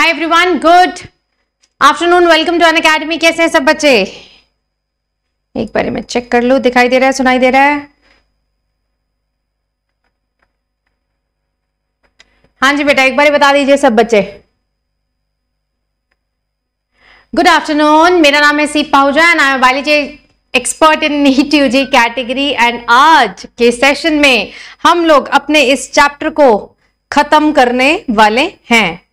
Hi everyone good afternoon welcome to Unacademy कैसे हैं सब बच्चे एक बार मैं चेक कर लू दिखाई दे रहा है सुनाई दे रहा है हाँ जी बेटा एक बार बता दीजिए सब बच्चे गुड आफ्टरनून मेरा नाम है Seep Pahuja and I am जी expert in NEET JEE category and आज के सेशन में हम लोग अपने इस चैप्टर को खत्म करने वाले हैं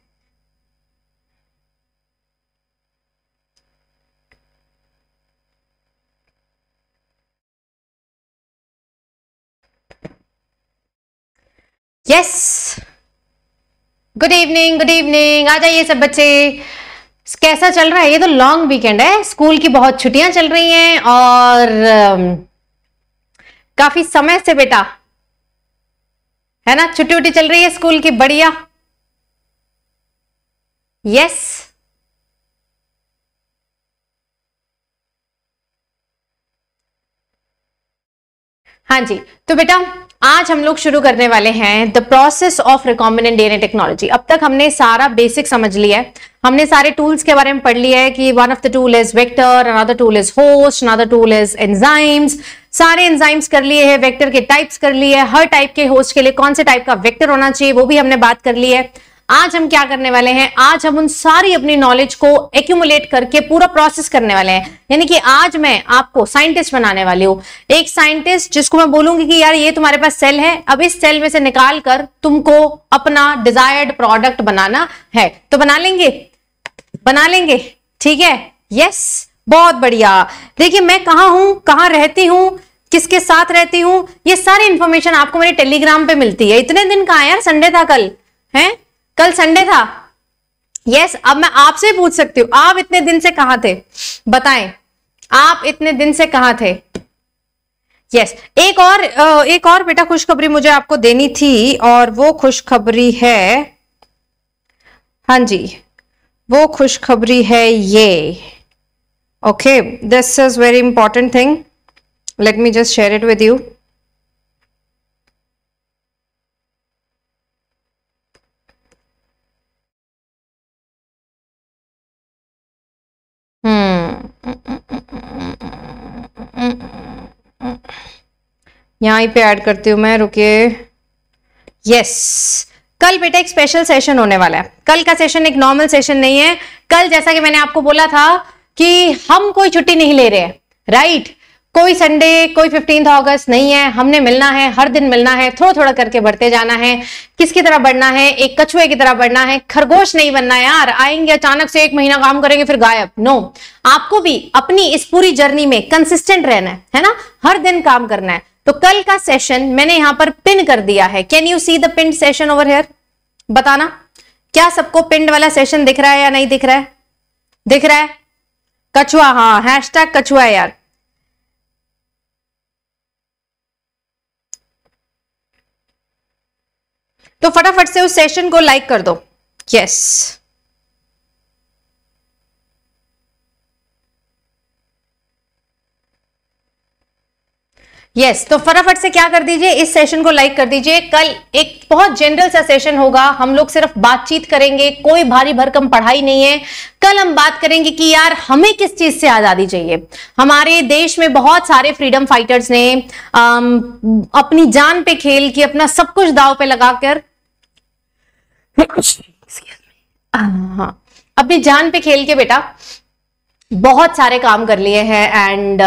yes good evening good evening आ जाइए सब बच्चे कैसा चल रहा है ये तो लॉन्ग वीकेंड है स्कूल की बहुत छुट्टियां चल रही हैं और um, काफी समय से बेटा है ना छुट्टी उट्टी चल रही है स्कूल की बढ़िया यस हाँ जी तो बेटा आज हम लोग शुरू करने वाले हैं the process of recombinant DNA technology अब तक हमने सारा बेसिक समझ लिया है हमने सारे टूल्स के बारे में पढ़ लिया है कि one of the tool is vector another tool is host another tool is enzymes सारे एंजाइम्स कर लिए हैं वेक्टर के टाइप्स कर लिए हैं हर टाइप के होस्ट के लिए कौन से टाइप का वेक्टर होना चाहिए वो भी हमने बात कर ली है आज हम क्या करने वाले हैं आज हम उन सारी अपनी नॉलेज को एक्यूमुलेट करके पूरा प्रोसेस करने वाले हैं यानी कि आज मैं आपको साइंटिस्ट बनाने वाली हूँ एक साइंटिस्ट जिसको मैं बोलूंगी कि यार ये तुम्हारे पास सेल है अब इस सेल में से निकाल कर तुमको अपना डिजायर्ड प्रोडक्ट बनाना है तो बना लेंगे बना लेंगे ठीक है यस बहुत बढ़िया देखिए मैं कहाँ हूं कहाँ रहती हूँ किसके साथ रहती हूँ ये सारी इंफॉर्मेशन आपको मेरे टेलीग्राम पे मिलती है इतने दिन कहा यार संडे था कल है कल संडे था यस yes, अब मैं आपसे पूछ सकती हूं आप इतने दिन से कहा थे बताएं आप इतने दिन से कहा थे यस yes, एक और एक और बेटा खुशखबरी मुझे आपको देनी थी और वो खुशखबरी है हाँ जी वो खुशखबरी है ये okay this is very important thing let me just share it with you यहाँ पे ऐड करती हूँ मैं रुकिए यस कल बेटा एक स्पेशल सेशन होने वाला है कल का सेशन एक नॉर्मल सेशन नहीं है कल जैसा कि मैंने आपको बोला था कि हम कोई छुट्टी नहीं ले रहे हैं राइट कोई संडे कोई फिफ्टीन अगस्त नहीं है हमने मिलना है हर दिन मिलना है थोड़ा थोड़ा करके बढ़ते जाना है किसकी तरह बढ़ना है एक कछुए की तरह बढ़ना है खरगोश नहीं बनना यार आएंगे अचानक से एक महीना काम करेंगे फिर गायब नो आपको भी अपनी इस पूरी जर्नी में कंसिस्टेंट रहना है है ना हर दिन काम करना है तो कल का सेशन मैंने यहां पर पिन कर दिया है can you see the pinned session over here बताना क्या सबको पिंड वाला सेशन दिख रहा है या नहीं दिख रहा है दिख रहा है कछुआ हाँ हैश टैग कछुआ यार तो फटाफट से उस सेशन को लाइक कर दो यस यस yes, तो फटाफट से क्या कर दीजिए इस सेशन को लाइक कर दीजिए कल एक बहुत जनरल सा सेशन होगा हम लोग सिर्फ बातचीत करेंगे कोई भारी भरकम पढ़ाई नहीं है कल हम बात करेंगे कि यार हमें किस चीज से आजादी चाहिए हमारे देश में बहुत सारे फ्रीडम फाइटर्स ने आम, अपनी जान पे खेल के अपना सब कुछ दाव पे लगाकर हाँ, अपनी जान पे खेल के बेटा बहुत सारे काम कर लिए हैं एंड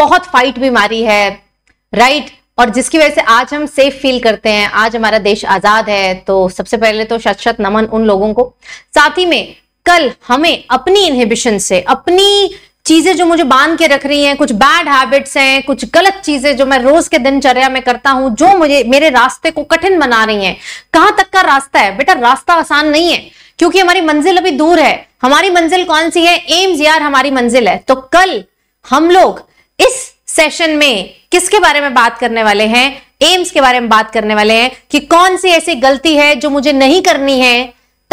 बहुत फाइट भी मारी है राइट और जिसकी वजह से आज हम सेफ फील करते हैं आज हमारा देश आजाद है तो सबसे पहले तो शत शत नमन उन लोगों को साथ ही में कल हमें अपनी इनहिबिशन से अपनी चीजें जो मुझे बांध के रख रही हैं कुछ बैड हैबिट्स हैं कुछ गलत चीजें जो मैं रोज के दिनचर्या में करता हूं जो मुझे मेरे रास्ते को कठिन बना रही हैं कहां तक का रास्ता है बेटा रास्ता आसान नहीं है क्योंकि हमारी मंजिल अभी दूर है हमारी मंजिल कौन सी है एम्स यार हमारी मंजिल है तो कल हम लोग इस सेशन में किसके बारे में बात करने वाले हैं एम्स के बारे में बात करने वाले हैं कि कौन सी ऐसी गलती है जो मुझे नहीं करनी है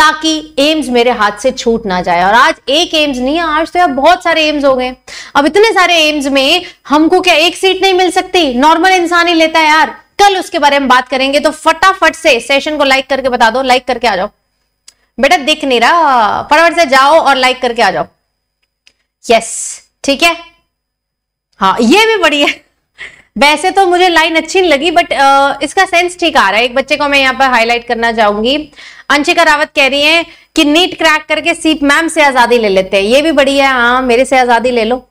ताकि एम्स मेरे हाथ से छूट ना जाए और आज एक एम्स नहीं है आज तो यार बहुत सारे एम्स हो गए अब इतने सारे एम्स में हमको क्या एक सीट नहीं मिल सकती नॉर्मल इंसान ही लेता है यार कल उसके बारे में बात करेंगे तो फटाफट से सेशन को लाइक करके बता दो लाइक करके आ जाओ बेटा दिख नहीं रहा फटाफट से जाओ और लाइक करके आ जाओ यस ठीक है हाँ ये भी बड़ी है वैसे तो मुझे लाइन अच्छी लगी बट आ, इसका सेंस ठीक आ रहा है एक बच्चे को मैं यहाँ पर हाईलाइट करना चाहूंगी अंशिका रावत कह रही है कि नीट क्रैक करके सीप मैम से आजादी ले लेते हैं ये भी बड़ी है हाँ मेरे से आजादी ले लो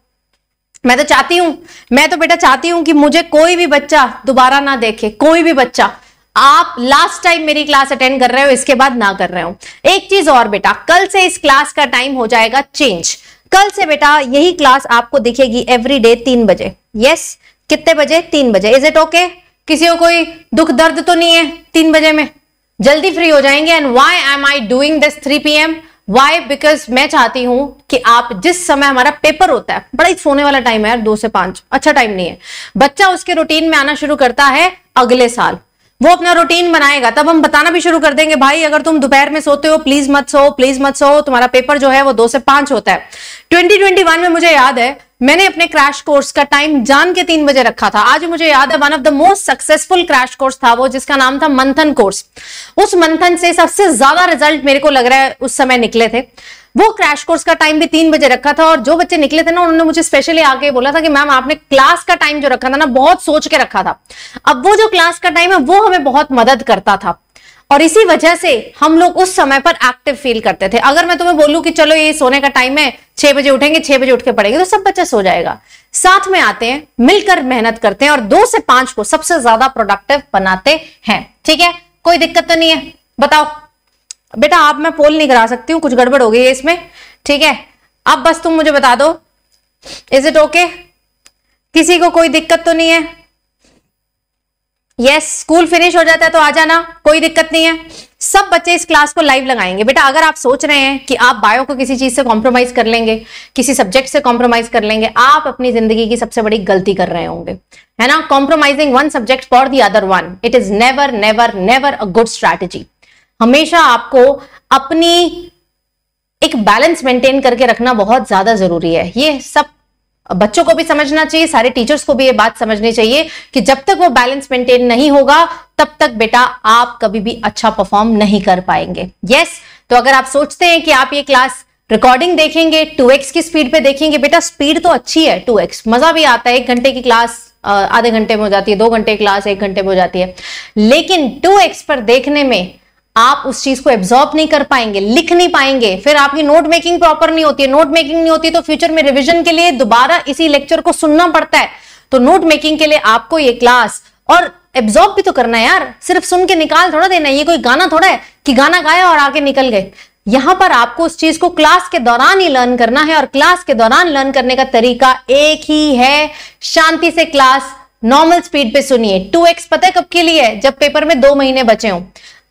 मैं तो चाहती हूँ मैं तो बेटा चाहती हूँ कि मुझे कोई भी बच्चा दोबारा ना देखे कोई भी बच्चा आप लास्ट टाइम मेरी क्लास अटेंड कर रहे हो इसके बाद ना कर रहे हो एक चीज और बेटा कल से इस क्लास का टाइम हो जाएगा चेंज कल से बेटा यही क्लास आपको दिखेगी एवरी डे तीन बजे यस कितने बजे तीन बजे इज इट ओके किसी को कोई दुख दर्द तो नहीं है तीन बजे में जल्दी फ्री हो जाएंगे and why am I doing this three P M why because मैं चाहती हूं कि आप जिस समय हमारा पेपर होता है बड़ा ही सोने वाला टाइम है यार दो से पांच अच्छा टाइम नहीं है बच्चा उसके रूटीन में आना शुरू करता है अगले साल वो अपना रूटीन बनाएगा तब हम बताना भी शुरू कर देंगे भाई अगर तुम दोपहर में सोते हो प्लीज मत सो प्लीज मत सो तुम्हारा पेपर जो है वो दो से पांच होता है 2021 में मुझे याद है मैंने अपने क्रैश कोर्स का टाइम जान के तीन बजे रखा था आज मुझे याद है one of the most successful crash course था वो जिसका नाम था मंथन कोर्स उस मंथन से सबसे ज्यादा रिजल्ट मेरे को लग रहा है उस समय निकले थे वो क्रैश कोर्स का टाइम भी तीन बजे रखा था और जो बच्चे निकले थे ना उन्होंने मुझे स्पेशली आके बोला था कि मैम आपने क्लास का टाइम जो रखा था ना बहुत सोच के रखा था अब वो जो क्लास का टाइम है वो हमें बहुत मदद करता था और इसी वजह से हम लोग उस समय पर एक्टिव फील करते थे अगर मैं तुम्हें बोलूं कि चलो ये सोने का टाइम है छह बजे उठेंगे छह बजे उठ के पड़ेंगे तो सब बच्चा सो जाएगा साथ में आते हैं मिलकर मेहनत करते हैं और दो से पांच को सबसे ज्यादा प्रोडक्टिव बनाते हैं ठीक है कोई दिक्कत तो नहीं है बताओ बेटा आप मैं पोल नहीं करा सकती हूँ कुछ गड़बड़ हो गई है इसमें ठीक है अब बस तुम मुझे बता दो इज इट ओके किसी को कोई दिक्कत तो नहीं है यस स्कूल फिनिश हो जाता है तो आ जाना कोई दिक्कत नहीं है सब बच्चे इस क्लास को लाइव लगाएंगे बेटा अगर आप सोच रहे हैं कि आप बायो को किसी चीज से कॉम्प्रोमाइज कर लेंगे किसी सब्जेक्ट से कॉम्प्रोमाइज कर लेंगे आप अपनी जिंदगी की सबसे बड़ी गलती कर रहे होंगे है ना compromising one subject for the other one it is never never never a good strategy हमेशा आपको अपनी एक बैलेंस मेंटेन करके रखना बहुत ज्यादा जरूरी है ये सब बच्चों को भी समझना चाहिए सारे टीचर्स को भी ये बात समझनी चाहिए कि जब तक वो बैलेंस मेंटेन नहीं होगा तब तक बेटा आप कभी भी अच्छा परफॉर्म नहीं कर पाएंगे यस yes, तो अगर आप सोचते हैं कि आप ये क्लास रिकॉर्डिंग देखेंगे 2x की स्पीड पे देखेंगे बेटा स्पीड तो अच्छी है 2x मजा भी आता है एक घंटे की क्लास आधे घंटे में हो जाती है दो घंटे की क्लास एक घंटे में हो जाती है लेकिन 2x पर देखने में आप उस चीज को एब्जॉर्ब नहीं कर पाएंगे लिख नहीं पाएंगे फिर आपकी नोट मेकिंग प्रॉपर नहीं होती है नोट मेकिंग नहीं होती तो फ्यूचर में रिविजन के लिए दोबारा इसी लेक्चर को सुनना पड़ता है तो नोट मेकिंग के लिए आपको ये क्लास और एब्जॉर्ब भी तो करना है यार सिर्फ सुन के निकाल थोड़ा देना ये कोई गाना थोड़ा है कि गाना गाया और आगे निकल गए यहां पर आपको उस चीज को क्लास के दौरान ही लर्न करना है और क्लास के दौरान लर्न करने का तरीका एक ही है शांति से क्लास नॉर्मल स्पीड पे सुनिए टू एक्स पता है कब के लिए जब पेपर में दो महीने बचे हों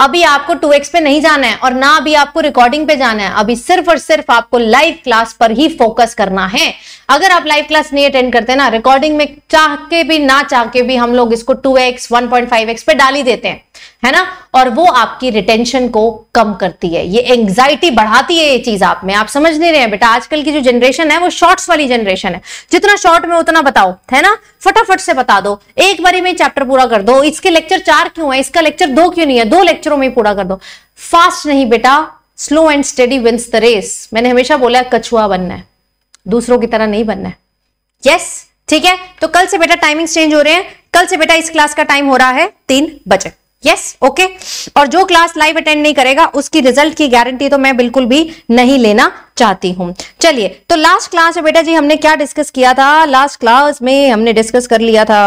अभी आपको 2x पे नहीं जाना है और ना अभी आपको रिकॉर्डिंग पे जाना है अभी सिर्फ और सिर्फ आपको लाइव क्लास पर ही फोकस करना है अगर आप लाइव क्लास नहीं अटेंड करते ना रिकॉर्डिंग में चाह के भी ना चाह के भी हम लोग इसको 2x 1.5x पे डाल ही देते हैं है ना और वो आपकी रिटेंशन को कम करती है ये एंग्जाइटी बढ़ाती है ये चीज आप में आप समझ नहीं रहे हैं बेटा आजकल की जो जनरेशन है वो शॉर्ट्स वाली जनरेशन है जितना शॉर्ट में उतना बताओ है ना फटाफट से बता दो एक बारी में चैप्टर पूरा कर दो इसके लेक्चर चार क्यों है इसका लेक्चर दो क्यों नहीं है दो लेक्चरों में पूरा कर दो फास्ट नहीं बेटा slow and steady wins the race मैंने हमेशा बोला कछुआ बनना है दूसरों की तरह नहीं बनना है यस ठीक है तो कल से बेटा टाइमिंग चेंज हो रहे हैं कल से बेटा इस क्लास का टाइम हो रहा है तीन बजे यस ओके और जो क्लास लाइव अटेंड नहीं करेगा उसकी रिजल्ट की गारंटी तो मैं बिल्कुल भी नहीं लेना चाहती हूं चलिए तो लास्ट क्लास में बेटा जी हमने क्या डिस्कस किया था लास्ट क्लास में हमने डिस्कस कर लिया था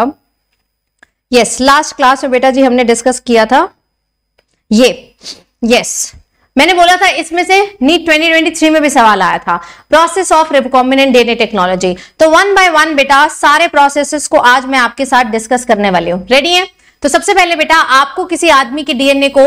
यस लास्ट क्लास में बेटा जी हमने डिस्कस किया था ये यस yes. मैंने बोला था इसमें से नीट 2023 में भी सवाल आया था process of recombinant DNA technology तो वन बाय वन बेटा सारे प्रोसेसेस को आज मैं आपके साथ डिस्कस करने वाली हूँ रेडी है तो सबसे पहले बेटा आपको किसी आदमी के डीएनए को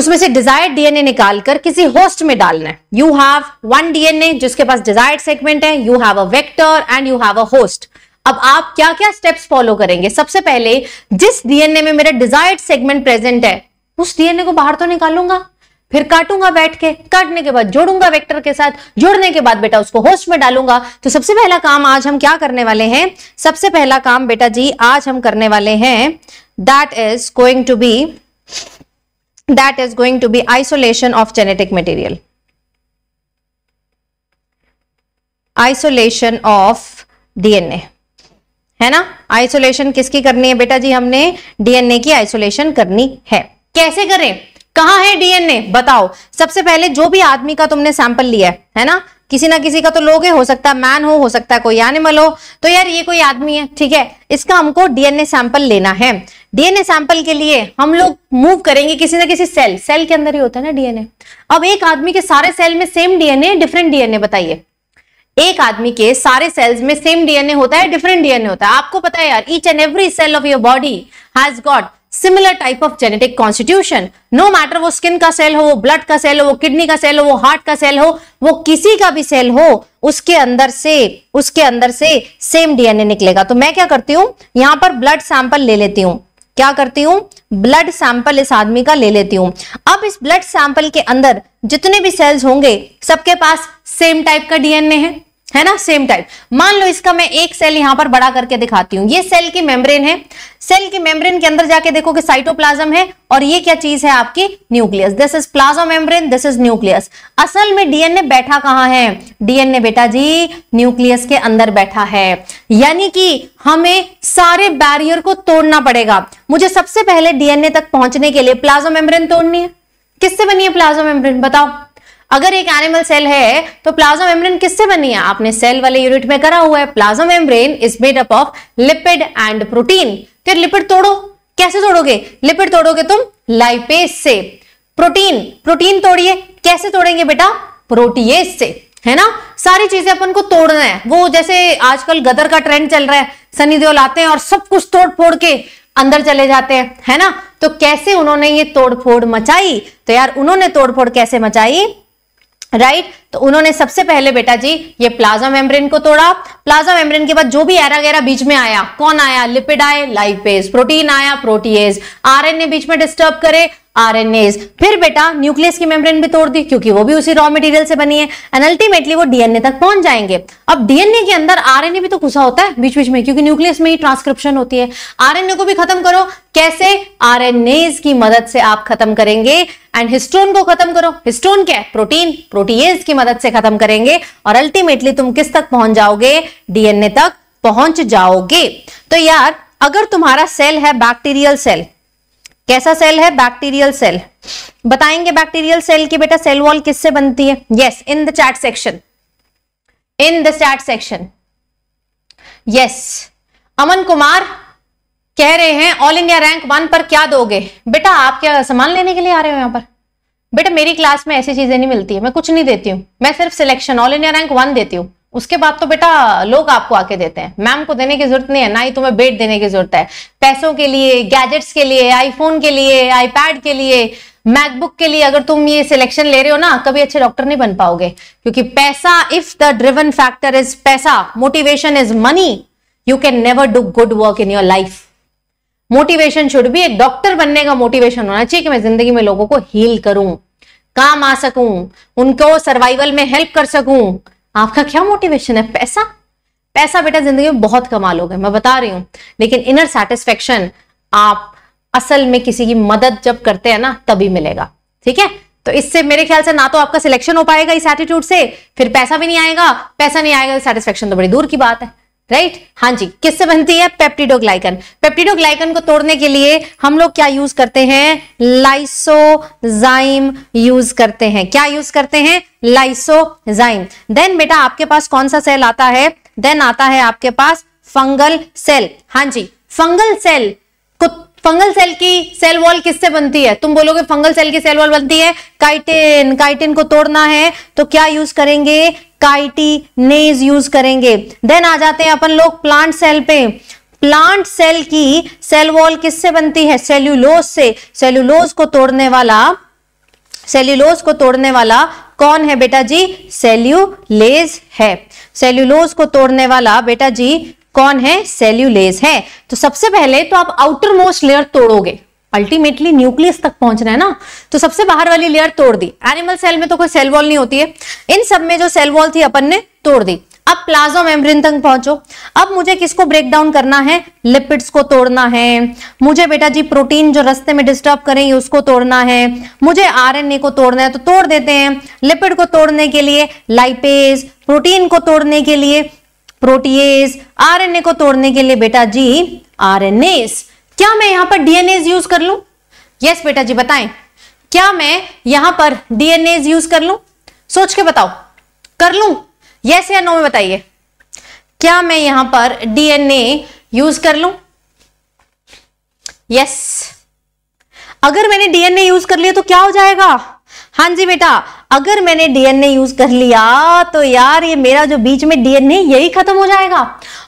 उसमें से डिजायर्ड डीएनए निकालकर किसी होस्ट में डालना है यू हैव वन डीएनए जिसके पास डिजायर्ड सेगमेंट है you have a vector and you have a host अब आप क्या क्या स्टेप्स फॉलो करेंगे सबसे पहले जिस डीएनए में मेरा डिजायर्ड सेगमेंट प्रेजेंट है उस डीएनए को बाहर तो निकालूंगा फिर काटूंगा बैठ के काटने के बाद जोड़ूंगा वेक्टर के साथ जोड़ने के बाद बेटा उसको होस्ट में डालूंगा तो सबसे पहला काम आज हम क्या करने वाले हैं सबसे पहला काम बेटा जी आज हम करने वाले हैं that is going to be that is going to be isolation of genetic material isolation of DNA है ना आइसोलेशन किसकी करनी है बेटा जी हमने डीएनए की आइसोलेशन करनी है कैसे करें कहा है डीएनए बताओ सबसे पहले जो भी आदमी का तुमने सैंपल लिया है है ना किसी ना किसी का तो लोग हो सकता है मैन हो हो सकता है कोई एनिमल हो तो यार ये कोई आदमी है ठीक है इसका हमको डीएनए सैंपल लेना है डीएनए सैंपल के लिए हम लोग मूव करेंगे किसी ना किसी सेल सेल के अंदर ही होता है ना डीएनए अब एक आदमी के सारे सेल में सेम डीएनए डिफरेंट डीएनए बताइए एक आदमी के सारे सेल्स में सेम डीएनए होता है डिफरेंट डीएनए होता है आपको पता है यार each and every cell of your body has got similar type of genetic constitution no matter वो स्किन का सेल हो वो ब्लड का सेल हो वो किडनी का सेल हो वो हार्ट का सेल हो वो किसी का भी सेल हो उसके अंदर से उसके अंदर से सेम डीएनए निकलेगा तो मैं क्या करती हूँ यहाँ पर ब्लड सैंपल ले लेती हूँ क्या करती हूँ ब्लड सैंपल इस आदमी का ले लेती हूँ अब इस ब्लड सैंपल के अंदर जितने भी सेल्स होंगे सबके पास सेम टाइप का डीएनए है है ना सेम टाइप मान लो इसका मैं एक सेल यहां पर बड़ा करके दिखाती हूं ये सेल की मेम्ब्रेन है सेल की मेम्ब्रेन के अंदर जाके देखो कि साइटोप्लाज्म है और ये क्या चीज है आपकी nucleus this is plasma membrane this is nucleus असल में डीएनए बैठा कहां है डीएनए बेटा जी न्यूक्लियस के अंदर बैठा है यानी कि हमें सारे बैरियर को तोड़ना पड़ेगा मुझे सबसे पहले डीएनए तक पहुंचने के लिए प्लाज्मा मेम्ब्रेन तोड़नी है किससे बनी है प्लाज्मा मेम्ब्रेन बताओ अगर एक एनिमल सेल है तो प्लाज्मा मेम्ब्रेन किससे बनी है आपने सेल वाले यूनिट में करा हुआ है plasma membrane is made up of lipid and protein फिर लिपिड तोड़ो कैसे तोड़ोगे लिपिड तोड़ोगे तुम लाइपेस से प्रोटीन प्रोटीन तोड़िए कैसे तोड़ेंगे बेटा प्रोटीएस से है ना सारी चीजें अपन को तोड़ना है वो जैसे आजकल गदर का ट्रेंड चल रहा है सनी देओल आते हैं और सब कुछ तोड़ फोड़ के अंदर चले जाते हैं है ना तो कैसे उन्होंने ये तोड़ फोड़ मचाई तो यार उन्होंने तोड़ फोड़ कैसे मचाई राइट right? तो उन्होंने सबसे पहले बेटा जी ये प्लाज्मा मेम्ब्रेन को तोड़ा प्लाज्मा मेम्ब्रेन के बाद जो भी एरा गैरा बीच में आया कौन आया लिपिड आए लाइपेज प्रोटीन आया प्रोटीएज आरएनए बीच में डिस्टर्ब करे आरएनएज फिर बेटा न्यूक्लियस की मेम्ब्रेन भी तोड़ दी क्योंकि वो भी उसी रॉ मटेरियल से बनी है एंड अल्टीमेटली वो डीएनए तक पहुंच जाएंगे अब डीएनए के अंदर आरएनए भी तो घुसा होता है बीच बीच में क्योंकि न्यूक्लियस में ही ट्रांसक्रिप्शन होती है आरएनए को भी खत्म करो कैसे आरएनएज की मदद से आप खत्म करेंगे एंड हिस्टोन को खत्म करो हिस्टोन क्या है प्रोटीन प्रोटीएज की मदद से खत्म करेंगे और अल्टीमेटली तुम किस तक पहुंच जाओगे डीएनए तक पहुंच जाओगे तो यार अगर तुम्हारा सेल है बैक्टीरियल सेल कैसा सेल है बैक्टीरियल सेल बताएंगे बैक्टीरियल सेल की बेटा सेल वॉल किससे बनती है yes in the chat section in the chat section yes Aman Kumar कह रहे हैं ऑल इंडिया रैंक वन पर क्या दोगे बेटा आप क्या सामान लेने के लिए आ रहे हो यहां पर बेटा मेरी क्लास में ऐसी चीजें नहीं मिलती है मैं कुछ नहीं देती हूँ मैं सिर्फ selection all India rank one देती हूँ उसके बाद तो बेटा लोग आपको आके देते हैं मैम को देने की जरूरत नहीं है ना ही तुम्हें बेट देने की जरूरत है पैसों के लिए गैजेट्स के लिए आईफोन के लिए आईपैड के लिए मैकबुक के लिए अगर तुम ये सिलेक्शन ले रहे हो ना कभी अच्छे डॉक्टर नहीं बन पाओगे क्योंकि पैसा if the driven factor is पैसा motivation is money you can never do good work in your life motivation should भी एक डॉक्टर बनने का मोटिवेशन होना चाहिए कि मैं जिंदगी में लोगों को हील करूं काम आ सकूं उनको सर्वाइवल में हेल्प कर सकूं आपका क्या मोटिवेशन है पैसा पैसा बेटा जिंदगी में बहुत कमा लोगे मैं बता रही हूं लेकिन इनर सेटिस्फेक्शन आप असल में किसी की मदद जब करते हैं ना तभी मिलेगा ठीक है तो इससे मेरे ख्याल से ना तो आपका सिलेक्शन हो पाएगा इस एटीट्यूड से फिर पैसा भी नहीं आएगा पैसा नहीं आएगा सेटिस्फेक्शन तो, तो बड़ी दूर की बात है राइट right? हाँ जी किससे बनती है पेप्टिडोग्लाइकन पेप्टिडोग्लाइकन को तोड़ने के लिए हम लोग क्या यूज करते हैं लाइसोजाइम यूज करते हैं क्या यूज करते हैं लाइसोजाइम देन बेटा आपके पास कौन सा सेल आता है देन आता है आपके पास फंगल सेल हाँ जी फंगल सेल को फंगल सेल की सेल वॉल किससे बनती है तुम बोलोगे फंगल सेल की सेल वॉल बनती है काइटिन काइटिन को तोड़ना है तो क्या यूज करेंगे काइटी नेज यूज करेंगे देन आ जाते हैं अपन लोग प्लांट सेल पे प्लांट सेल की सेल वॉल किससे बनती है सेल्यूलोज से सेल्यूलोज को तोड़ने वाला सेल्यूलोज को तोड़ने वाला कौन है बेटा जी सेल्यूलेज है सेल्यूलोज को तोड़ने वाला बेटा जी कौन है सेल्यूलेज है तो सबसे पहले तो आप आउटर मोस्ट लेयर तोड़ोगे अल्टीमेटली न्यूक्लियस तक पहुंचना है ना तो सबसे बाहर वाली लेयर तोड़ दी एनिमल सेल में तो कोई सेल वॉल नहीं होती है इन सब में जो सेल वॉल थी अपन ने तोड़ दी अब प्लाज्मा मेम्ब्रेन तक पहुंचो अब मुझे किसको ब्रेक डाउन करना है लिपिड्स को तोड़ना है मुझे बेटा जी प्रोटीन जो रस्ते में डिस्टर्ब करेंगे उसको तोड़ना है मुझे आरएनए को तोड़ना है तो तोड़ देते हैं लिपिड को तोड़ने के लिए लाइपेज प्रोटीन को तोड़ने के लिए प्रोटीएज आरएनए को तोड़ने के लिए बेटा जी आरएनएस क्या मैं यहां पर डीएनएज यूज कर लू यस बेटा जी बताएं क्या मैं यहां पर डीएनए यूज कर लू सोच के बताओ कर लू यस या नो में बताइए क्या मैं यहां पर डीएनए यूज कर लू यस अगर मैंने डीएनए यूज कर लिया तो क्या हो जाएगा हां जी बेटा अगर मैंने डीएनए यूज कर लिया तो यार ये मेरा जो बीच में डीएनए यही खत्म हो जाएगा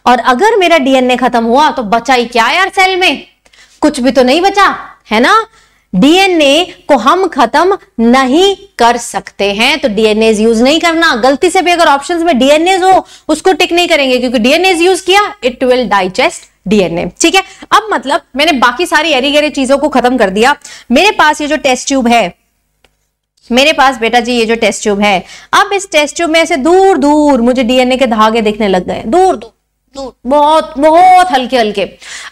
और अगर मेरा डीएनए खत्म हुआ तो बचा ही क्या यार सेल में कुछ भी तो नहीं बचा है ना डीएनए को हम खत्म नहीं कर सकते हैं तो डीएनए यूज नहीं करना गलती से भी अगर ऑप्शन में डीएनए हो उसको टिक नहीं करेंगे क्योंकि डीएनए यूज किया इट विल डाइजेस्ट डीएनए ठीक है अब मतलब मैंने बाकी सारी एरी गरी चीजों को खत्म कर दिया मेरे पास ये जो टेस्ट ट्यूब है मेरे पास बेटा जी ये जो टेस्ट ट्यूब है अब इस टेस्ट ट्यूब में ऐसे दूर दूर मुझे डीएनए के धागे दिखने लग गए दूर दूर तो बहुत बहुत हल्के हल्के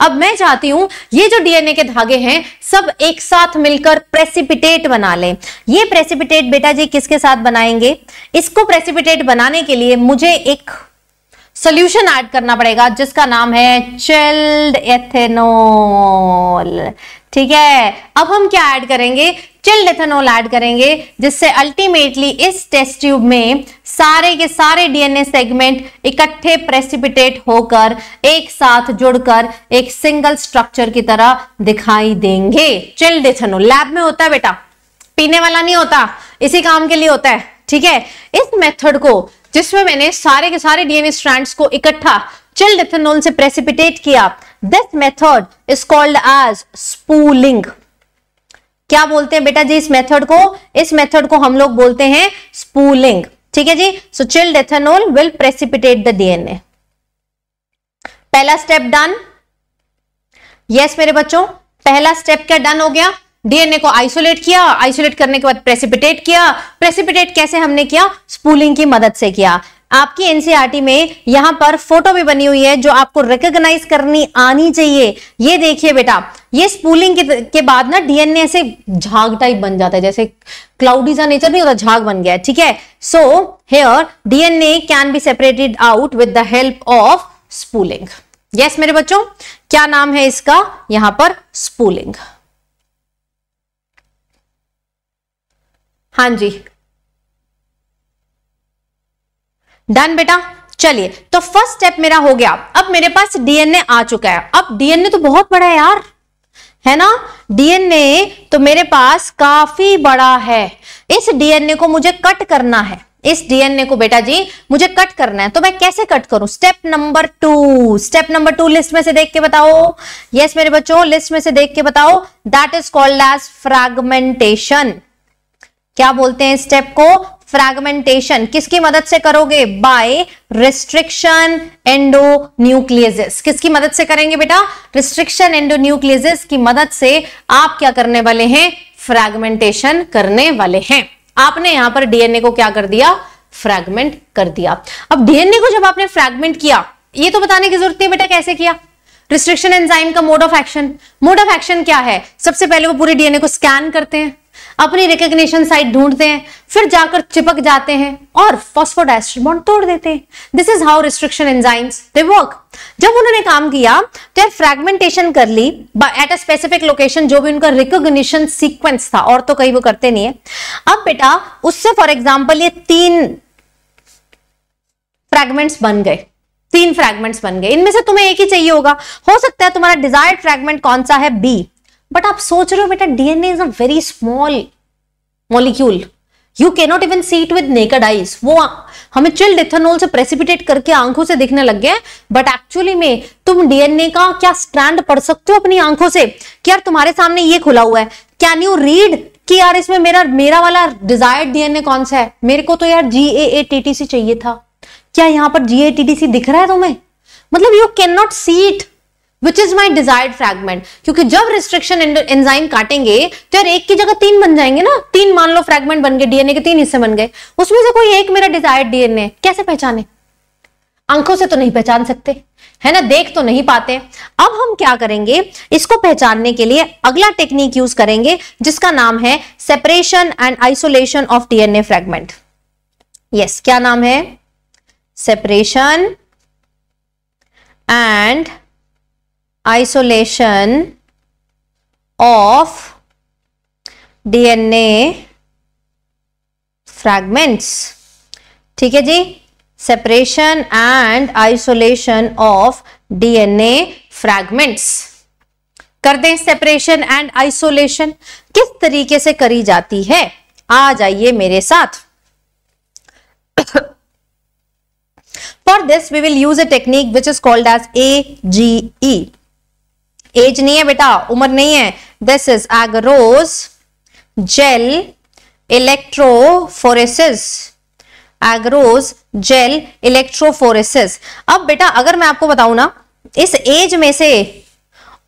अब मैं चाहती हूं ये जो डीएनए के धागे हैं सब एक साथ मिलकर प्रेसिपिटेट बना लें ये प्रेसिपिटेट बेटा जी किसके साथ बनाएंगे इसको प्रेसिपिटेट बनाने के लिए मुझे एक सोल्यूशन ऐड करना पड़ेगा जिसका नाम है चेल्ड एथेनॉल ठीक है अब हम क्या ऐड करेंगे चिल्ड एथेनॉल ऐड करेंगे जिससे अल्टीमेटली इस टेस्ट ट्यूब में सारे के सारे डीएनए सेगमेंट इकट्ठे प्रेसिपिटेट होकर एक साथ जुड़कर एक सिंगल स्ट्रक्चर की तरह दिखाई देंगे चिल्ड एथेनॉल लैब में होता है बेटा पीने वाला नहीं होता इसी काम के लिए होता है ठीक है इस मेथड को जिसमें मैंने सारे के सारे डीएनए स्ट्रैंड्स को इकट्ठा चिल्ड एथेनॉल से प्रेसिपिटेट किया this method is called as spooling क्या बोलते हैं बेटा जी इस मेथड को इस मेथड को हम लोग बोलते हैं स्पूलिंग ठीक है जी so chilled ethanol will precipitate the DNA पहला स्टेप डन यस मेरे बच्चों पहला स्टेप क्या डन हो गया डीएनए को आइसोलेट किया आइसोलेट करने के बाद प्रेसिपिटेट किया प्रेसिपिटेट कैसे हमने किया स्पूलिंग की मदद से किया आपकी एनसीईआरटी में यहां पर फोटो भी बनी हुई है जो आपको रिकॉग्नाइज करनी आनी चाहिए ये देखिए बेटा ये स्पूलिंग के, के बाद ना डीएनए ऐसे झाग टाइप बन जाता है जैसे क्लाउडी सा नेचर नहीं होता झाग बन गया ठीक है so here DNA can be separated out with the help of spooling yes मेरे बच्चों क्या नाम है इसका यहां पर स्पूलिंग हां जी डन बेटा चलिए तो फर्स्ट स्टेप मेरा हो गया अब मेरे पास डीएनए आ चुका है अब डीएनए तो बहुत बड़ा है यार है ना डीएनए तो मेरे पास काफी बड़ा है इस डीएनए को मुझे कट करना है इस डीएनए को बेटा जी मुझे कट करना है तो मैं कैसे कट करूं step number two step number two list में से देख के बताओ यस मेरे बच्चों लिस्ट में से देख के बताओ that is called as fragmentation क्या बोलते हैं स्टेप को फ्रेगमेंटेशन किसकी मदद से करोगे बाय रिस्ट्रिक्शन एंडो न्यूक्लियजेस किसकी मदद से करेंगे बेटा रिस्ट्रिक्शन एंडो न्यूक्लियजेस की मदद से आप क्या करने वाले हैं फ्रेगमेंटेशन करने वाले हैं आपने यहां पर डीएनए को क्या कर दिया फ्रैगमेंट कर दिया अब डीएनए को जब आपने फ्रैगमेंट किया ये तो बताने की जरूरत नहीं बेटा कैसे किया रिस्ट्रिक्शन एंजाइम का mode of action mode of action क्या है सबसे पहले वो पूरे डीएनए को स्कैन करते हैं अपनी रिकग्निशन साइट ढूंढते हैं फिर जाकर चिपक जाते हैं और फॉस्फोडाइस्टर बॉन्ड तोड़ देते हैं this is how restriction enzymes they work जब उन्होंने काम किया तो फ्रेगमेंटेशन कर ली एट अ स्पेसिफिक लोकेशन जो भी उनका रिकोग्निशन सीक्वेंस था और तो कहीं वो करते नहीं है अब बेटा उससे फॉर एग्जाम्पल ये तीन फ्रेगमेंट्स बन गए तीन फ्रेगमेंट्स बन गए इनमें से तुम्हें एक ही चाहिए होगा हो सकता है तुम्हारा डिजायर्ड फ्रेगमेंट कौन सा है बी बट आप सोच रहे हो बेटा DNA is a very small molecule you can not even see it with naked eyes वो हमें चिल्ड इथेनॉल से प्रेसिपिटेट करके आंखों से दिखने लग गए बट एक्चुअली में तुम डीएनए का क्या स्ट्रैंड पढ़ सकते हो अपनी आंखों से कि यार तुम्हारे सामने ये खुला हुआ है कैन यू रीड कि यार इसमें मेरा मेरा वाला डिजायर्ड डीएनए कौन सा है मेरे को तो यार जी ए ए टी टी सी चाहिए था क्या यहां पर जी ए टी टी सी दिख रहा है तुम्हें मतलब you can not see it which is my desired fragment क्योंकि जब रिस्ट्रिक्शन एंजाइम काटेंगे तो यार एक की जगह तीन बन जाएंगे ना तीन मान लो फ्रेगमेंट बन गए डीएनए के तीन हिस्से बन गए उसमें से कोई एक मेरा डिजायर्ड डीएनए कैसे पहचाने आंखों से तो नहीं पहचान सकते है ना देख तो नहीं पाते अब हम क्या करेंगे इसको पहचानने के लिए अगला टेक्निक यूज करेंगे जिसका नाम है separation and isolation of DNA fragment yes क्या नाम है separation and isolation of DNA fragments. ठीक है जी separation and isolation of DNA fragments करते हैं सेपरेशन एंड आइसोलेशन किस तरीके से करी जाती है आ जाइए मेरे साथ for this we will use a technique which is called as A G E age नहीं है बेटा उम्र नहीं है this is agarose gel electrophoresis agarose gel electrophoresis अब बेटा अगर मैं आपको बताऊं ना इस एज में से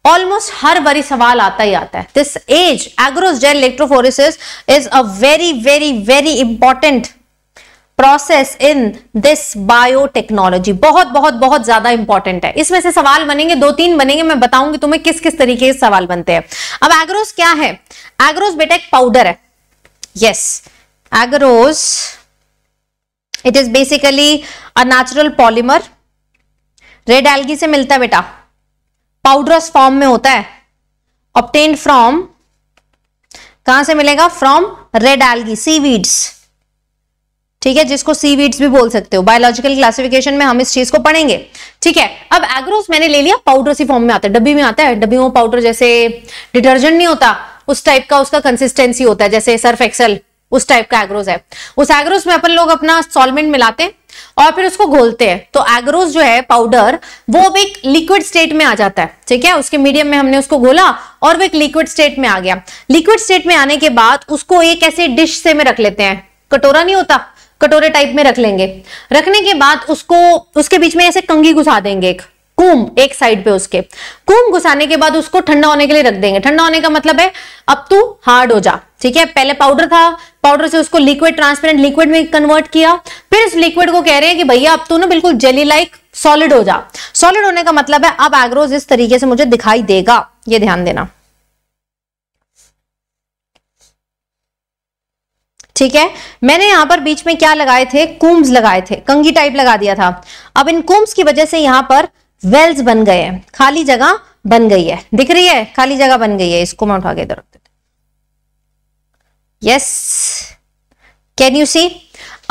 ऑलमोस्ट हर बारी सवाल आता ही आता है this as agarose gel electrophoresis is a very very very important process in this biotechnology बहुत बहुत बहुत ज्यादा इंपॉर्टेंट है इसमें से सवाल बनेंगे दो तीन बनेंगे मैं बताऊंगी तुम्हें किस किस तरीके से सवाल बनते हैं अब एग्रोस क्या है एग्रोस बेटा एक पाउडर है yes agarose it is basically a natural polymer red algae से मिलता है बेटा पाउडरस फॉर्म में होता है ऑप्टेन फ्रॉम कहां से मिलेगा फ्रॉम रेड एल्गी सीवीड्स ठीक है जिसको सी वीड्स भी बोल सकते हो बायोलॉजिकल क्लासिफिकेशन में हम इस चीज को पढ़ेंगे ठीक है अब एग्रोस मैंने ले लिया पाउडर सी फॉर्म में आता है डब्बी में आता है डब्बी में पाउडर जैसे डिटर्जेंट नहीं होता उस टाइप का उसका कंसिस्टेंसी होता है जैसे सर्फ एक्सल उस टाइप का एग्रोस है उस एग्रोस में अपन लोग अपना सोलमेंट मिलाते हैं और फिर उसको घोलते हैं तो एग्रोस जो है पाउडर वो अब एक लिक्विड स्टेट में आ जाता है ठीक है उसके मीडियम में हमने उसको घोला और वो एक लिक्विड स्टेट में आ गया लिक्विड स्टेट में आने के बाद उसको एक ऐसे डिश से में रख लेते हैं कटोरा नहीं होता कटोरे टाइप में रख लेंगे रखने के बाद उसको उसके बीच में ऐसे कंगी घुसा देंगे एक कुम एक साइड पे उसके कुम घुसाने के बाद उसको ठंडा होने के लिए रख देंगे ठंडा होने का मतलब है अब तू हार्ड हो जा ठीक है पहले पाउडर था पाउडर से उसको लिक्विड ट्रांसपेरेंट लिक्विड में कन्वर्ट किया फिर इस लिक्विड को कह रहे हैं कि भैया अब तू ना बिल्कुल जेली लाइक सॉलिड हो जा सॉलिड होने का मतलब है अब एग्रोज इस तरीके से मुझे दिखाई देगा ये ध्यान देना ठीक है मैंने यहां पर बीच में क्या लगाए थे कूम्स लगाए थे कंगी टाइप लगा दिया था अब इन कूम्स की वजह से यहां पर वेल्स बन गए हैं खाली जगह बन गई है दिख रही है खाली जगह बन गई है इसको मैं उठा के इधर रखते यस कैन यू सी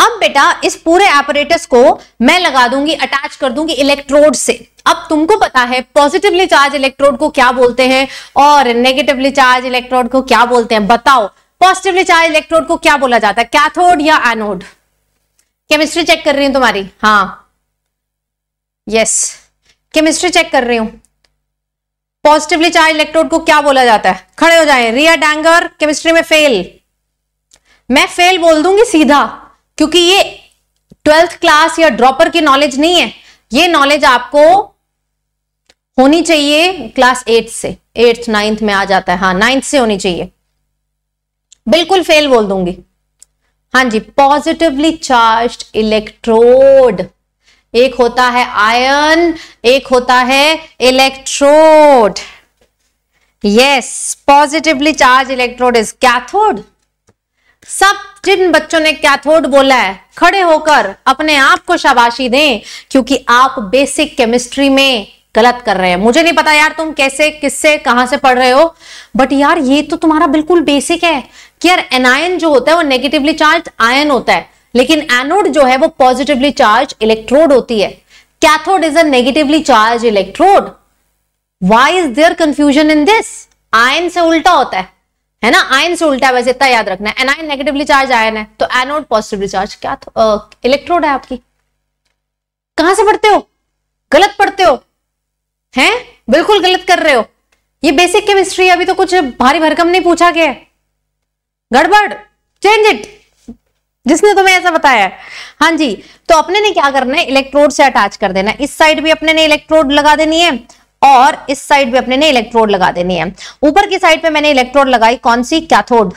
अब बेटा इस पूरे एपरेटस को मैं लगा दूंगी अटैच कर दूंगी इलेक्ट्रोड से अब तुमको पता है पॉजिटिवली चार्ज इलेक्ट्रोड को क्या बोलते हैं और नेगेटिवली चार्ज इलेक्ट्रोड को क्या बोलते हैं बताओ पॉजिटिवली चार्ज इलेक्ट्रोड को क्या बोला जाता है कैथोड या एनोड केमिस्ट्री चेक कर रही हूं तुम्हारी हाँ यस केमिस्ट्री चेक कर रही हूं पॉजिटिवली चार्ज इलेक्ट्रोड को क्या बोला जाता है खड़े हो जाए रिया डैंगर केमिस्ट्री में फेल मैं फेल बोल दूंगी सीधा क्योंकि ये ट्वेल्थ क्लास या ड्रॉपर की नॉलेज नहीं है ये नॉलेज आपको होनी चाहिए क्लास एट से एट्थ नाइन्थ में आ जाता है हाँ नाइन्थ से होनी चाहिए बिल्कुल फेल बोल दूंगी हाँ जी पॉजिटिवली चार्ज इलेक्ट्रोड एक होता है आयन एक होता है electrode yes positively charge electrode is cathode सब जिन बच्चों ने कैथोड बोला है खड़े होकर अपने आप को शाबाशी दें क्योंकि आप बेसिक केमिस्ट्री में गलत कर रहे हैं मुझे नहीं पता यार तुम कैसे किससे कहां से पढ़ रहे हो बट यार ये तो तुम्हारा बिल्कुल बेसिक है कि यार एनायन जो होता है वो नेगेटिवली चार्ज आयन होता है लेकिन एनोड जो है वो पॉजिटिवली चार्ज इलेक्ट्रोड होती है cathode is a negatively charge electrode why is there confusion in this ion से उल्टा होता है है ना आयन से उल्टा है वैसे इतना याद रखना है एनआईन नेगेटिवली चार्ज आयन है तो एनोड पॉजिटिवली चार्ज क्या इलेक्ट्रोड तो, है आपकी कहां से पढ़ते हो गलत पढ़ते हो हैं बिल्कुल गलत कर रहे हो ये बेसिक केमिस्ट्री अभी तो कुछ भारी भरकम नहीं पूछा गया गड़बड़ चेंज इट जिसने तुम्हें ऐसा बताया हाँ जी तो अपने ने क्या करना है इलेक्ट्रोड से अटैच कर देना इस साइड भी अपने ने इलेक्ट्रोड लगा देनी है और इस साइड भी अपने ने इलेक्ट्रोड लगा देनी है ऊपर की साइड पे मैंने इलेक्ट्रोड लगाई कौन सी कैथोड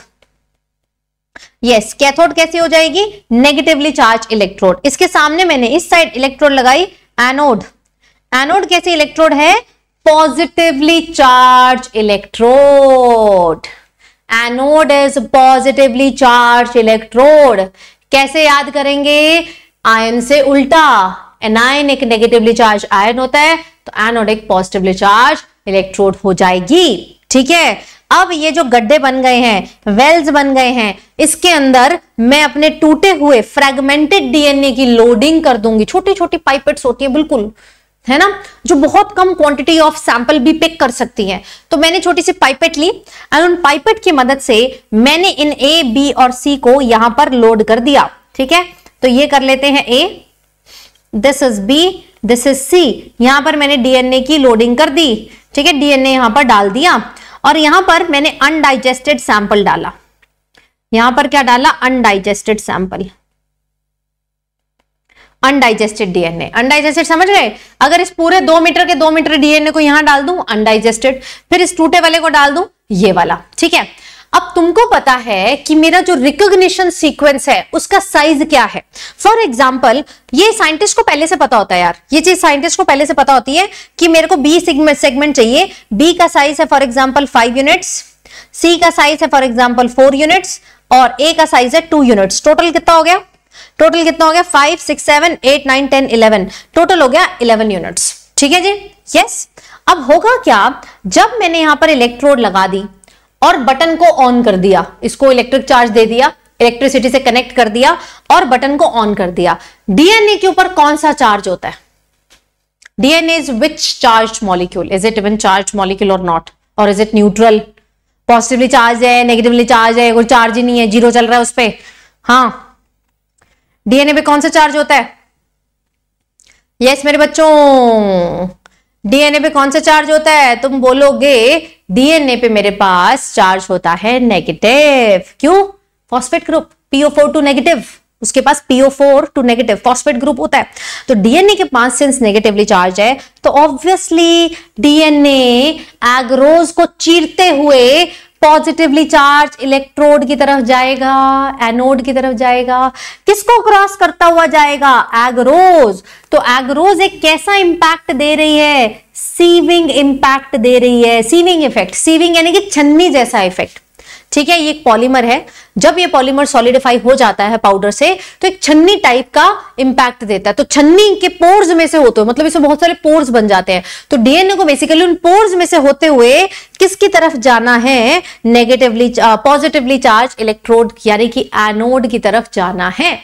यस कैथोड कैसी हो जाएगी नेगेटिवली चार्ज इलेक्ट्रोड इसके सामने मैंने इस साइड इलेक्ट्रोड लगाई एनोड एनोड कैसे इलेक्ट्रोड है positively charge electrode anode is positively charge electrode कैसे याद करेंगे आयन से उल्टा एनाइन एक नेगेटिवली चार्ज आयन होता है तो एनोड एक पॉजिटिवली चार्ज इलेक्ट्रोड हो जाएगी ठीक है अब ये जो गड्ढे बन गए हैं वेल्स बन गए हैं इसके अंदर मैं अपने टूटे हुए फ्रेगमेंटेड डीएनए की लोडिंग कर दूंगी छोटी छोटी पाइपेट्स होती है बिल्कुल है ना जो बहुत कम क्वांटिटी ऑफ सैंपल भी पिक कर सकती है तो मैंने छोटी सी पाइपेट ली एंड उन पाइपेट की मदद से मैंने इन ए बी और सी को यहां पर लोड कर दिया ठीक है तो ये कर लेते हैं A this is B this is C यहां पर मैंने डीएनए की लोडिंग कर दी ठीक है डीएनए यहां पर डाल दिया और यहां पर मैंने अनडाइजेस्टेड सैंपल डाला यहां पर क्या डाला undigested sample undigested DNA undigested समझ गए अगर इस पूरे दो मीटर के दो मीटर डीएनए को यहां डाल दू अनडाइजेस्टेड फिर इस टूटे वाले को डाल दू ये वाला ठीक है अब तुमको पता है कि मेरा जो रिकॉग्निशन सीक्वेंस है उसका साइज क्या है फॉर एग्जाम्पल ये साइंटिस्ट को पहले से पता होता है यार ये चीज साइंटिस्ट को पहले से पता होती है कि मेरे को बी सेगमेंट चाहिए बी का साइज है for example five units C का साइज है फॉर एग्जाम्पल फोर यूनिट्स और ए का साइज है टू यूनिट्स टोटल कितना हो गया टोटल कितना हो गया five six seven eight nine ten eleven total हो गया इलेवन यूनिट्स ठीक है जी यस अब होगा क्या जब मैंने यहां पर इलेक्ट्रोड लगा दी और बटन को ऑन कर दिया इसको इलेक्ट्रिक चार्ज दे दिया इलेक्ट्रिसिटी से कनेक्ट कर दिया और बटन को ऑन कर दिया डीएनए के ऊपर कौन सा चार्ज होता है DNA is which charge molecule is it even charge molecule or not or is it neutral positively charge है नेगेटिवली चार्ज है कोई चार्ज ही नहीं है जीरो चल रहा है उस पर हाँ डीएनए पे कौन सा चार्ज होता है यस yes, मेरे बच्चों डीएनए पे कौन सा चार्ज होता है तुम बोलोगे डीएनए पे मेरे पास चार्ज होता है नेगेटिव क्यों phosphate group P O four two negative उसके पास P O four two negative phosphate group होता है तो डीएनए के पास सिंस नेगेटिवली चार्ज है तो ऑब्वियसली डीएनए एग्रोज को चीरते हुए पॉजिटिवली चार्ज इलेक्ट्रोड की तरफ जाएगा एनोड की तरफ जाएगा किसको क्रॉस करता हुआ जाएगा एग्रोज तो एग्रोज एक कैसा इंपैक्ट दे रही है सीविंग इंपैक्ट दे रही है सीविंग इफेक्ट सीविंग यानी कि छन्नी जैसा इफेक्ट ठीक है ये एक पॉलीमर है जब ये पॉलीमर सॉलिडिफाई हो जाता है पाउडर से तो एक छन्नी टाइप का इंपैक्ट देता है तो छन्नी के पोर्स में से होते हुए मतलब इसमें बहुत सारे पोर्स बन जाते हैं तो डीएनए को बेसिकली उन पोर्स में से होते हुए किसकी तरफ जाना है नेगेटिवली पॉजिटिवली चार्ज इलेक्ट्रोड यानी कि एनोड की तरफ जाना है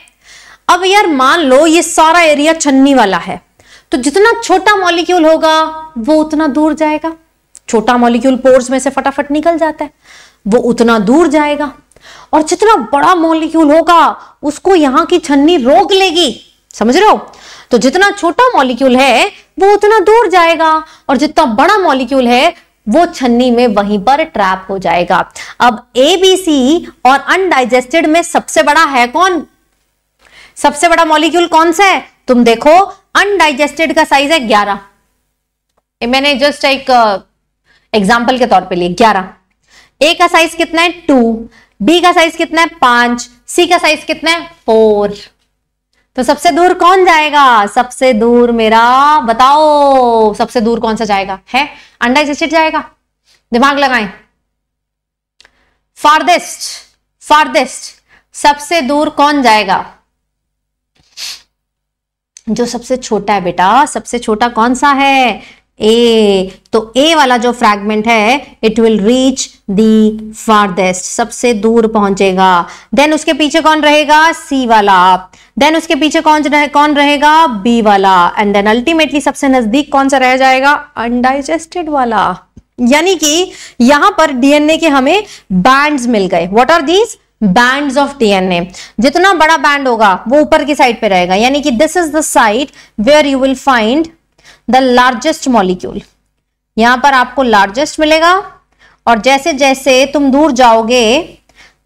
अब यार मान लो ये सारा एरिया छन्नी वाला है तो जितना छोटा मॉलिक्यूल होगा वो उतना दूर जाएगा छोटा मॉलिक्यूल पोर्स में से फटाफट निकल जाता है वो उतना दूर जाएगा और जितना बड़ा मॉलिक्यूल होगा उसको यहां की छन्नी रोक लेगी समझ रहे हो तो जितना छोटा मॉलिक्यूल है वो उतना दूर जाएगा और जितना बड़ा मॉलिक्यूल है वो छन्नी में वहीं पर ट्रैप हो जाएगा अब ए बी सी और अनडाइजेस्टेड में सबसे बड़ा है कौन सबसे बड़ा मॉलिक्यूल कौन सा है तुम देखो अनडाइजेस्टेड का साइज है ग्यारह मैंने जस्ट एक एग्जाम्पल के तौर पे लिए ग्यारह ए का साइज कितना है टू बी का साइज कितना है पांच सी का साइज कितना है फोर तो सबसे दूर कौन जाएगा सबसे दूर मेरा बताओ सबसे दूर कौन सा जाएगा है अंडा इसे जाएगा दिमाग लगाए फारदेस्ट फारदेस्ट सबसे दूर कौन जाएगा जो सबसे छोटा है बेटा सबसे छोटा कौन सा है ए तो ए वाला जो फ्रैगमेंट है it will reach the farthest सबसे दूर पहुंचेगा देन उसके पीछे कौन रहेगा सी वाला देन उसके पीछे कौन रहे, कौन रहेगा बी वाला एंड देन अल्टीमेटली सबसे नजदीक कौन सा रह जाएगा अनडाइजेस्टेड वाला यानी कि यहां पर डीएनए के हमें बैंड्स मिल गए what are these band of DNA जितना बड़ा बैंड होगा वो ऊपर की साइड पे रहेगा यानी कि this is the site where you will find the largest molecule यहां पर आपको लार्जेस्ट मिलेगा और जैसे जैसे तुम दूर जाओगे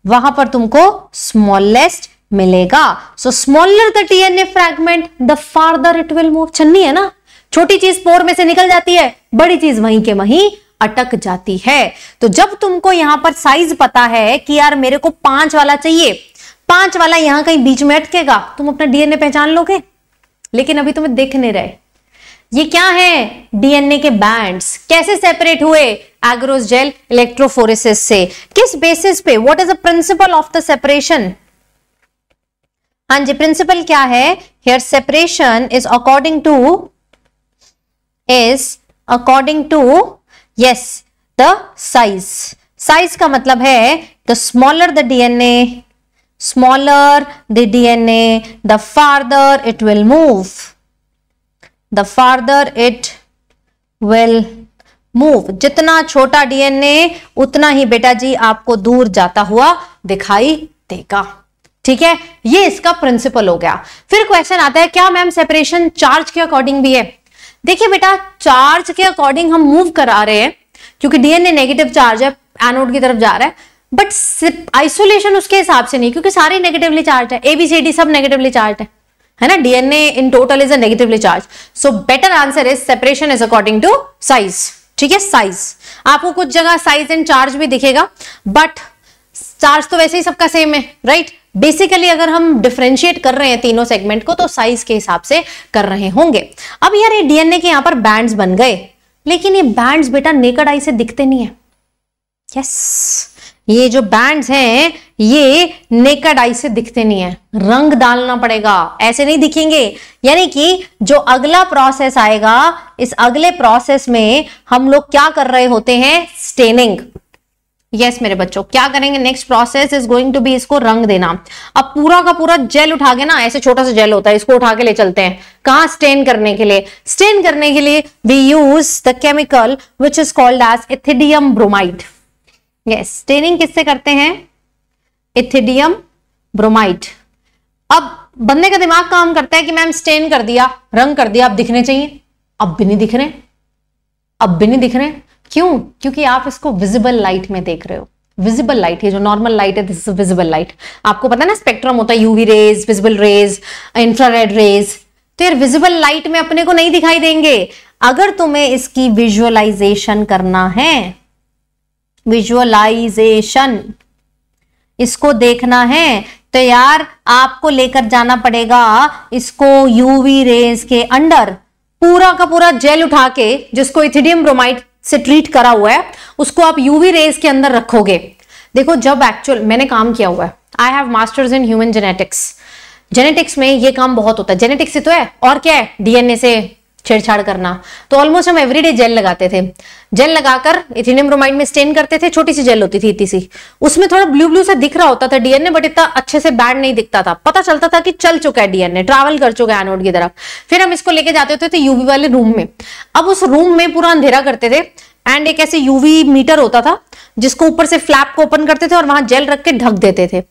वहां पर तुमको स्मॉलेस्ट मिलेगा so smaller the DNA fragment the farther it will move छन्नी है ना छोटी चीज पोर में से निकल जाती है बड़ी चीज वहीं के वहीं अटक जाती है तो जब तुमको यहां पर साइज पता है कि यार मेरे को पांच वाला चाहिए पांच वाला यहां कहीं बीच में अटकेगा तुम अपना डीएनए पहचान लोगे लेकिन अभी तुम्हें देख नहीं रहे ये क्या है डीएनए के बैंड्स कैसे सेपरेट हुए एग्रोस जेल इलेक्ट्रोफोरेसिस से किस बेसिस पे what is the principle of the separation हां जी प्रिंसिपल क्या है here separation is according to is according to yes the size size का मतलब है the smaller the DNA smaller the DNA, the farther it will move. The farther it will move जितना छोटा DNA उतना ही बेटा जी आपको दूर जाता हुआ दिखाई देगा ठीक है ये इसका प्रिंसिपल हो गया फिर क्वेश्चन आता है क्या मैम सेपरेशन चार्ज के अकॉर्डिंग भी है देखिए बेटा चार्ज के अकॉर्डिंग हम मूव करा रहे हैं क्योंकि डीएनए नेगेटिव चार्ज है एनोड की तरफ जा रहा है बट आइसोलेशन उसके हिसाब से नहीं क्योंकि सारे नेगेटिवली चार्ज है एबीसीडी सब नेगेटिवली चार्ज है है ना DNA in total is negatively charge so better answer is separation is according to size ठीक है साइज आपको कुछ जगह साइज एंड चार्ज भी दिखेगा बट चार्ज तो वैसे ही सबका सेम है राइट right? बेसिकली अगर हम डिफ्रेंशिएट कर रहे हैं तीनों सेगमेंट को तो साइज के हिसाब से कर रहे होंगे अब यार ये डीएनए के यहां पर बैंड्स बन गए लेकिन ये बैंड्स बेटा नेकड आई से दिखते नहीं है यस yes. ये जो बैंड्स हैं ये नेकड आई से दिखते नहीं है रंग डालना पड़ेगा ऐसे नहीं दिखेंगे यानी कि जो अगला प्रोसेस आएगा इस अगले प्रोसेस में हम लोग क्या कर रहे होते हैं स्टेनिंग यस मेरे बच्चों क्या करेंगे next process is going to be इसको रंग देना अब पूरा का पूरा जेल उठा के ना ऐसे छोटा सा जेल होता है इसको उठा के ले चलते हैं कहा स्टेन करने के लिए स्टेन करने के लिए we use the chemical which is called as ethidium bromide yes staining किससे करते हैं इथिडियम ब्रोमाइड अब बंदे का दिमाग काम करता है कि मैम स्टेन कर दिया रंग कर दिया अब दिखने चाहिए अब भी नहीं दिख रहे अब भी नहीं दिख रहे क्यों क्योंकि आप इसको विजिबल लाइट में देख रहे हो विजिबल लाइट है जो नॉर्मल लाइट है दिस इज विजिबल लाइट आपको पता है ना स्पेक्ट्रम होता है UV rays visible rays infrared rays तो यार विजिबल लाइट में अपने को नहीं दिखाई देंगे अगर तुम्हें इसकी विजुअलाइजेशन करना है विजुअलाइजेशन इसको देखना है तो यार आपको लेकर जाना पड़ेगा इसको यूवी रेज के अंडर पूरा का पूरा जेल उठा के जिसको इथिडियम ब्रोमाइड से ट्रीट करा हुआ है उसको आप यूवी रेज के अंदर रखोगे देखो जब एक्चुअल मैंने काम किया हुआ है I have masters in human genetics genetics में ये काम बहुत होता है जेनेटिक्स से तो है और क्या है डीएनए से छेड़छाड़ करना तो ऑलमोस्ट हम एवरीडे जेल लगाते थे जेल लगाकर इथिनियम ब्रोमाइड में स्टेन करते थे छोटी सी जेल होती थी इतनी सी उसमें थोड़ा ब्लू ब्लू सा दिख रहा होता था डीएनए बट इतना अच्छे से बैड नहीं दिखता था पता चलता था कि चल चुका है डीएनए ट्रैवल कर चुका है एनोड की तरफ फिर हम इसको लेके जाते होते थे यूवी वाले रूम में अब उस रूम में पूरा अंधेरा करते थे एंड एक ऐसे यूवी मीटर होता था जिसको ऊपर से फ्लैप को ओपन करते थे और वहां जेल रख के ढक देते थे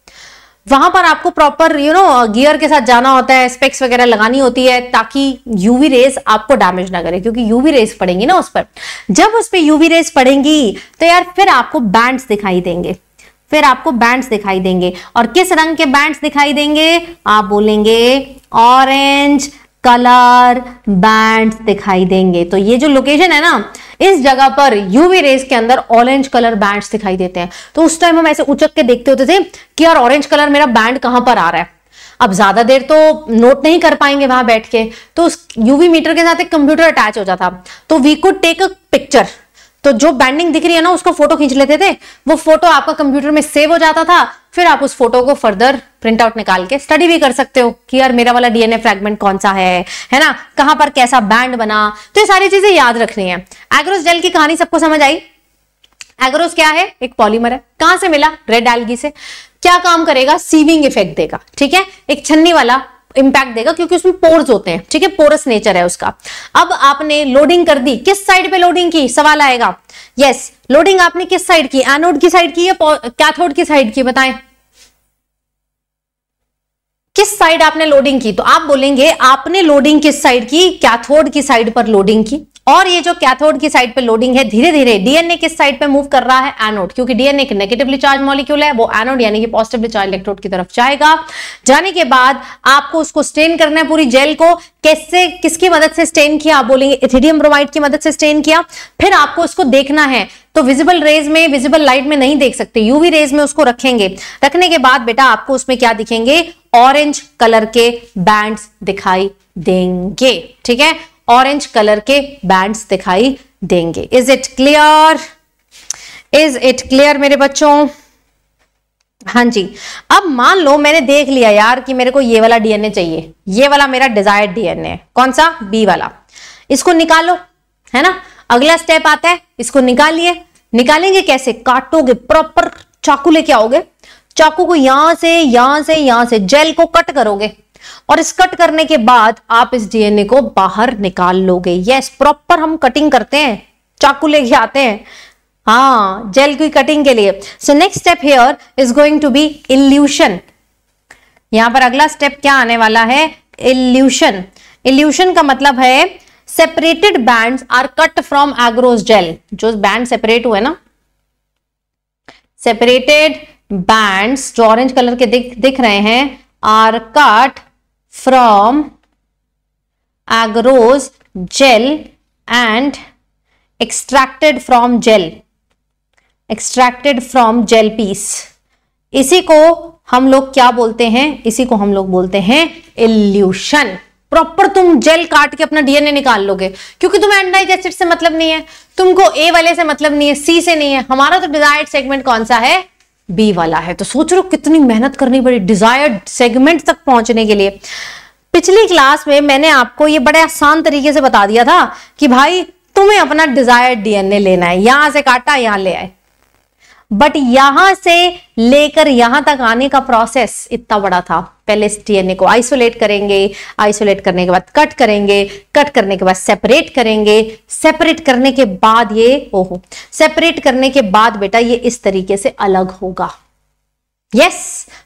वहां पर आपको प्रॉपर यू नो गियर के साथ जाना होता है स्पेक्स वगैरह लगानी होती है ताकि यूवी रेस आपको डैमेज ना करे क्योंकि यूवी रेस पड़ेंगी ना उस पर जब उस पर यूवी रेस पड़ेंगी तो यार फिर आपको बैंड्स दिखाई देंगे फिर आपको बैंड्स दिखाई देंगे और किस रंग के बैंड्स दिखाई देंगे आप बोलेंगे ऑरेंज कलर बैंड्स दिखाई देंगे तो ये जो लोकेशन है ना इस जगह पर यूवी रेस के अंदर ऑरेंज कलर बैंड्स दिखाई देते हैं तो उस टाइम हम ऐसे उचक के देखते होते थे कि यार ऑरेंज कलर मेरा बैंड कहां पर आ रहा है अब ज्यादा देर तो नोट नहीं कर पाएंगे वहां बैठ के तो उस यूवी मीटर के साथ एक कंप्यूटर अटैच हो जाता तो we could take a picture तो जो बैंडिंग दिख रही है ना उसको फोटो खींच लेते थे वो फोटो आपका कंप्यूटर में सेव हो जाता था फिर आप उस फोटो को फर्दर प्रिंट आउट निकाल के स्टडी भी कर सकते हो कि यार मेरा वाला डीएनए फ्रेगमेंट कौन सा है है ना कहां पर कैसा बैंड बना तो ये सारी चीजें याद रखनी है एग्रोस जेल की कहानी सबको समझ आई एग्रोस क्या है एक पॉलीमर है कहां से मिला रेड एल्गी से क्या काम करेगा सीविंग इफेक्ट देगा ठीक है एक छन्नी वाला इंपैक्ट देगा क्योंकि उसमें पोर्स होते हैं ठीक है पोरस नेचर है उसका अब आपने लोडिंग कर दी किस साइड पे लोडिंग की सवाल आएगा यस yes, लोडिंग आपने किस साइड की एनोड की साइड की या कैथोड की साइड की बताएं किस साइड आपने लोडिंग की तो आप बोलेंगे आपने लोडिंग किस साइड की कैथोड की साइड पर लोडिंग की और ये जो कैथोड की साइड पे लोडिंग है धीरे धीरे डीएनए किस साइड पे मूव कर रहा है एनोड क्योंकि डीएनए एक नेगेटिवली चार्ज मॉलिक्यूल है वो एनोड यानी कि पॉजिटिवली चार्ज इलेक्ट्रोड की तरफ जाएगा जाने के बाद आपको उसको स्टेन करना है पूरी जेल को कैसे किसकी मदद से स्टेन किया आप बोलेंगे इथिडियम ब्रोमाइड की मदद से स्टेन किया फिर आपको उसको देखना है तो विजिबल रेज में विजिबल लाइट में नहीं देख सकते यूवी रेज में उसको रखेंगे रखने के बाद बेटा आपको उसमें क्या दिखेंगे ऑरेंज कलर के बैंड्स दिखाई देंगे ठीक है ऑरेंज कलर के बैंड्स दिखाई देंगे is it clear is it clear मेरे बच्चों हाँ जी अब मान लो मैंने देख लिया यार कि मेरे को ये वाला डीएनए चाहिए ये वाला मेरा डिजायर्ड डीएनए है कौन सा बी वाला इसको निकालो है ना अगला स्टेप आता है इसको निकालिए निकालेंगे कैसे काटोगे प्रॉपर चाकू लेके आओगे चाकू को यहां से यहां से यहां से जेल को कट करोगे और इस कट करने के बाद आप इस डीएनए को बाहर निकाल लोगे यस प्रॉपर हम कटिंग करते हैं चाकू लेके आते हैं हाँ जेल की कटिंग के लिए so next step here is going to be elution यहां पर अगला स्टेप क्या आने वाला है इल्यूशन इल्यूशन का मतलब है separated bands are cut from agarose gel जो बैंड सेपरेट हुए ना सेपरेटेड बैंड्स जो ऑरेंज कलर के दिख दिख रहे हैं are cut from agarose gel and extracted from gel extracted from gel piece इसी को हम लोग क्या बोलते हैं इसी को हम लोग बोलते हैं इल्यूशन प्रॉपर तुम जेल काट के अपना डीएनए निकाल लोगे क्योंकि तुम्हें एंडाइज एसिड से मतलब नहीं है तुमको ए वाले से मतलब नहीं है सी से नहीं है हमारा तो डिजायर्ड सेगमेंट कौन सा है बी वाला है तो सोच रहे हो कितनी मेहनत करनी पड़ी डिजायर्ड सेगमेंट तक पहुंचने के लिए पिछली क्लास में मैंने आपको ये बड़े आसान तरीके से बता दिया था कि भाई तुम्हें अपना डिजायर्ड डीएनए लेना है यहां से काटा यहां ले आए बट यहां से लेकर यहां तक आने का प्रोसेस इतना बड़ा था पहले इस डीएनए को आइसोलेट करेंगे आइसोलेट करने के बाद कट करेंगे कट करने के बाद सेपरेट करेंगे सेपरेट करने के बाद ये ओहो सेपरेट करने के बाद बेटा ये इस तरीके से अलग होगा यस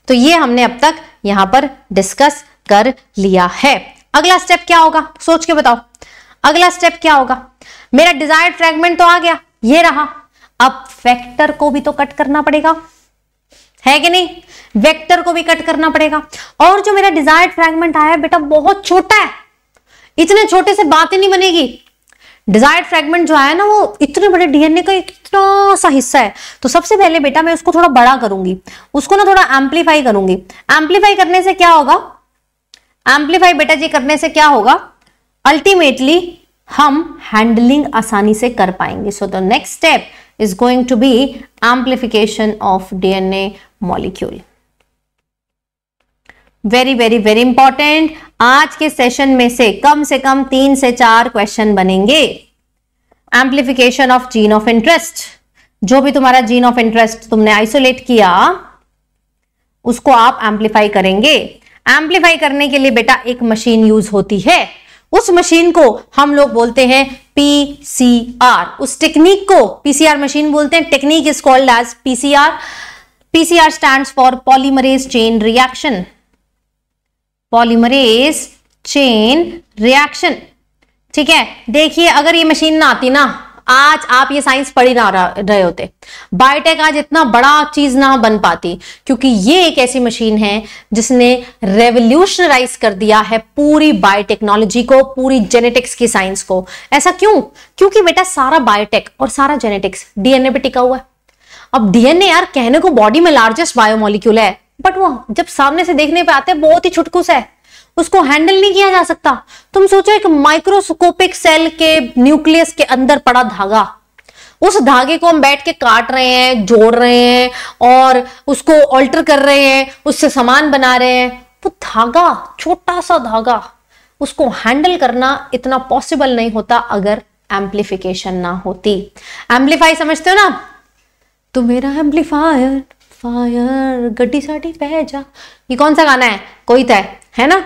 तो ये हमने अब तक यहां पर डिस्कस कर लिया है अगला स्टेप क्या होगा सोच के बताओ अगला स्टेप क्या होगा मेरा डिजायर्ड फ्रेगमेंट तो आ गया ये रहा अब वेक्टर को भी तो कट करना पड़ेगा है कि नहीं वेक्टर को भी कट करना पड़ेगा और जो मेरा डिजायर्ड फ्रैगमेंट आया है बेटा बहुत छोटा है इतने छोटे से बात ही नहीं बनेगी डिजायर्ड फ्रैगमेंट जो आया ना वो इतने बड़े डीएनए का इतना सा हिस्सा है तो सबसे पहले बेटा मैं उसको थोड़ा बड़ा करूंगी उसको ना थोड़ा एम्पलीफाई करूंगी एम्पलीफाई करने से क्या होगा एम्पलीफाई बेटा जी करने से क्या होगा अल्टीमेटली हम हैंडलिंग आसानी से कर पाएंगे so the next step is going to be amplification of DNA molecule. Very very very important आज के सेशन में से कम से कम तीन से चार क्वेश्चन बनेंगे amplification of gene of interest जो भी तुम्हारा जीन ऑफ इंटरेस्ट तुमने आइसोलेट किया उसको आप एम्प्लीफाई करेंगे एम्प्लीफाई करने के लिए बेटा एक मशीन यूज होती है उस मशीन को हम लोग बोलते हैं पीसीआर उस टेक्निक को पीसीआर मशीन बोलते हैं technique is called as PCR PCR stand for polymerase chain reaction polymerase chain reaction ठीक है देखिए अगर ये मशीन ना आती ना आज आप ये साइंस पढ़ ही ना रहे होते बायोटेक आज इतना बड़ा चीज ना बन पाती क्योंकि ये एक ऐसी मशीन है जिसने रेवोल्यूशनराइज कर दिया है पूरी बायोटेक्नोलॉजी को पूरी जेनेटिक्स की साइंस को ऐसा क्यों क्योंकि बेटा सारा बायोटेक और सारा जेनेटिक्स डीएनए पे टिका हुआ है अब डीएनए यार कहने को बॉडी में लार्जेस्ट बायोमोलिक्यूल है बट वो जब सामने से देखने पे आते हैं बहुत ही छुटकुस है उसको हैंडल नहीं किया जा सकता तुम सोचो एक माइक्रोस्कोपिक सेल के न्यूक्लियस के अंदर पड़ा धागा उस धागे को हम बैठ के काट रहे हैं जोड़ रहे हैं और उसको ऑल्टर कर रहे हैं उससे सामान बना रहे हैं वो धागा छोटा सा धागा उसको हैंडल करना इतना पॉसिबल नहीं होता अगर एम्प्लीफिकेशन ना होती एम्पलीफाई समझते हो ना तो मेरा एम्पलीफायर फायर गड्डी साटी पह जा ये कौन सा गाना है कोई तय है, है ना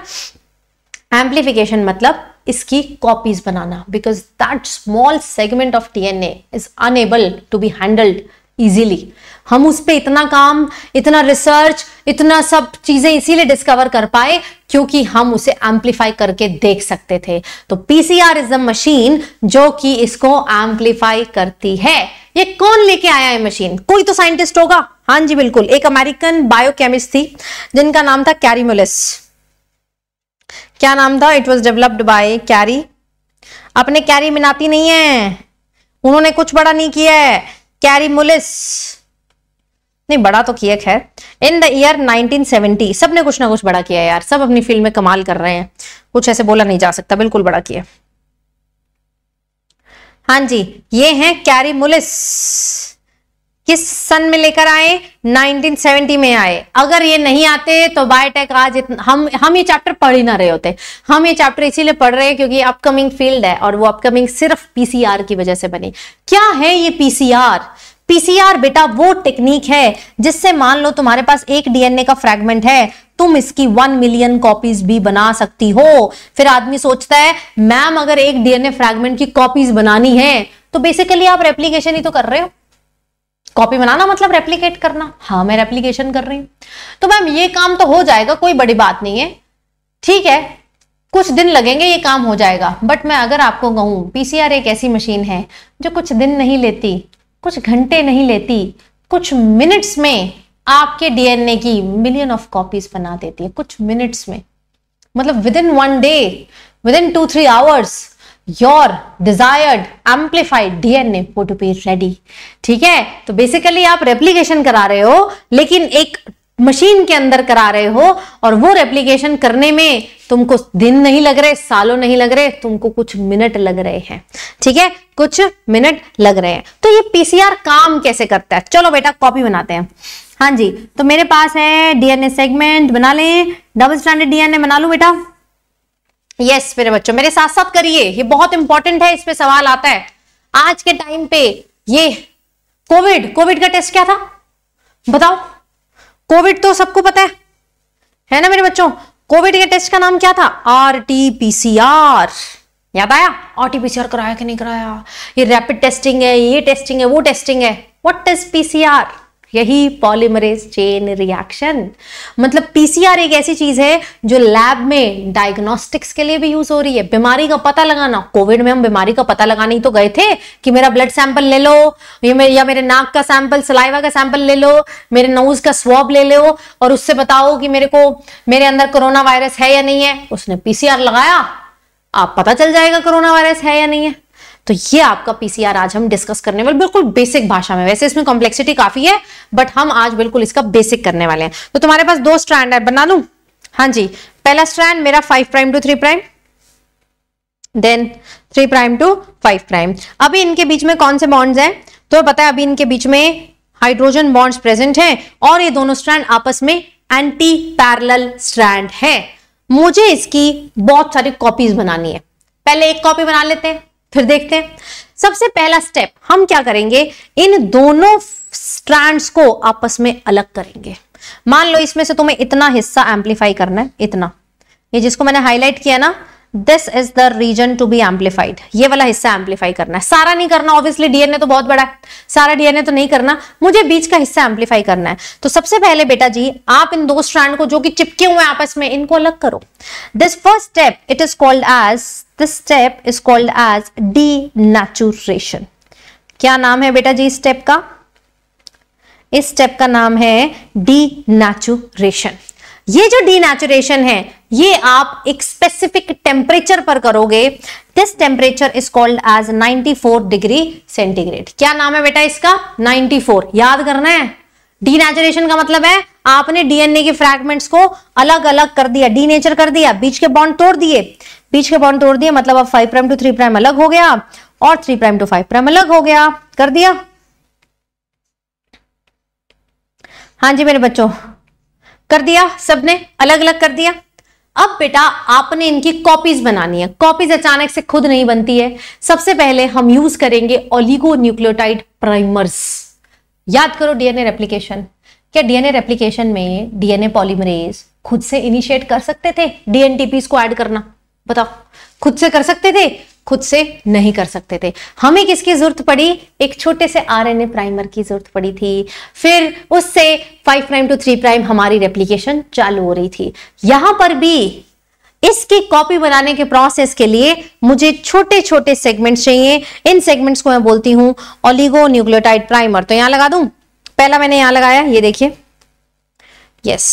एम्प्लीफिकेशन मतलब इसकी कॉपीज बनाना because that small segment of an as unable to be handled easily हम उस पर इतना काम इतना रिसर्च इतना सब चीजें इसीलिए डिस्कवर कर पाए क्योंकि हम उसे एम्पलीफाई करके देख सकते थे तो पीसीआर इज द मशीन जो कि इसको एम्पलीफाई करती है ये कौन लेके आया है मशीन कोई तो साइंटिस्ट होगा हाँ जी बिल्कुल एक अमेरिकन बायोकेमिस्ट थी जिनका नाम था कैरी मुलिस क्या नाम था it was developed by Kary अपने कैरी मिनाती नहीं है उन्होंने कुछ बड़ा नहीं किया है कैरी मुलिस नहीं बड़ा तो किया खैर इन द ईयर 1970 ने कुछ ना कुछ बड़ा किया यार सब अपनी फील्ड में कमाल कर रहे हैं कुछ ऐसे बोला नहीं जा सकता बिल्कुल बड़ा किया हाँ जी ये हैं कैरी मुलिस किस सन में लेकर आए 1970 में आए अगर ये नहीं आते तो बायोटेक आज हम हम ये चैप्टर पढ़ ही ना रहे होते हम ये चैप्टर इसीलिए पढ़ रहे हैं क्योंकि अपकमिंग फील्ड है और वो अपकमिंग सिर्फ पीसीआर की वजह से बनी क्या है ये पीसीआर पीसीआर बेटा वो टेक्निक है जिससे मान लो तुम्हारे पास एक डीएनए का फ्रेगमेंट है तुम इसकी वन मिलियन कॉपीज भी बना सकती हो फिर आदमी सोचता है मैम अगर एक डीएनए फ्रेगमेंट की कॉपीज बनानी है तो बेसिकली आप रेप्लीकेशन ही तो कर रहे हो कॉपी बनाना मतलब रेप्लीकेट करना हाँ मैं रेप्लीकेशन कर रही हूँ तो मैम ये काम तो हो जाएगा कोई बड़ी बात नहीं है ठीक है कुछ दिन लगेंगे ये काम हो जाएगा बट मैं अगर आपको कहूँ पीसीआर एक ऐसी मशीन है जो कुछ दिन नहीं लेती कुछ घंटे नहीं लेती कुछ मिनट्स में आपके डीएनए की मिलियन ऑफ कॉपीज बना देती है कुछ मिनट्स में मतलब with in one day with in two three hours your desired amplified DNA वो बी रेडी ठीक है तो बेसिकली आप रेप्लीकेशन करा रहे हो लेकिन एक मशीन के अंदर करा रहे हो और वो रेप्लीकेशन करने में तुमको दिन नहीं लग रहे सालों नहीं लग रहे तुमको कुछ मिनट लग रहे हैं ठीक है कुछ मिनट लग रहे हैं तो ये पीसीआर काम कैसे करता है चलो बेटा कॉपी बनाते हैं हाँ जी तो मेरे पास है डीएनए सेगमेंट बना लें डबल स्टैंडर्ड डीएनए बना लू बेटा यस मेरे बच्चों मेरे साथ साथ करिए ये बहुत इंपॉर्टेंट है इस पर सवाल आता है आज के टाइम पे ये कोविड कोविड का टेस्ट क्या था बताओ कोविड तो सबको पता है है ना मेरे बच्चों कोविड के टेस्ट का नाम क्या था R T P C R याद आया R T P C R कराया कि नहीं कराया ये रैपिड टेस्टिंग है ये टेस्टिंग है वो टेस्टिंग है वट इज आर यही पॉलीमरेज चेन रिएक्शन मतलब पीसीआर एक ऐसी चीज है जो लैब में डायग्नोस्टिक्स के लिए भी यूज हो रही है बीमारी का पता लगाना कोविड में हम बीमारी का पता लगाने ही तो गए थे कि मेरा ब्लड सैंपल ले लो या मेरे नाक का सैंपल सलाइवा का सैंपल ले लो मेरे नोज का स्वॉब ले लो और उससे बताओ कि मेरे को मेरे अंदर कोरोना वायरस है या नहीं है उसने पीसीआर लगाया आप पता चल जाएगा कोरोना वायरस है या नहीं है तो ये आपका पीसीआर आज हम डिस्कस करने वाले बिल्कुल बेसिक भाषा में वैसे इसमें कॉम्प्लेक्सिटी काफी है बट हम आज बिल्कुल इसका बेसिक करने वाले हैं तो तुम्हारे पास दो स्ट्रैंड है बना लू हाँ जी पहला स्ट्रैंड मेरा five prime to three prime then three prime to five prime अभी इनके बीच में कौन से बॉन्ड्स हैं तो पता है अभी इनके बीच में हाइड्रोजन बॉन्ड्स प्रेजेंट हैं और ये दोनों स्ट्रैंड आपस में एंटी पैरल स्ट्रैंड है मुझे इसकी बहुत सारी कॉपीज बनानी है पहले एक कॉपी बना लेते हैं फिर देखते हैं सबसे पहला स्टेप हम क्या करेंगे इन दोनों स्ट्रैंड्स को आपस में अलग करेंगे मान लो इसमें से तुम्हें इतना हिस्सा एम्पलीफाई करना है इतना ये जिसको मैंने हाईलाइट किया ना this is the region to be amplified ये वाला हिस्सा एम्पलीफाई करना है सारा नहीं करना ऑब्वियसली डीएनए तो बहुत बड़ा है सारा डीएनए तो नहीं करना मुझे बीच का हिस्सा एम्पलीफाई करना है तो सबसे पहले बेटा जी आप इन दो स्ट्रांड को जो कि चिपके हुए आपस में इनको अलग करो this first step it is called as this step is called as denaturation क्या नाम है बेटा जी इस स्टेप का इस स्टेप का नाम है डी नेचुरेशन ये जो डीनेचुरेशन है ये आप एक स्पेसिफिक टेम्परेचर पर करोगे this temperature is called as 94 degree centigrade क्या नाम है बेटा इसका 94 याद करना है डीनेचुरेशन का मतलब है आपने डीएनए के फ्रैगमेंट्स को अलग अलग कर दिया डीनेचर कर दिया बीच के बॉन्ड तोड़ दिए बीच के बॉन्ड तोड़ दिए मतलब अब five prime to three prime अलग हो गया और three prime to five prime अलग हो गया कर दिया हाँ जी मेरे बच्चों कर दिया सबने अलग अलग कर दिया अब बेटा आपने इनकी कॉपीज बनानी है कॉपीज अचानक से खुद नहीं बनती है सबसे पहले हम यूज करेंगे ओलिगो न्यूक्लियोटाइड प्राइमर्स याद करो डीएनए रेप्लीकेशन क्या डीएनए रेप्लीकेशन में डीएनए पॉलीमरेज खुद से इनिशिएट कर सकते थे डीएनटीपीस को ऐड करना बताओ खुद से कर सकते थे खुद से नहीं कर सकते थे हमें किसकी जरूरत पड़ी एक छोटे से आरएनए प्राइमर की जरूरत पड़ी थी फिर उससे five prime to three prime हमारी रेप्लीकेशन चालू हो रही थी यहां पर भी इसकी कॉपी बनाने के प्रोसेस के लिए मुझे छोटे छोटे सेगमेंट्स चाहिए इन सेगमेंट्स को मैं बोलती हूं ओलिगो न्यूक्लियोटाइड प्राइमर तो यहां लगा दू पहला मैंने यहां लगाया ये देखिए यस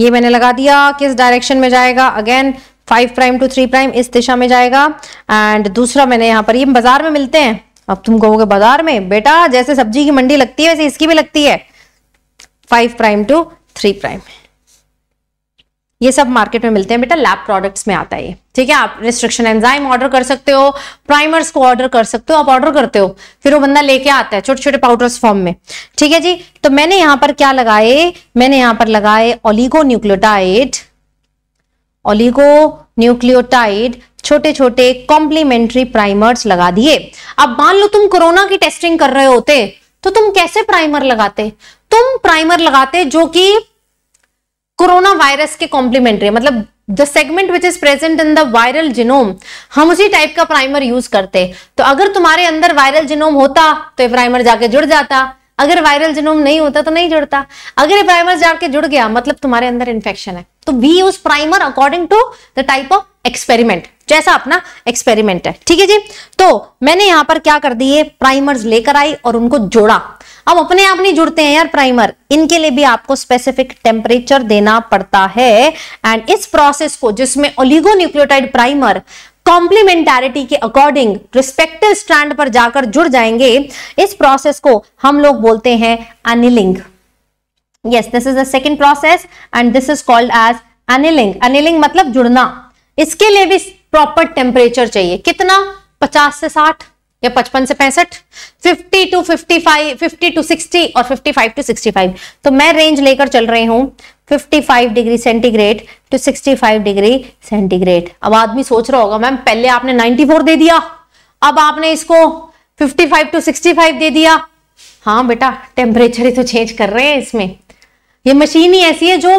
ये मैंने लगा दिया किस डायरेक्शन में जाएगा again five prime to three prime इस दिशा में जाएगा एंड दूसरा मैंने यहाँ पर ये बाजार में मिलते हैं अब तुम कहोगे बाजार में बेटा जैसे सब्जी की मंडी लगती है वैसे इसकी भी लगती है five prime to three prime ये सब मार्केट में मिलते हैं बेटा लैब प्रोडक्ट्स में आता है ये ठीक है आप रिस्ट्रिक्शन एंजाइम ऑर्डर कर सकते हो प्राइमर्स को ऑर्डर कर सकते हो आप ऑर्डर करते हो फिर वो बंदा लेके आता है छोटे छोटे पाउडर्स फॉर्म में ठीक है जी तो मैंने यहां पर क्या लगाए मैंने यहां पर लगाए ओलिगो न्यूक्लियोटाइड ओलिगो न्यूक्लियोटाइड छोटे छोटे कॉम्प्लीमेंट्री प्राइमर्स लगा दिए अब मान लो तुम कोरोना की टेस्टिंग कर रहे होते तो तुम कैसे प्राइमर लगाते तुम प्राइमर लगाते जो कि कोरोना वायरस के कॉम्प्लीमेंट्री मतलब the segment which is present in the viral genome हम उसी टाइप का प्राइमर यूज करते तो अगर तुम्हारे अंदर वायरल जिनोम होता तो ये प्राइमर जाके जुड़ जाता अगर वायरल जीनोम नहीं होता तो नहीं जुड़ता अगर ये प्राइमर जाके जुड़ गया मतलब तुम्हारे अंदर इन्फेक्शन है तो we use primer according to the type of experiment जैसा अपना एक्सपेरिमेंट है ठीक है जी तो मैंने यहां पर क्या कर दिए प्राइमर्स लेकर आई और उनको जोड़ा अब अपने आप नहीं जुड़ते हैं यार प्राइमर इनके लिए भी आपको स्पेसिफिक टेम्परेचर देना पड़ता है एंड इस प्रोसेस को जिसमें ओलिगोन्यूक्लियोटाइड प्राइमर कॉम्प्लीमेंटेरिटी के अकॉर्डिंग रिस्पेक्टिव स्ट्रैंड पर जाकर जुड़ जाएंगे इस प्रोसेस को हम लोग बोलते हैं annealing yes this is the second process and this is called as annealing annealing मतलब जुड़ना इसके लिए भी प्रॉपर टेम्परेचर चाहिए कितना 50 से 60 या 55 से पैंसठ 50 टू 55 50 टू 60 और 55 टू 65 तो मैं रेंज लेकर चल रही हूं 55 degree centigrade to 65 degree centigrade अब आदमी सोच रहा होगा मैम पहले आपने 94 दे दिया अब आपने इसको 55 टू 65 दे दिया हाँ बेटा टेम्परेचर ही तो चेंज कर रहे हैं इसमें ये मशीन ही ऐसी है जो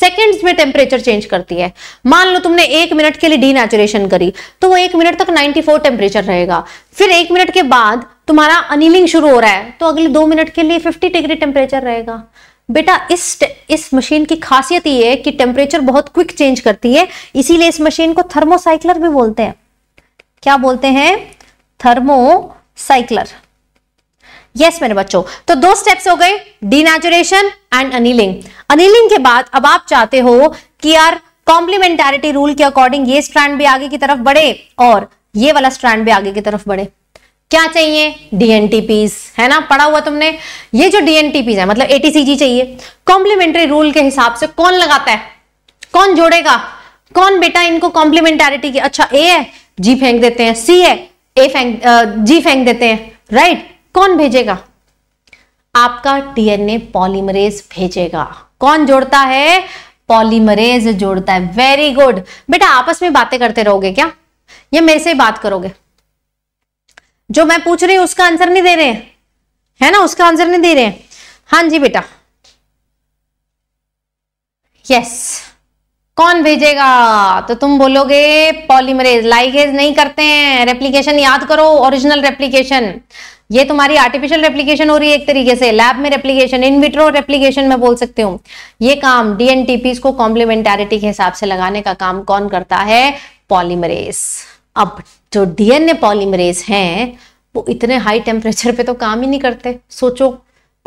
सेकंड्स में टेम्परेचर चेंज करती है मान लो तुमने एक मिनट के लिए डीनेचुरेशन करी तो वो एक मिनट तक 94 टेम्परेचर रहेगा फिर एक मिनट के बाद तुम्हारा अनिलिंग शुरू हो रहा है तो अगले दो मिनट के लिए 50 डिग्री टेम्परेचर रहेगा बेटा इस इस मशीन की खासियत ये है कि टेम्परेचर बहुत क्विक चेंज करती है इसीलिए इस मशीन को थर्मोसाइक्लर भी बोलते हैं क्या बोलते हैं थर्मोसाइक्लर यस yes, मेरे बच्चों तो दो स्टेप्स हो गए डीनेचुरेशन एंड अनिलिंग अनिलिंग के बाद अब आप चाहते हो कि यार कॉम्प्लीमेंटारिटी रूल के अकॉर्डिंग ये स्ट्रैंड भी आगे की तरफ बढ़े और ये वाला स्ट्रैंड भी आगे की तरफ बढ़े क्या चाहिए डीएनटीपीज है ना पढ़ा हुआ तुमने ये जो डीएनटीपीज है मतलब एटीसीजी चाहिए कॉम्प्लीमेंट्री रूल के हिसाब से कौन लगाता है कौन जोड़ेगा कौन बेटा इनको कॉम्प्लीमेंटारिटी की अच्छा ए है जी फेंक देते हैं सी है ए फेंक जी फेंक देते हैं राइट कौन भेजेगा आपका डीएनए पॉलीमरेज भेजेगा कौन जोड़ता है पॉलीमरेज जोड़ता है वेरी गुड बेटा आपस में बातें करते रहोगे क्या या मेरे से बात करोगे जो मैं पूछ रही हूं उसका आंसर नहीं दे रहे हैं है ना उसका आंसर नहीं दे रहे हैं हां जी बेटा यस कौन भेजेगा तो तुम बोलोगे पॉलीमरेज लाइगेज नहीं करते हैं रेप्लीकेशन याद करो ओरिजिनल रेप्लीकेशन ये तुम्हारी आर्टिफिशियल रेप्लीकेशन हो रही है एक तरीके से लैब में रेप्लीकेशन इन विट्रो रेप्लीकेशन मैं बोल सकती हूँ ये काम डीएनटीपी को कॉम्प्लीमेंटारिटी के हिसाब से लगाने का काम कौन करता है पॉलीमरेज अब जो डीएनए पॉलीमरेज हैं वो इतने हाई टेम्परेचर पे तो काम ही नहीं करते सोचो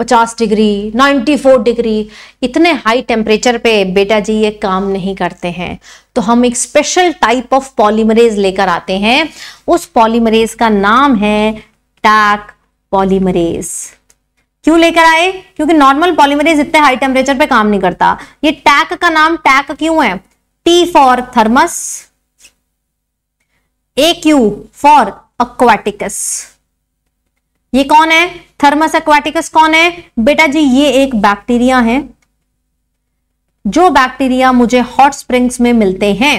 50 डिग्री 94 डिग्री इतने हाई टेम्परेचर पे बेटा जी ये काम नहीं करते हैं तो हम एक स्पेशल टाइप ऑफ पॉलीमरेज लेकर आते हैं उस पॉलीमरेज का नाम है टैक पॉलीमरेज क्यों लेकर आए क्योंकि नॉर्मल पॉलीमरेज इतने हाई टेम्परेचर पे काम नहीं करता ये टैक का नाम टैक क्यों है T for Thermus A Q for aquaticus ये कौन है थर्मस एक्वाटिकस कौन है बेटा जी ये एक बैक्टीरिया है जो बैक्टीरिया मुझे हॉट स्प्रिंग्स में मिलते हैं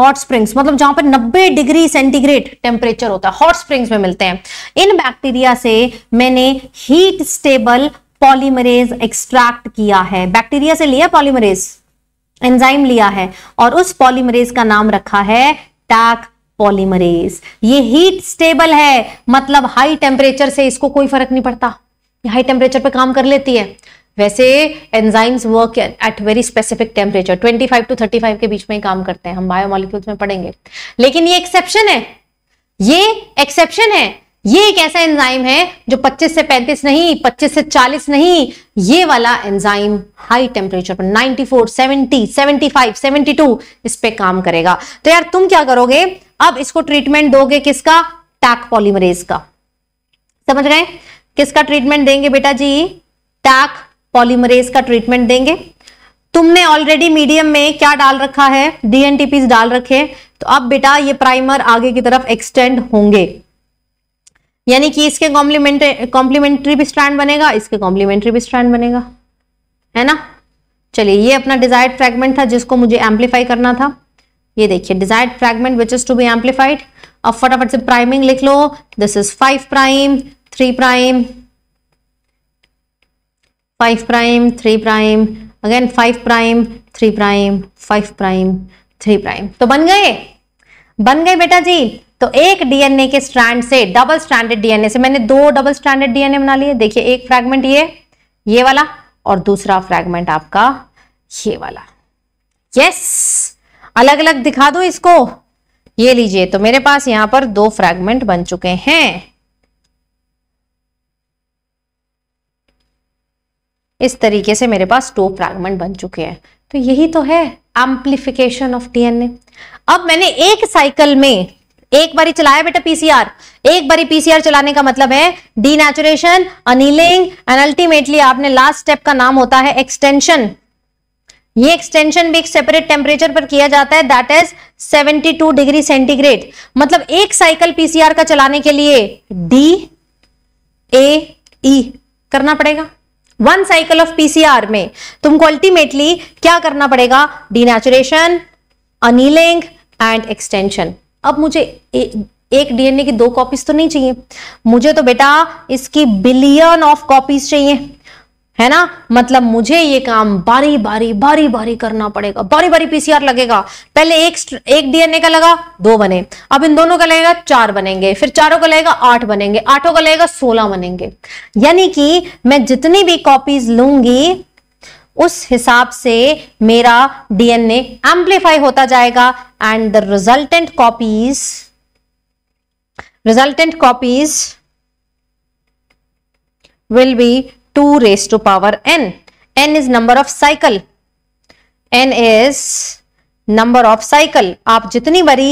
हॉट स्प्रिंग्स मतलब जहां पर 90 डिग्री सेंटीग्रेड टेम्परेचर होता है हॉट स्प्रिंग्स में मिलते हैं इन बैक्टीरिया से मैंने हीट स्टेबल पॉलीमरेज एक्सट्रैक्ट किया है बैक्टीरिया से लिया पॉलीमरेज एंजाइम लिया है और उस पॉलीमरेज का नाम रखा है टैक पॉलीमरेज ये हीट स्टेबल है मतलब हाई टेम्परेचर से इसको कोई फर्क नहीं पड़ता हाई टेम्परेचर पे काम कर लेती है वैसे enzymes work at very specific temperature 25 to 35 के बीच में ही काम करते हैं हम बायोमोलिक्यूल्स में पढ़ेंगे लेकिन ये एक्सेप्शन है ये एक्सेप्शन है ये एक ऐसा एंजाइम है जो 25 से 35 नहीं 25 से 40 नहीं ये वाला एंजाइम हाई टेम्परेचर पर 94, 70, 75, 72 इस पे काम करेगा तो यार तुम क्या करोगे अब इसको ट्रीटमेंट दोगे किसका टैक पॉलीमरेज का समझ रहे किसका ट्रीटमेंट देंगे बेटा जी टैक पॉलीमरेज का ट्रीटमेंट देंगे तुमने ऑलरेडी मीडियम में क्या डाल रखा है डीएनटीपी डाल रखे तो अब बेटा ये प्राइमर आगे की तरफ एक्सटेंड होंगे यानी कि इसके कॉम्प्लीमेंट्री कॉम्प्लीमेंट्री भी स्ट्रैंड बनेगा इसके कॉम्प्लीमेंट्री भी स्ट्रैंड बनेगा है ना चलिए ये अपना डिजायर्ड फ्रेगमेंट था जिसको मुझे एम्पलीफाई करना था ये देखिए desired fragment which is to be amplified अब फटाफट से प्राइमिंग लिख लो this is five prime three prime five prime three prime again five prime three prime five prime three prime तो बन गए बन गए बेटा जी तो एक डीएनए के स्ट्रैंड से डबल स्टैंडर्ड डीएनए से मैंने दो डबल स्टैंडर्ड डीएनए बना लिए देखिए एक फ्रैगमेंट ये ये वाला और दूसरा फ्रैगमेंट आपका ये वाला यस अलग अलग दिखा दो इसको ये लीजिए तो मेरे पास यहां पर दो फ्रैगमेंट बन चुके हैं इस तरीके से मेरे पास टू फ्रैगमेंट बन चुके हैं तो यही तो है एम्प्लीफिकेशन ऑफ डीएनए अब मैंने एक साइकिल में एक बारी चलाया बेटा पीसीआर एक बारी पीसीआर चलाने का मतलब है denaturation annealing and ultimately आपने लास्ट स्टेप का नाम होता है एक्सटेंशन ये एक्सटेंशन भी एक सेपरेट टेम्परेचर पर किया जाता है दैट इज 72 डिग्री सेंटीग्रेड मतलब एक साइकिल पीसीआर का चलाने के लिए डी ए ई करना पड़ेगा वन साइकिल ऑफ पीसीआर में तुमको अल्टीमेटली क्या करना पड़ेगा denaturation annealing and extension अब मुझे ए, एक डीएनए की दो कॉपीज तो नहीं चाहिए मुझे तो बेटा इसकी बिलियन ऑफ कॉपीज चाहिए है ना मतलब मुझे ये काम बारी बारी बारी बारी करना पड़ेगा बारी बारी पीसीआर लगेगा पहले एक एक डीएनए का लगा दो बने अब इन दोनों का लगेगा चार बनेंगे फिर चारों का लगेगा आठ बनेंगे आठों का लगेगा सोलह बनेंगे यानी कि मैं जितनी भी कॉपीज लूंगी उस हिसाब से मेरा डीएनए एम्प्लीफाई होता जाएगा and the resultant copies resultant copies will be two raise to power n n is number of cycle n is number of cycle आप जितनी बारी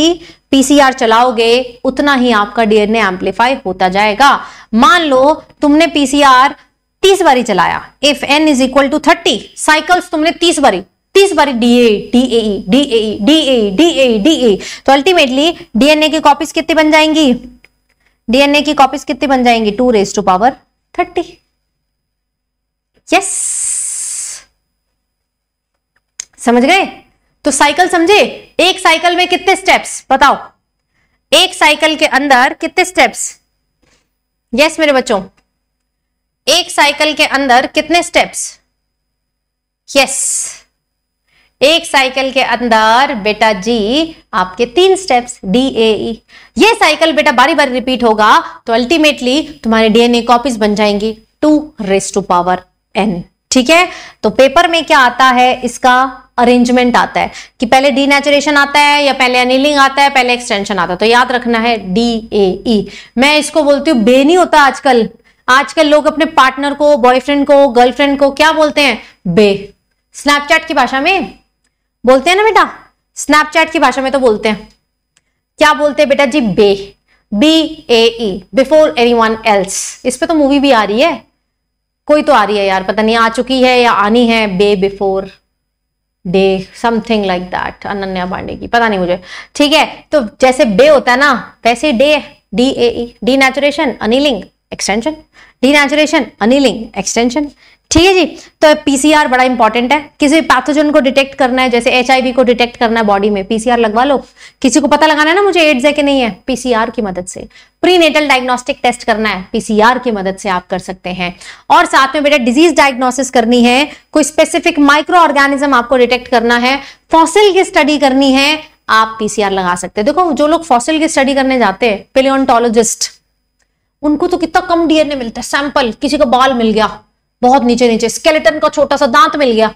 पीसीआर चलाओगे उतना ही आपका डीएनए एम्पलीफाई होता जाएगा मान लो तुमने पीसीआर तीस बारी चलाया if n is equal to thirty cycle तुमने तीस बारी तीस बारी D A D A D A D A D A D A तो अल्टीमेटली डीएनए की कॉपीज कितनी बन जाएंगी डीएनए की कॉपीज कितनी बन जाएंगी two raise to power thirty yes समझ गए तो साइकिल समझे एक साइकिल में कितने स्टेप्स बताओ एक साइकिल के अंदर कितने स्टेप्स यस yes, मेरे बच्चों एक साइकिल के अंदर कितने स्टेप्स यस एक साइकिल के अंदर बेटा जी आपके तीन स्टेप्स डी ए ये साइकिल बेटा बारी बारी रिपीट होगा तो अल्टीमेटली तुम्हारे डीएनए कॉपीज बन जाएंगी two raise to power n ठीक है तो पेपर में क्या आता है इसका अरेंजमेंट आता है कि पहले डीनेचुरेशन आता है या पहले अनिलिंग आता है पहले एक्सटेंशन आता है तो याद रखना है डी ए ई मैं इसको बोलती हूँ बेनी होता आजकल आजकल लोग अपने पार्टनर को बॉयफ्रेंड को गर्लफ्रेंड को क्या बोलते हैं बे स्नैपचैट की भाषा में बोलते हैं ना बेटा स्नैपचैट की भाषा में तो बोलते हैं क्या बोलते हैं बेटा जी bae B A before anyone else इस पर तो मूवी भी आ रही है कोई तो आ रही है यार पता नहीं आ चुकी है या आनी है bae before day something like that Ananya Pandey की पता नहीं मुझे ठीक है तो जैसे बे होता है ना वैसे day D A denaturation annealing extension denaturation annealing extension ठीक है जी तो पीसीआर बड़ा इंपॉर्टेंट है किसी भी पैथोजन को डिटेक्ट करना है जैसे एच को डिटेक्ट करना है बॉडी में पीसीआर लगवा लो किसी को पता लगाना है ना मुझे एड्स है कि नहीं है पीसीआर की मदद से प्रीनेटल डायग्नोस्टिक टेस्ट करना है पीसीआर की मदद से आप कर सकते हैं और साथ में बेटा डिजीज डायग्नोसिस करनी है कोई स्पेसिफिक माइक्रो ऑर्गेनिज्म आपको डिटेक्ट करना है फॉसिल की स्टडी करनी है आप पीसीआर लगा सकते हैं देखो जो लोग फॉसिल की स्टडी करने जाते हैं पेलियोन्टोलॉजिस्ट उनको तो कितना कम डीएनए मिलता है सैंपल किसी का बाल मिल गया बहुत नीचे नीचे स्केलेटन का छोटा सा दांत मिल गया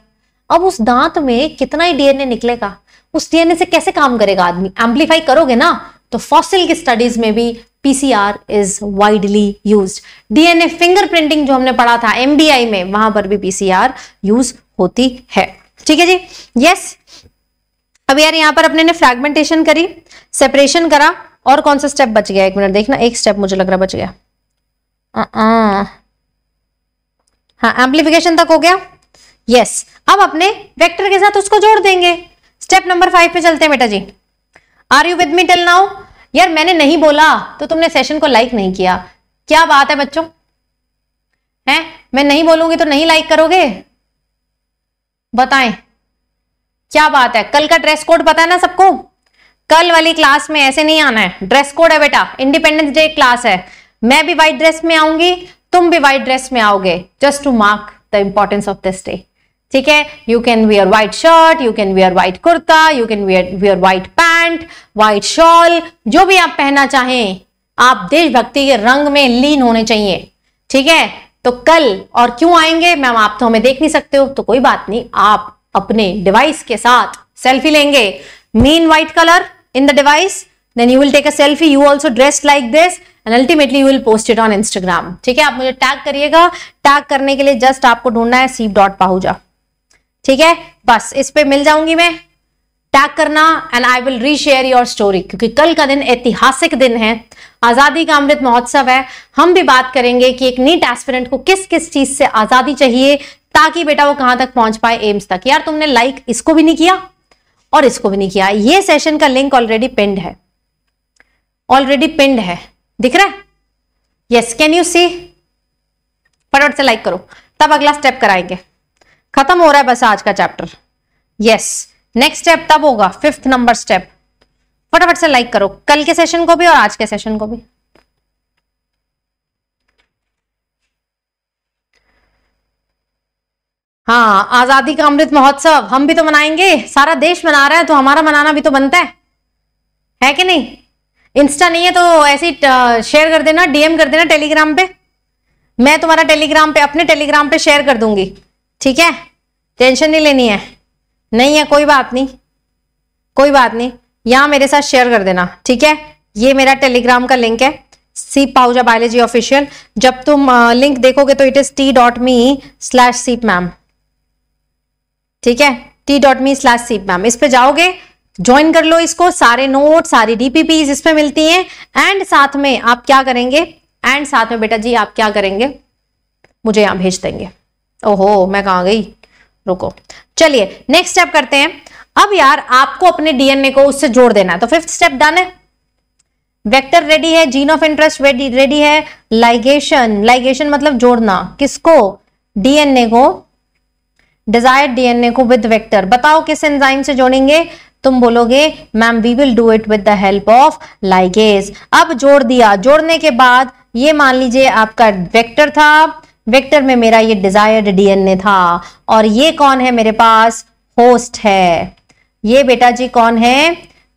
अब उस दांत में कितना ही डीएनए निकलेगा उस डीएनए से कैसे काम करेगा आदमी एम्पलीफाई करोगे ना तो फॉसिल की स्टडीज में भी PCR is widely use DNA fingerprinting जो हमने पढ़ा था एमडीआई में वहां पर भी पीसीआर यूज होती है ठीक है जी यस अब यार यहां पर अपने ने फ्रेगमेंटेशन करी सेपरेशन करा और कौन सा स्टेप बच गया एक मिनट देखना एक स्टेप मुझे लग रहा बच गया uh-uh। हाँ एम्प्लीफिकेशन तक हो गया यस yes. अब अपने वेक्टर के साथ उसको जोड़ देंगे स्टेप नंबर फाइव पे चलते हैं बेटा जी are you with me till now यार मैंने नहीं बोला तो तुमने सेशन को लाइक नहीं किया क्या बात है बच्चों हैं मैं नहीं बोलूंगी तो नहीं लाइक करोगे बताएं क्या बात है कल का ड्रेस कोड पता है ना सबको कल वाली क्लास में ऐसे नहीं आना है ड्रेस कोड है बेटा इंडिपेंडेंस डे क्लास है मैं भी व्हाइट ड्रेस में आऊंगी तुम भी व्हाइट ड्रेस में आओगे just to mark the importance of this day ठीक है you can wear white shirt you can wear white kurta you can wear wear white pant white shawl जो भी आप पहनना चाहें आप देशभक्ति के रंग में लीन होने चाहिए ठीक है तो कल और क्यों आएंगे मैम आप तो हमें देख नहीं सकते हो तो कोई बात नहीं आप अपने डिवाइस के साथ सेल्फी लेंगे mean white colour in the device then you will take a selfie you also dressed like this and ultimately you will post it on instagram ठीक है आप मुझे टैग करिएगा टैग करने के लिए जस्ट आपको ढूंढना है सीप डॉट पाहुजा ठीक है बस इस पे मिल जाऊंगी मैं टैग करना and I will reshare your story क्योंकि कल का दिन ऐतिहासिक दिन है आजादी का अमृत महोत्सव है हम भी बात करेंगे कि एक नीट एस्पिरेंट को किस किस चीज से आजादी चाहिए ताकि बेटा वो कहां तक पहुंच पाए एम्स तक यार तुमने लाइक इसको भी नहीं किया और इसको भी नहीं किया ये सेशन का लिंक ऑलरेडी पिंड है ऑलरेडी पिंड है दिख रहा है यस कैन यू सी फटाफट से लाइक करो तब अगला स्टेप कराएंगे खत्म हो रहा है बस आज का चैप्टर यस नेक्स्ट स्टेप तब होगा फिफ्थ नंबर स्टेप फटाफट से लाइक करो कल के सेशन को भी और आज के सेशन को भी हाँ आजादी का अमृत महोत्सव हम भी तो मनाएंगे सारा देश मना रहा है तो हमारा मनाना भी तो बनता है है कि नहीं इंस्टा नहीं है तो ऐसे ही शेयर कर देना डीएम कर देना टेलीग्राम पे मैं तुम्हारा टेलीग्राम पे अपने टेलीग्राम पे शेयर कर दूंगी ठीक है टेंशन नहीं लेनी है नहीं है कोई बात नहीं कोई बात नहीं यहाँ मेरे साथ शेयर कर देना ठीक है ये मेरा टेलीग्राम का लिंक है सीप पाउजा बायोलॉजी ऑफिशियल जब तुम लिंक देखोगे तो it is T dot me slash सीप मैम ठीक है टी डॉट मी स्लैश सीप मैम इस पर जाओगे ज्वाइन कर लो इसको सारे नोट सारी इस पर मिलती हैं एंड साथ में आप क्या करेंगे एंड साथ में बेटा जी आप क्या करेंगे मुझे यहां भेज देंगे ओहो मैं कहा गई रुको चलिए नेक्स्ट स्टेप करते हैं अब यार आपको अपने डीएनए को उससे जोड़ देना है तो फिफ्थ स्टेप डन है वेक्टर रेडी है जीन ऑफ इंटरेस्ट रेडी है लाइगेशन लाइगेशन मतलब जोड़ना किसको डीएनए को डिजायर्ड डीएनए को विद वेक्टर बताओ किस एंजाइम से जोड़ेंगे तुम बोलोगे ma'am we will do it with the help of ligase अब जोड़ दिया जोड़ने के बाद ये मान लीजिए आपका वेक्टर था वेक्टर में मेरा ये डिजायर्ड डीएनए था और ये कौन है मेरे पास होस्ट है ये बेटा जी कौन है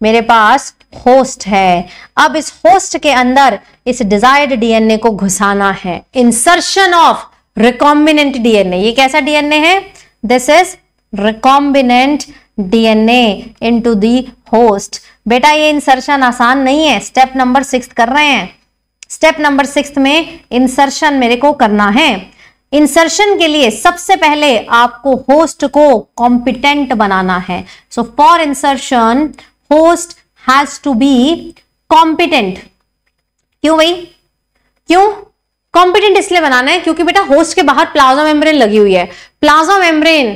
मेरे पास होस्ट है अब इस होस्ट के अंदर इस डिजायर्ड डीएनए को घुसाना है इंसर्शन ऑफ रिकॉम्बिनेंट डीएनए ये कैसा डीएनए है this is recombinant DNA into the host बेटा ये इंसर्शन आसान नहीं है स्टेप नंबर सिक्स कर रहे हैं स्टेप नंबर सिक्स में इंसर्शन मेरे को करना है इंसर्शन के लिए सबसे पहले आपको होस्ट को कॉम्पिटेंट बनाना है so for insertion host has to be competent क्यों भाई क्यों कॉम्पिटेंट इसलिए बनाना है क्योंकि बेटा होस्ट के बाहर प्लाज्मा मेम्ब्रेन लगी हुई है plasma membrane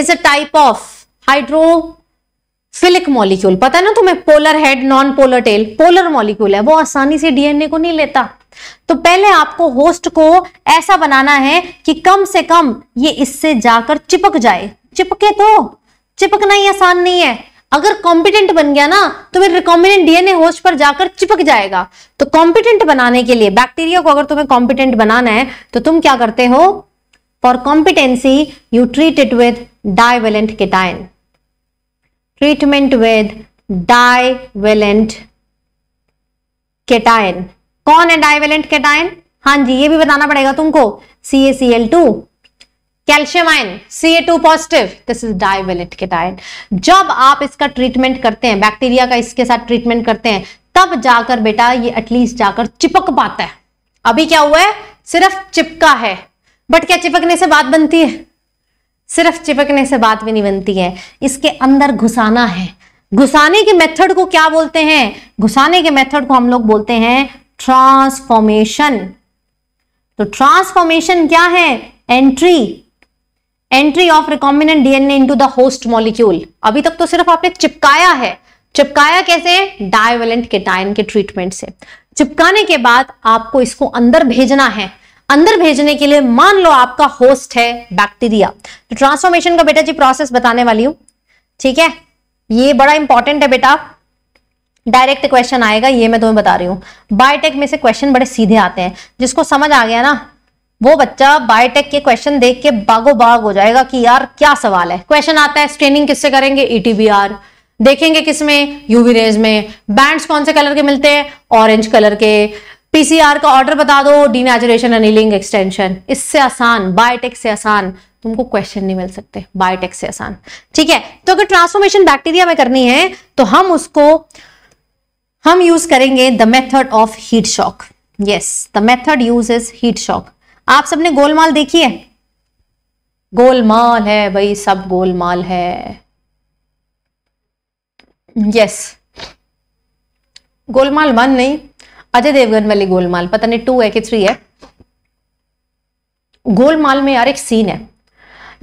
is a type of hydrophilic molecule पता है ना तुम्हें polar head non polar tail polar molecule है वो आसानी से डीएनए को नहीं लेता तो पहले आपको होस्ट को ऐसा बनाना है कि कम से कम ये इससे जाकर चिपक जाए चिपके तो चिपकना ही आसान नहीं है अगर कॉम्पिटेंट बन गया ना तो फिर रिकॉम्बिनेंट डीएनए होस्ट पर जाकर चिपक जाएगा तो कॉम्पिटेंट बनाने के लिए बैक्टीरिया को अगर तुम्हें कॉम्पिटेंट बनाना है तो तुम क्या करते हो for competency you treat it with divalent cation treatment with divalent cation कौन है डायवेलेंट केटाइन हाँ जी ये भी बताना पड़ेगा तुमको C A C L two calcium ion C A two positive this is divalent cation जब आप इसका ट्रीटमेंट करते हैं बैक्टीरिया का इसके साथ ट्रीटमेंट करते हैं तब जाकर बेटा ये एटलीस्ट जाकर चिपक पाता है अभी क्या हुआ है सिर्फ चिपका है बट क्या चिपकने से बात बनती है सिर्फ चिपकने से बात भी नहीं बनती है इसके अंदर घुसाना है घुसाने के मेथड को क्या बोलते हैं घुसाने के मेथड को हम लोग बोलते हैं ट्रांसफॉर्मेशन तो ट्रांसफॉर्मेशन क्या है entry entry of recombinant DNA into the host molecule अभी तक तो सिर्फ आपने चिपकाया है चिपकाया कैसे डायवेलेंट के केटायन के ट्रीटमेंट से चिपकाने के बाद आपको इसको अंदर भेजना है अंदर भेजने के लिए मान लो आपका होस्ट है बैक्टीरिया तो ट्रांसफॉर्मेशन का बेटा जी प्रोसेस बताने वाली हूं ठीक है ये बड़ा इंपॉर्टेंट है बेटा डायरेक्ट क्वेश्चन आएगा ये मैं तुम्हें बता रही हूं बायोटेक में से क्वेश्चन बड़े सीधे आते हैं जिसको समझ आ गया ना वो बच्चा बायोटेक के क्वेश्चन देख के बागो बाग हो जाएगा कि यार क्या सवाल है क्वेश्चन आता है स्ट्रेनिंग किससे करेंगे ईटीबीआर e देखेंगे किसमें यूवी रेज में बैंड्स कौन से कलर के मिलते हैं ऑरेंज कलर के पीसीआर का ऑर्डर बता दो डीनेचुरेशन अनिलिंग एक्सटेंशन इससे आसान बायोटेक से आसान तुमको क्वेश्चन नहीं मिल सकते बायोटेक से आसान ठीक है तो अगर ट्रांसफॉर्मेशन बैक्टीरिया में करनी है तो हम उसको हम यूज करेंगे the method of heat shock yes the method use is heat shock आप सबने गोलमाल देखी है गोलमाल है भाई सब गोलमाल है यस गोलमाल वन नहीं अजय देवगन वाली गोलमाल पता नहीं टू है कि थ्री है गोलमाल में यार एक सीन है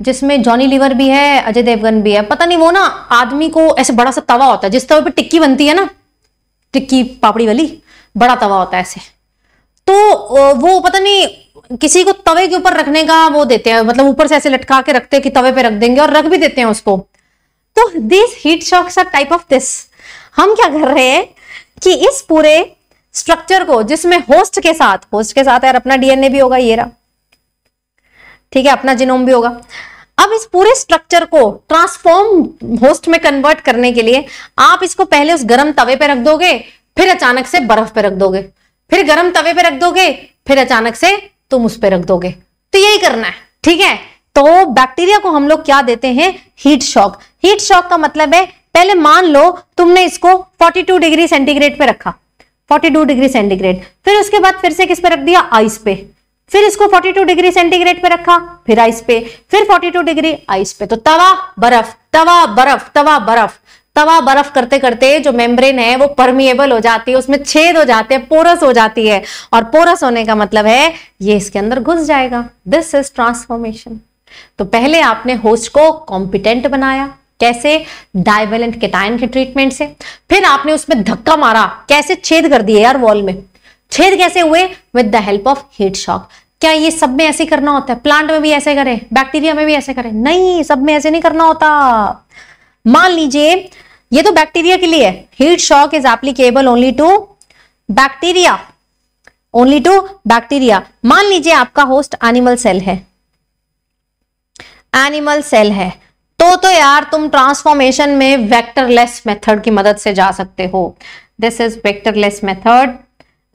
जिसमें जॉनी लीवर भी है अजय देवगन भी है पता नहीं वो ना आदमी को ऐसे बड़ा सा तवा होता है जिस तवे पे टिक्की बनती है ना टिक्की पापड़ी वाली बड़ा तवा होता है ऐसे तो वो पता नहीं किसी को तवे के ऊपर रखने का वो देते हैं मतलब ऊपर से ऐसे लटका के रखते हैं कि तवे पे रख देंगे और रख भी देते हैं उसको तो this heat shocks are type of this हम क्या कर रहे हैं कि इस पूरे स्ट्रक्चर को जिसमें होस्ट के साथ होस्ट के साथ यार अपना डीएनए भी होगा ये रहा ठीक है अपना जिनोम भी होगा अब इस पूरे स्ट्रक्चर को ट्रांसफॉर्म होस्ट में कन्वर्ट करने के लिए आप इसको पहले उस गर्म तवे पे रख दोगे फिर अचानक से बर्फ पे रख दोगे फिर गर्म तवे पे रख दोगे फिर अचानक से तुम उस पर रख दोगे तो यही करना है ठीक है तो बैक्टीरिया को हम लोग क्या देते हैं हीट शॉक हीट शॉक का मतलब है पहले मान लो तुमने इसको 42 डिग्री सेंटीग्रेड पे रखा 42 डिग्री सेंटीग्रेड फिर उसके बाद फिर से किस पे रख दिया आइस पे फिर इसको 42 डिग्री सेंटीग्रेड पे रखा फिर आइस पे फिर 42 डिग्री आइस पे तो तवा बर्फ तवा बर्फ तवा बर्फ तवा बर्फ करते करते जो मेम्ब्रेन है वो परमिएबल हो जाती है उसमें छेद हो जाते हैं पोरस हो जाती है और पोरस होने का मतलब है ये इसके अंदर घुस जाएगा दिस इज ट्रांसफॉर्मेशन तो पहले आपने होस्ट को कॉम्पिटेंट बनाया कैसे डाइवेलेंट केटाइन के ट्रीटमेंट से फिर आपने उसमें धक्का मारा कैसे छेद कर दिए यार वॉल में छेद कैसे हुए with the help of heat shock क्या ये सब में ऐसे करना होता है प्लांट में भी ऐसे करें बैक्टीरिया में भी ऐसे करें नहीं सब में ऐसे नहीं करना होता मान लीजिए ये तो बैक्टीरिया के लिए heat shock is applicable only to bacteria only to bacteria मान लीजिए आपका होस्ट एनिमल सेल है एनिमल सेल है तो तो यार तुम ट्रांसफॉर्मेशन में वेक्टरलेस मेथड की मदद से जा सकते हो this is vectorless method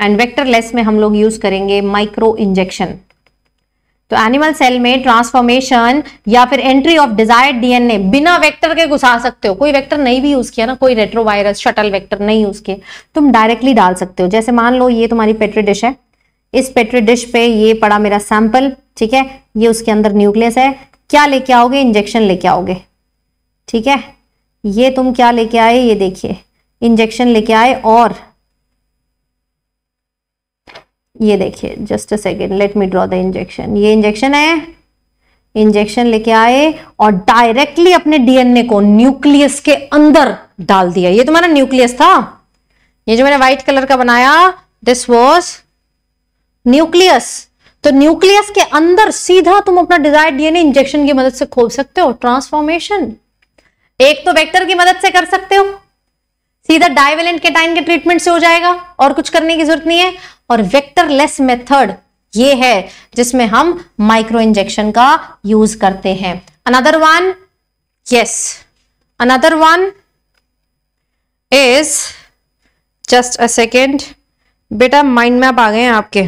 and vectorless में हम लोग यूज करेंगे माइक्रो इंजेक्शन तो एनिमल सेल में ट्रांसफॉर्मेशन या फिर एंट्री ऑफ डिजायर्ड डीएनए बिना वेक्टर के घुसा सकते हो कोई वेक्टर नहीं भी यूज किया ना कोई रेट्रोवायरस शटल वेक्टर नहीं यूज किए तुम डायरेक्टली डाल सकते हो जैसे मान लो ये तुम्हारी पेट्री डिश है इस पेट्री डिश पे ये पड़ा मेरा सैंपल ठीक है ये उसके अंदर न्यूक्लियस है क्या लेके आओगे इंजेक्शन लेके आओगे ठीक है ये तुम क्या लेके आए ये देखिए इंजेक्शन लेके आए और ये देखिए just a second let me draw the injection ये इंजेक्शन है इंजेक्शन लेके आए और डायरेक्टली अपने डीएनए को न्यूक्लियस के अंदर डाल दिया ये तुम्हारा न्यूक्लियस था ये जो मैंने व्हाइट कलर का बनाया दिस वॉज न्यूक्लियस तो न्यूक्लियस के अंदर सीधा तुम अपना डिजायर डीएनए इंजेक्शन की मदद से खोल सकते हो ट्रांसफॉर्मेशन एक तो वेक्टर की मदद से कर सकते हो सीधा के टाइम के ट्रीटमेंट से हो जाएगा और कुछ करने की जरूरत नहीं है और वेक्टरलेस मेथड ये है जिसमें हम माइक्रो इंजेक्शन का यूज करते हैं another one yes another one is just a second बेटा माइंड मैप आ गए हैं आपके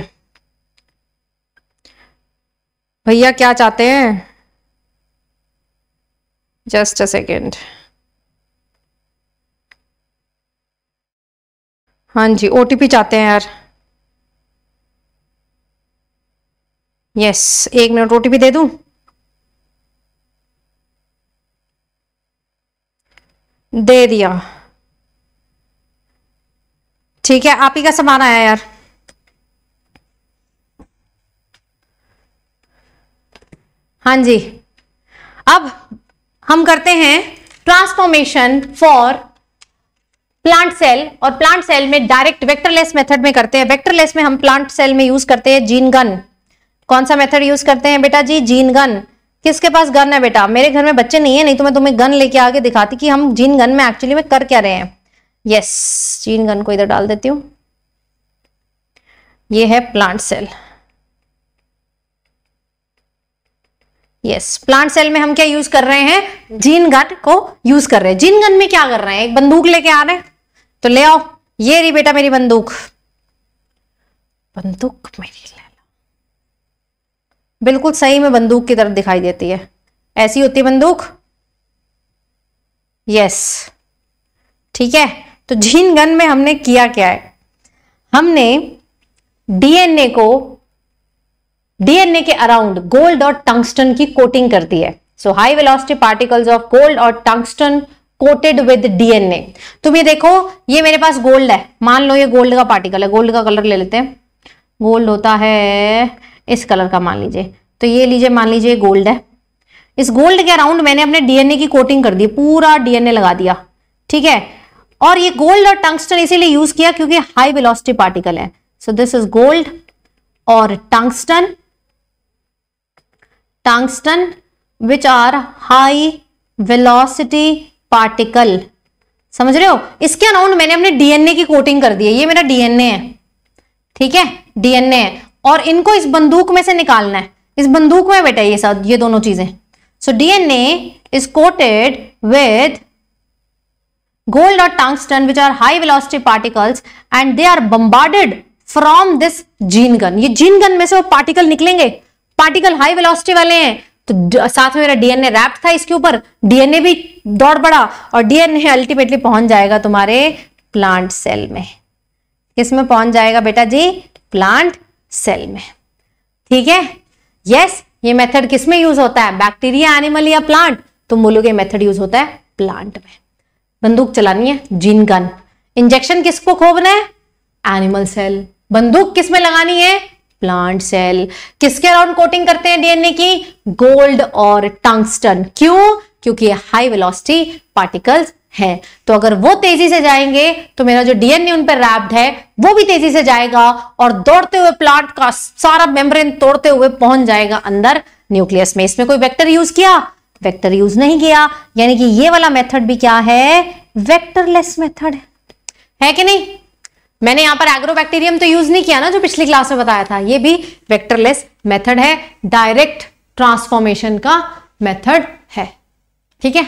भैया क्या चाहते हैं जस्ट अ सेकेंड हाँ जी ओ चाहते हैं यार यस एक मिनट ओ दे दूं दे दिया ठीक है आप ही का सामान आया यार हाँ जी अब हम करते हैं ट्रांसफॉर्मेशन फॉर प्लांट सेल और प्लांट सेल में डायरेक्ट वेक्टरलेस मेथड में करते हैं वेक्टरलेस में हम प्लांट सेल में यूज करते हैं जीन गन कौन सा मेथड यूज करते हैं बेटा जी जीन गन किसके पास गन है बेटा मेरे घर में बच्चे नहीं है नहीं तो मैं तुम्हें गन लेके आगे दिखाती कि हम जीन गन में एक्चुअली में कर क्या रहे हैं यस जीन गन को इधर डाल देती हूँ ये है plant cell yes yes, plant cell में हम क्या यूज कर रहे हैं जीन गन को यूज कर रहे हैं जीन गन में क्या कर रहे हैं एक बंदूक लेके आ रहे हैं तो ले आओ ये रही बेटा मेरी बंदूक बंदूक मेरी ले लो बिल्कुल सही में बंदूक की तरफ दिखाई देती है ऐसी होती है बंदूक यस ठीक है तो झीन गन में हमने किया क्या है हमने डीएनए को डीएनए के अराउंड गोल्ड और टंगस्टन की कोटिंग करती है so high velocity particles of gold और टंगस्टन कोटेड विद डीएनए तुम ये देखो ये मेरे पास गोल्ड है मान लो ये गोल्ड का पार्टिकल है गोल्ड का कलर ले लेते हैं गोल्ड होता है इस कलर का मान लीजिए तो ये लीजिए मान लीजिए गोल्ड है इस गोल्ड के अराउंड मैंने अपने डीएनए की कोटिंग कर दी पूरा डीएनए लगा दिया ठीक है और ये गोल्ड और टंगस्टन इसीलिए यूज किया क्योंकि हाई वेलोसिटी पार्टिकल है सो दिस इज गोल्ड और tungsten tungsten which are high velocity particle समझ रहे हो इसके अराउंड मैंने अपने डीएनए की कोटिंग कर दी है ये मेरा डीएनए है ठीक है डीएनए है और इनको इस बंदूक में से निकालना है इस बंदूक में बैठा ये सब ये दोनों चीजें so DNA is coated with gold और tungsten which are high velocity particles and they are bombarded from this gene gun ये जीन गन में से वो पार्टिकल निकलेंगे पार्टिकल हाई वेलोसिटी वाले हैं तो साथ में मेरा डीएनए रैप था इसके ऊपर डीएनए भी दौड़ पड़ा और डीएनए अल्टीमेटली पहुंच जाएगा तुम्हारे प्लांट सेल में किसमें पहुंच जाएगा बेटा जी प्लांट सेल में ठीक है यस ये मेथड किसमें यूज होता है बैक्टीरिया एनिमल या प्लांट तो ये मेथड यूज होता है प्लांट में बंदूक चलानी है जीन गन इंजेक्शन किसको खोबना है एनिमल सेल बंदूक किसमें लगानी है प्लांट सेल किसके अराउंड कोटिंग करते हैं डीएनए की गोल्ड और टंगस्टन क्यों क्योंकि हाई वेलोसिटी पार्टिकल्स हैं तो अगर वो तेजी से जाएंगे तो मेरा जो डीएनए उन पर रैप्ड है वो भी तेजी से जाएगा और दौड़ते हुए प्लांट का सारा मेम्ब्रेन तोड़ते हुए पहुंच जाएगा अंदर न्यूक्लियस में इसमें कोई वेक्टर यूज किया वेक्टर यूज नहीं किया यानी कि ये वाला मेथड भी क्या है वेक्टरलेस मेथड है कि नहीं मैंने यहां पर एग्रोबैक्टीरियम तो यूज नहीं किया ना जो पिछली क्लास में बताया था ये भी वेक्टरलेस मेथड है डायरेक्ट ट्रांसफॉर्मेशन का मेथड है ठीक है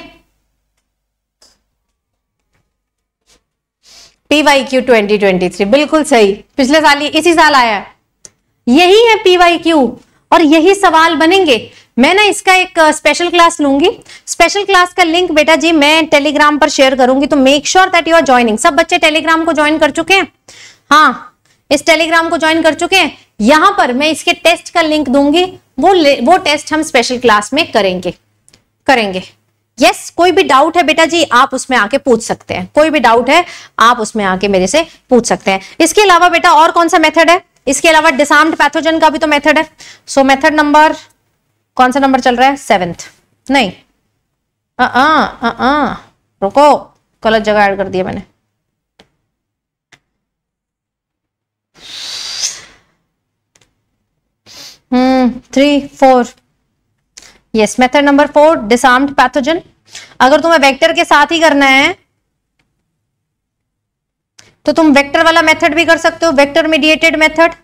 PY Q twenty twenty three बिल्कुल सही पिछले साल इसी साल आया यही है पीवाई क्यू और यही सवाल बनेंगे मैं ना इसका एक स्पेशल क्लास लूंगी स्पेशल क्लास का लिंक बेटा जी मैं टेलीग्राम पर शेयर करूंगी तो make sure that you are joining सब बच्चे टेलीग्राम को ज्वाइन कर चुके हैं हाँ इस टेलीग्राम को ज्वाइन कर चुके हैं यहां पर मैं इसके टेस्ट का लिंक दूंगी वो वो टेस्ट हम स्पेशल क्लास में करेंगे करेंगे यस yes, कोई भी डाउट है बेटा जी आप उसमें आके पूछ सकते हैं कोई भी डाउट है आप उसमें आके मेरे से पूछ सकते हैं इसके अलावा बेटा और कौन सा मेथड है इसके अलावा डिसाम्ड पैथोजन का भी तो मेथड है सो मेथड नंबर कौन सा नंबर चल रहा है सेवेंथ नहीं आ, आ, आ, आ, रुको गलत जगह ऐड कर दिया मैंने hmm three four yes method number four disarmed pathogen अगर तुम्हें वेक्टर के साथ ही करना है तो तुम वेक्टर वाला मेथड भी कर सकते हो वेक्टर मीडिएटेड मेथड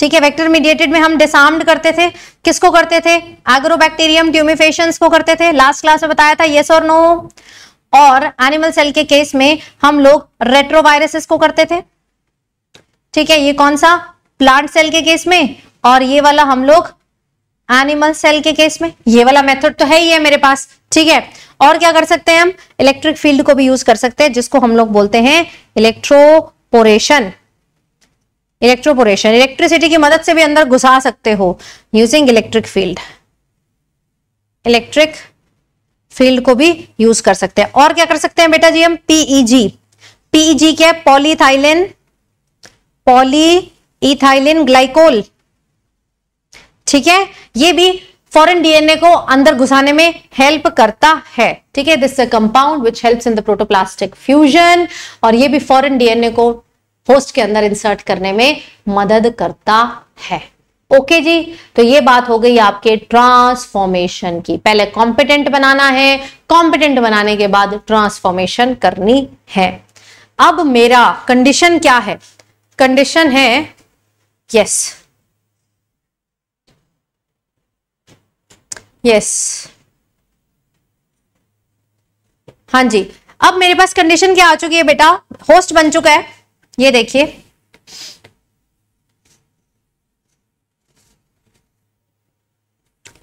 ठीक है वेक्टर मीडिएटेड में हम डिसार्म्ड करते थे किसको करते थे एग्रोबैक्टीरियम ट्यूमिफेशन को करते थे लास्ट क्लास में बताया था येस और नो और एनिमल सेल के केस में हम लोग रेट्रोवायरसेस को करते थे ठीक है ये कौन सा प्लांट सेल के केस में और ये वाला हम लोग एनिमल सेल के केस में ये वाला मेथड तो है ही है मेरे पास ठीक है और क्या कर सकते हैं हम इलेक्ट्रिक फील्ड को भी यूज कर सकते हैं जिसको हम लोग बोलते हैं इलेक्ट्रोपोरेशन इलेक्ट्रोपोरेशन इलेक्ट्रिसिटी की मदद से भी अंदर घुसा सकते हो using electric field electric field को भी यूज कर सकते हैं और क्या कर सकते हैं बेटा जी हम पीईजी पीईजी e e क्या है पॉलीथाइलिन पॉलीइथाइलिन ग्लाइकोल ठीक है ये भी फॉरेन डीएनए को अंदर घुसाने में हेल्प करता है ठीक है this compound which helps in the protoplastic fusion और ये भी फॉरेन डीएनए को होस्ट के अंदर इंसर्ट करने में मदद करता है ओके okay जी तो ये बात हो गई आपके ट्रांसफॉर्मेशन की पहले कॉम्पिटेंट बनाना है कॉम्पिटेंट बनाने के बाद ट्रांसफॉर्मेशन करनी है अब मेरा कंडीशन क्या है कंडीशन है यस यस हां जी अब मेरे पास कंडीशन क्या आ चुकी है बेटा होस्ट बन चुका है ये देखिए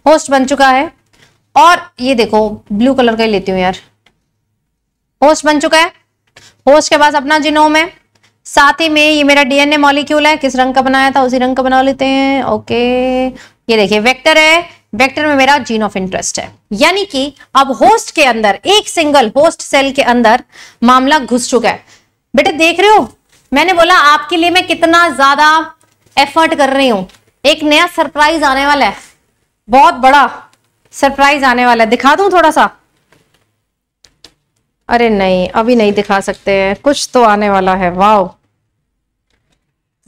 होस्ट बन चुका है और ये देखो ब्लू कलर का ही लेती हूं यार होस्ट बन चुका है होस्ट के पास अपना जिनोम है साथ ही में ये मेरा डीएनए मॉलिक्यूल है किस रंग का बनाया था उसी रंग का बना लेते हैं ओके ये देखिए वेक्टर है वेक्टर में मेरा जीन ऑफ इंटरेस्ट है यानी कि अब होस्ट के अंदर एक सिंगल होस्ट सेल के अंदर मामला घुस चुका है बेटे देख रहे हो मैंने बोला आपके लिए मैं कितना ज्यादा एफर्ट कर रही हूं एक नया सरप्राइज आने वाला है बहुत बड़ा सरप्राइज आने वाला है दिखा दू थोड़ा सा अरे नहीं अभी नहीं दिखा सकते हैं कुछ तो आने वाला है wow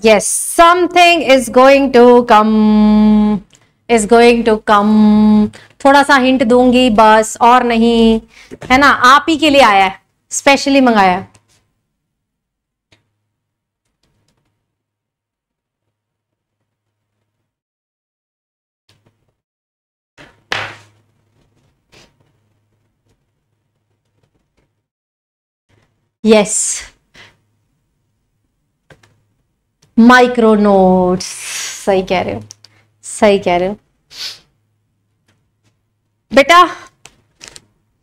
yes something is going to come is going to come थोड़ा सा हिंट दूंगी बस और नहीं है ना आप ही के लिए आया है स्पेशली मंगाया Yes. माइक्रो नोट्स सही कह रहे हो सही कह रहे हो बेटा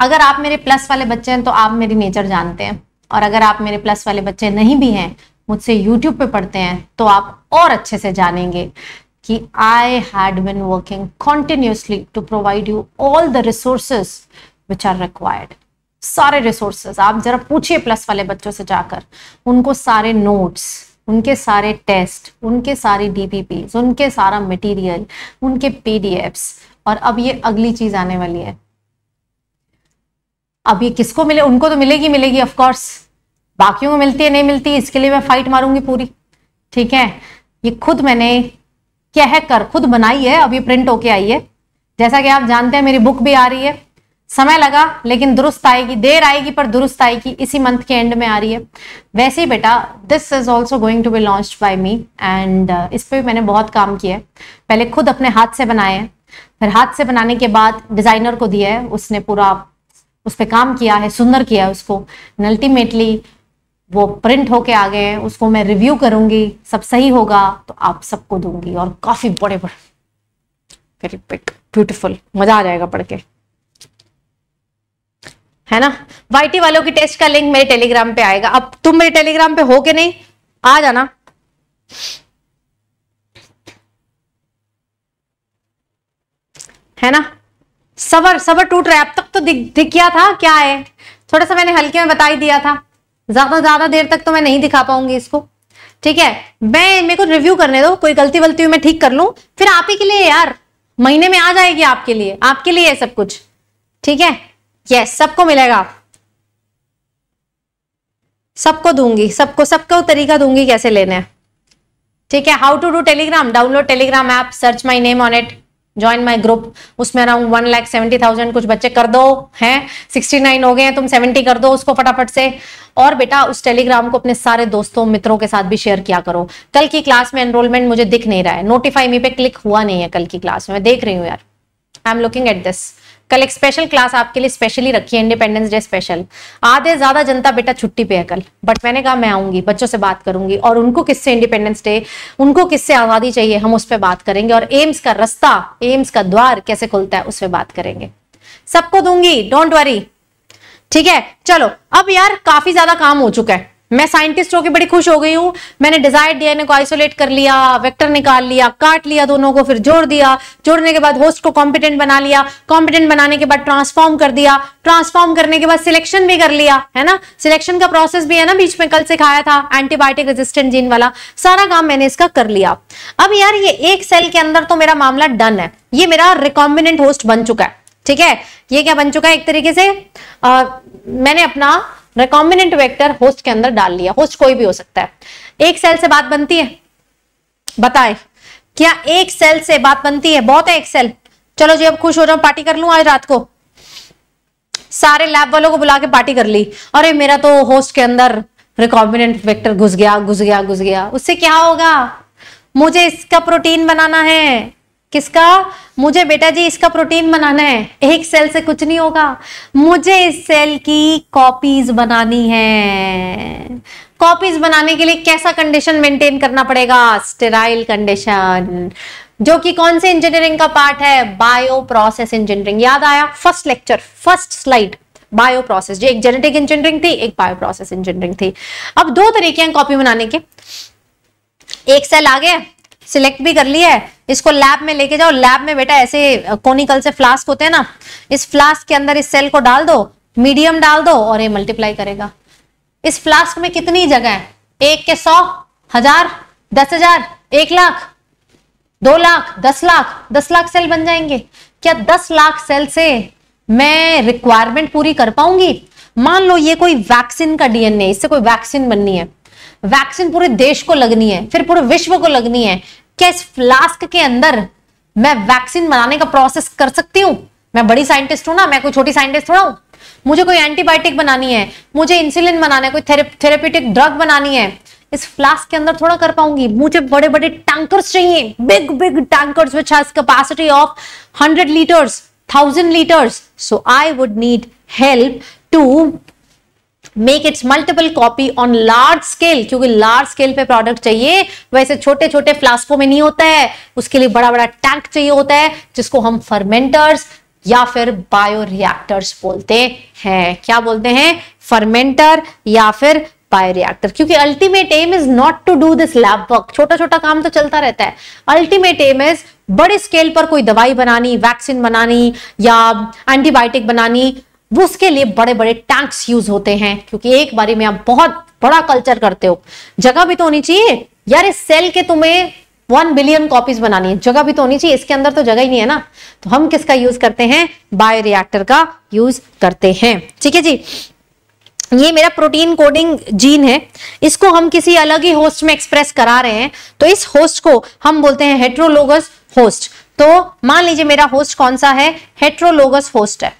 अगर आप मेरे प्लस वाले बच्चे हैं तो आप मेरी नेचर जानते हैं और अगर आप मेरे प्लस वाले बच्चे नहीं भी हैं मुझसे यूट्यूब पे पढ़ते हैं तो आप और अच्छे से जानेंगे कि I had been working continuously to provide you all the resources which are required सारे रिसोर्सेज आप जरा पूछिए प्लस वाले बच्चों से जाकर उनको सारे नोट्स उनके सारे टेस्ट उनके सारे डी उनके सारा मटेरियल उनके पी और अब ये अगली चीज आने वाली है अब ये किसको मिले उनको तो मिलेगी मिलेगी ऑफकोर्स बाकियों को मिलती है नहीं मिलती इसके लिए मैं फाइट मारूंगी पूरी ठीक है ये खुद मैंने कह कर खुद बनाई है अब ये प्रिंट होके आई है जैसा कि आप जानते हैं मेरी बुक भी आ रही है समय लगा लेकिन दुरुस्त आएगी देर आएगी पर दुरुस्त आएगी इसी मंथ के एंड में आ रही है वैसे ही बेटा this is also going to be launch by me and इस पर भी मैंने बहुत काम किया है पहले खुद अपने हाथ से बनाए हैं फिर हाथ से बनाने के बाद डिज़ाइनर को दिया है उसने पूरा उस पर काम किया है सुंदर किया है उसको अल्टीमेटली वो प्रिंट होके आ गए हैं उसको मैं रिव्यू करूंगी सब सही होगा तो आप सबको दूंगी और काफ़ी बड़े बड़े वेरी मज़ा आ जाएगा पढ़ के है ना वाई वालों की टेस्ट का लिंक मेरे टेलीग्राम पे आएगा अब तुम मेरे टेलीग्राम पे हो के नहीं आ जाना है ना सबर सबर टूट रहा है अब तक तो दिख दिख गया था क्या है थोड़ा सा मैंने हल्के में बता ही दिया था ज्यादा ज्यादा देर तक तो मैं नहीं दिखा पाऊंगी इसको ठीक है मैं मेरे को रिव्यू करने दो कोई गलती वलती हुई मैं ठीक कर लू फिर आप ही के लिए यार महीने में आ जाएगी आपके लिए आपके लिए है सब कुछ ठीक है यस yes, सबको मिलेगा सबको दूंगी सबको सबको तरीका दूंगी कैसे लेने ठीक है how to do Telegram download Telegram app search my name on it join my group उसमें around one lakh seventy thousand कुछ बच्चे कर दो हैं सिक्सटी नाइन हो गए हैं तुम सेवेंटी कर दो उसको फटाफट से और बेटा उस टेलीग्राम को अपने सारे दोस्तों मित्रों के साथ भी शेयर किया करो कल की क्लास में एनरोलमेंट मुझे दिख नहीं रहा है नोटिफाई मी पे क्लिक हुआ नहीं है कल की क्लास में मैं देख रही हूँ यार I am looking at this कल एक स्पेशल क्लास आपके लिए स्पेशली रखी है इंडिपेंडेंस डे स्पेशल आधे ज्यादा जनता बेटा छुट्टी पे है कल बट मैंने कहा मैं आऊंगी बच्चों से बात करूंगी और उनको किससे इंडिपेंडेंस डे उनको किससे आजादी चाहिए हम उस पर बात करेंगे और एम्स का रास्ता एम्स का द्वार कैसे खुलता है उस पर बात करेंगे सबको दूंगी डोंट वरी ठीक है चलो अब यार काफी ज्यादा काम हो चुका है मैं साइंटिस्ट होकर बड़ी खुश हो गई हूं मैंने डिजायर डीएनए को आइसोलेट कर लिया वेक्टर निकाल लिया काट लिया दोनों को फिर जोड़ दिया जोड़ने के बाद होस्ट को कॉम्पिटेंट बना लिया कॉम्पिटेंट बनाने के बाद ट्रांसफॉर्म कर दिया ट्रांसफॉर्म करने के बाद सिलेक्शन भी कर लिया है ना सिलेक्शन का प्रोसेस भी है ना बीच में कल सिखाया था एंटीबायोटिक रेजिस्टेंट जीन वाला सारा काम मैंने इसका कर लिया अब यार ये एक सेल के अंदर तो मेरा मामला डन है ये मेरा रिकॉम्बिनेंट होस्ट बन चुका है ठीक है ये क्या बन चुका है एक तरीके से आ, मैंने अपना रिकॉम्बिनेंट वेक्टर होस्ट के अंदर डाल लिया होस्ट कोई भी हो सकता है एक सेल से बात बनती है बताए क्या एक सेल से बात बनती है बहुत है एक सेल चलो जी अब खुश हो जाओ पार्टी कर लू आज रात को सारे लैब वालों को बुला के पार्टी कर ली अरे मेरा तो होस्ट के अंदर रिकॉम्बिनेंट वेक्टर घुस गया घुस गया घुस गया उससे क्या होगा मुझे इसका प्रोटीन बनाना है किसका मुझे बेटा जी इसका प्रोटीन बनाना है एक सेल से कुछ नहीं होगा मुझे इस सेल की कॉपीज बनानी है कॉपीज बनाने के लिए कैसा कंडीशन मेंटेन करना पड़ेगा स्टेराइल कंडीशन जो कि कौन से इंजीनियरिंग का पार्ट है बायो प्रोसेस इंजीनियरिंग याद आया first lecture first slide bio process जो एक जेनेटिक इंजीनियरिंग थी एक बायो प्रोसेस इंजीनियरिंग थी अब दो तरीके हैं कॉपी बनाने के एक सेल आ गया सिलेक्ट भी कर लिया है इसको लैब में लेके जाओ लैब में बेटा ऐसे कोनिकल से फ्लास्क होते हैं ना इस फ्लास्क के अंदर इस सेल को डाल दो मीडियम डाल दो और ये मल्टीप्लाई करेगा इस फ्लास्क में कितनी जगह है एक के सौ हजार दस हजार एक लाख दो लाख दस लाख दस लाख सेल बन जाएंगे क्या दस लाख सेल से मैं रिक्वायरमेंट पूरी कर पाऊंगी मान लो ये कोई वैक्सीन का डीएनए इससे कोई वैक्सीन बननी है वैक्सीन पूरे देश को लगनी है फिर पूरे विश्व को लगनी है क्या इस फ्लास्क के अंदर मैं वैक्सीन बनाने का प्रोसेस कर सकती हूं मैं बड़ी साइंटिस्ट हूं ना मैं कोई छोटी साइंटिस्ट थोड़ा हूं मुझे कोई एंटीबायोटिक बनानी है मुझे इंसुलिन बनाना है कोई थेरेप्यूटिक ड्रग बनानी है इस फ्लास्क के अंदर थोड़ा कर पाऊंगी मुझे बड़े बड़े टैंकर्स चाहिए big big tankers which has capacity of hundred litres thousand litres so I would need help to make its multiple copy on large scale क्योंकि लार्ज स्केल पे प्रोडक्ट चाहिए वैसे छोटे छोटे फ्लास्को में नहीं होता है उसके लिए बड़ा बड़ा टैंक चाहिए होता है जिसको हम फर्मेंटर्स या फिर बायो रिएक्टर्स बोलते हैं क्या बोलते हैं फर्मेंटर या फिर बायो रिएक्टर क्योंकि ultimate aim is not to do this lab work छोटा छोटा काम तो चलता रहता है अल्टीमेट एम इज बड़े स्केल पर कोई दवाई बनानी वैक्सीन बनानी या एंटीबायोटिक बनानी उसके लिए बड़े बड़े टैंक्स यूज होते हैं क्योंकि एक बारी में आप बहुत बड़ा कल्चर करते हो जगह भी तो होनी चाहिए यार इस सेल के तुम्हें वन बिलियन कॉपीज बनानी है जगह भी तो होनी चाहिए इसके अंदर तो जगह ही नहीं है ना तो हम किसका यूज करते हैं बायो रिएक्टर का यूज करते हैं ठीक है जी ये मेरा प्रोटीन कोडिंग जीन है इसको हम किसी अलग ही होस्ट में एक्सप्रेस करा रहे हैं तो इस होस्ट को हम बोलते हैं हेट्रोलोगस होस्ट तो मान लीजिए मेरा होस्ट कौन सा है हेट्रोलोगस होस्ट है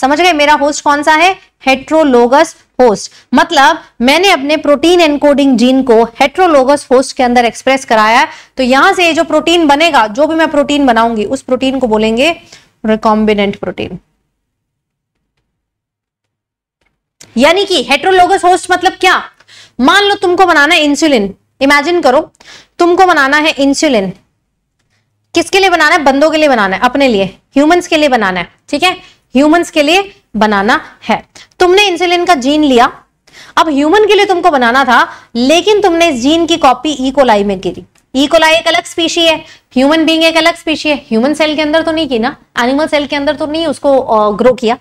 समझ गए मेरा होस्ट कौन सा है हेट्रोलोगस होस्ट मतलब मैंने अपने प्रोटीन एनकोडिंग जीन को हेट्रोलोगस होस्ट के अंदर एक्सप्रेस कराया तो यहां से जो प्रोटीन बनेगा जो भी मैं प्रोटीन बनाऊंगी उस प्रोटीन को बोलेंगे रिकॉम्बिनेंट प्रोटीन यानी कि हेट्रोलोगस होस्ट मतलब क्या मान लो तुमको बनाना है इंसुलिन इमेजिन करो तुमको बनाना है इंसुलिन किसके लिए बनाना है बंदों के लिए बनाना है अपने लिए ह्यूमंस के लिए बनाना है ठीक है ह्यूमंस के लिए बनाना है तुमने इंसुलिन का जीन लिया अब ह्यूमन के लिए तुमको बनाना था लेकिन तुमने इस जीन की कॉपी इकोलाई e. में गिरी इकोलाई e. एक अलग स्पीशी है ह्यूमन बींग एक अलग स्पीशी है ह्यूमन सेल के अंदर तो नहीं की ना एनिमल सेल के अंदर तो नहीं उसको ग्रो किया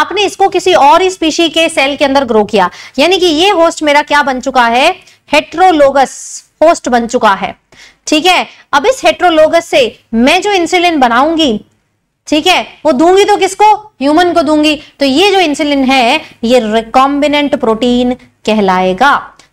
आपने इसको किसी और ही स्पीशी के सेल के अंदर ग्रो किया यानी कि ये होस्ट मेरा क्या बन चुका है हेट्रोलोगस होस्ट बन चुका है ठीक है अब इस हेट्रोलोगस से मैं जो इंसुलिन बनाऊंगी ठीक है वो दूंगी तो किसको ह्यूमन को दूंगी तो ये जो इंसुलिन है ये रिकॉम्बिनेंट प्रोटीन कहलाएगा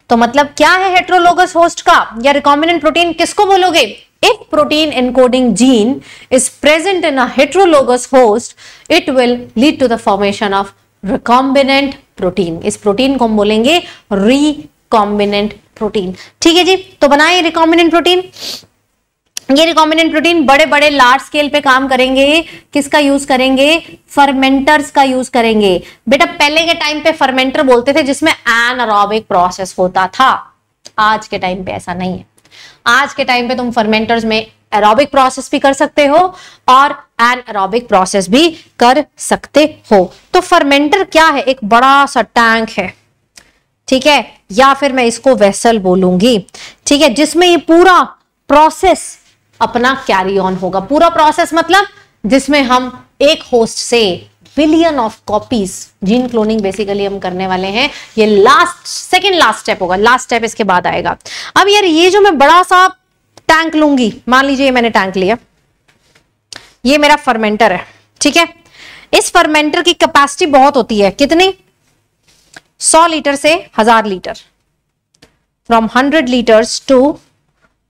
तो मतलब क्या है हेट्रोलोगस होस्ट का या रिकॉम्बिनेंट प्रोटीन किसको बोलोगे if protein encoding gene is present in a heterologous host it will lead to the formation of recombinant protein इस प्रोटीन को हम बोलेंगे रिकॉम्बिनेंट प्रोटीन ठीक है जी तो बनाए रिकॉम्बिनेंट प्रोटीन ये रिकॉम्बिनेंट प्रोटीन बड़े बड़े लार्ज स्केल पे काम करेंगे किसका यूज करेंगे फर्मेंटर्स का यूज करेंगे बेटा पहले के टाइम पे फर्मेंटर बोलते थे जिसमें एनअरोबिक प्रोसेस होता था आज के टाइम पे ऐसा नहीं है आज के टाइम पे तुम फर्मेंटर्स में एरोबिक प्रोसेस भी कर सकते हो और एन अरोबिक प्रोसेस भी कर सकते हो तो फर्मेंटर क्या है एक बड़ा सा टैंक है ठीक है या फिर मैं इसको वेसल बोलूंगी ठीक है जिसमें ये पूरा प्रोसेस अपना कैरी ऑन होगा पूरा प्रोसेस मतलब जिसमें हम एक होस्ट से billion of copies gene cloning basically हम करने वाले हैं ये लास्ट सेकेंड लास्ट स्टेप होगा लास्ट स्टेप इसके बाद आएगा अब यार ये जो मैं बड़ा सा टैंक लूंगी मान लीजिए मैंने टैंक लिया ये मेरा फर्मेंटर है ठीक है इस फर्मेंटर की कैपेसिटी बहुत होती है कितनी 100 लीटर से हजार litre from 100 litres to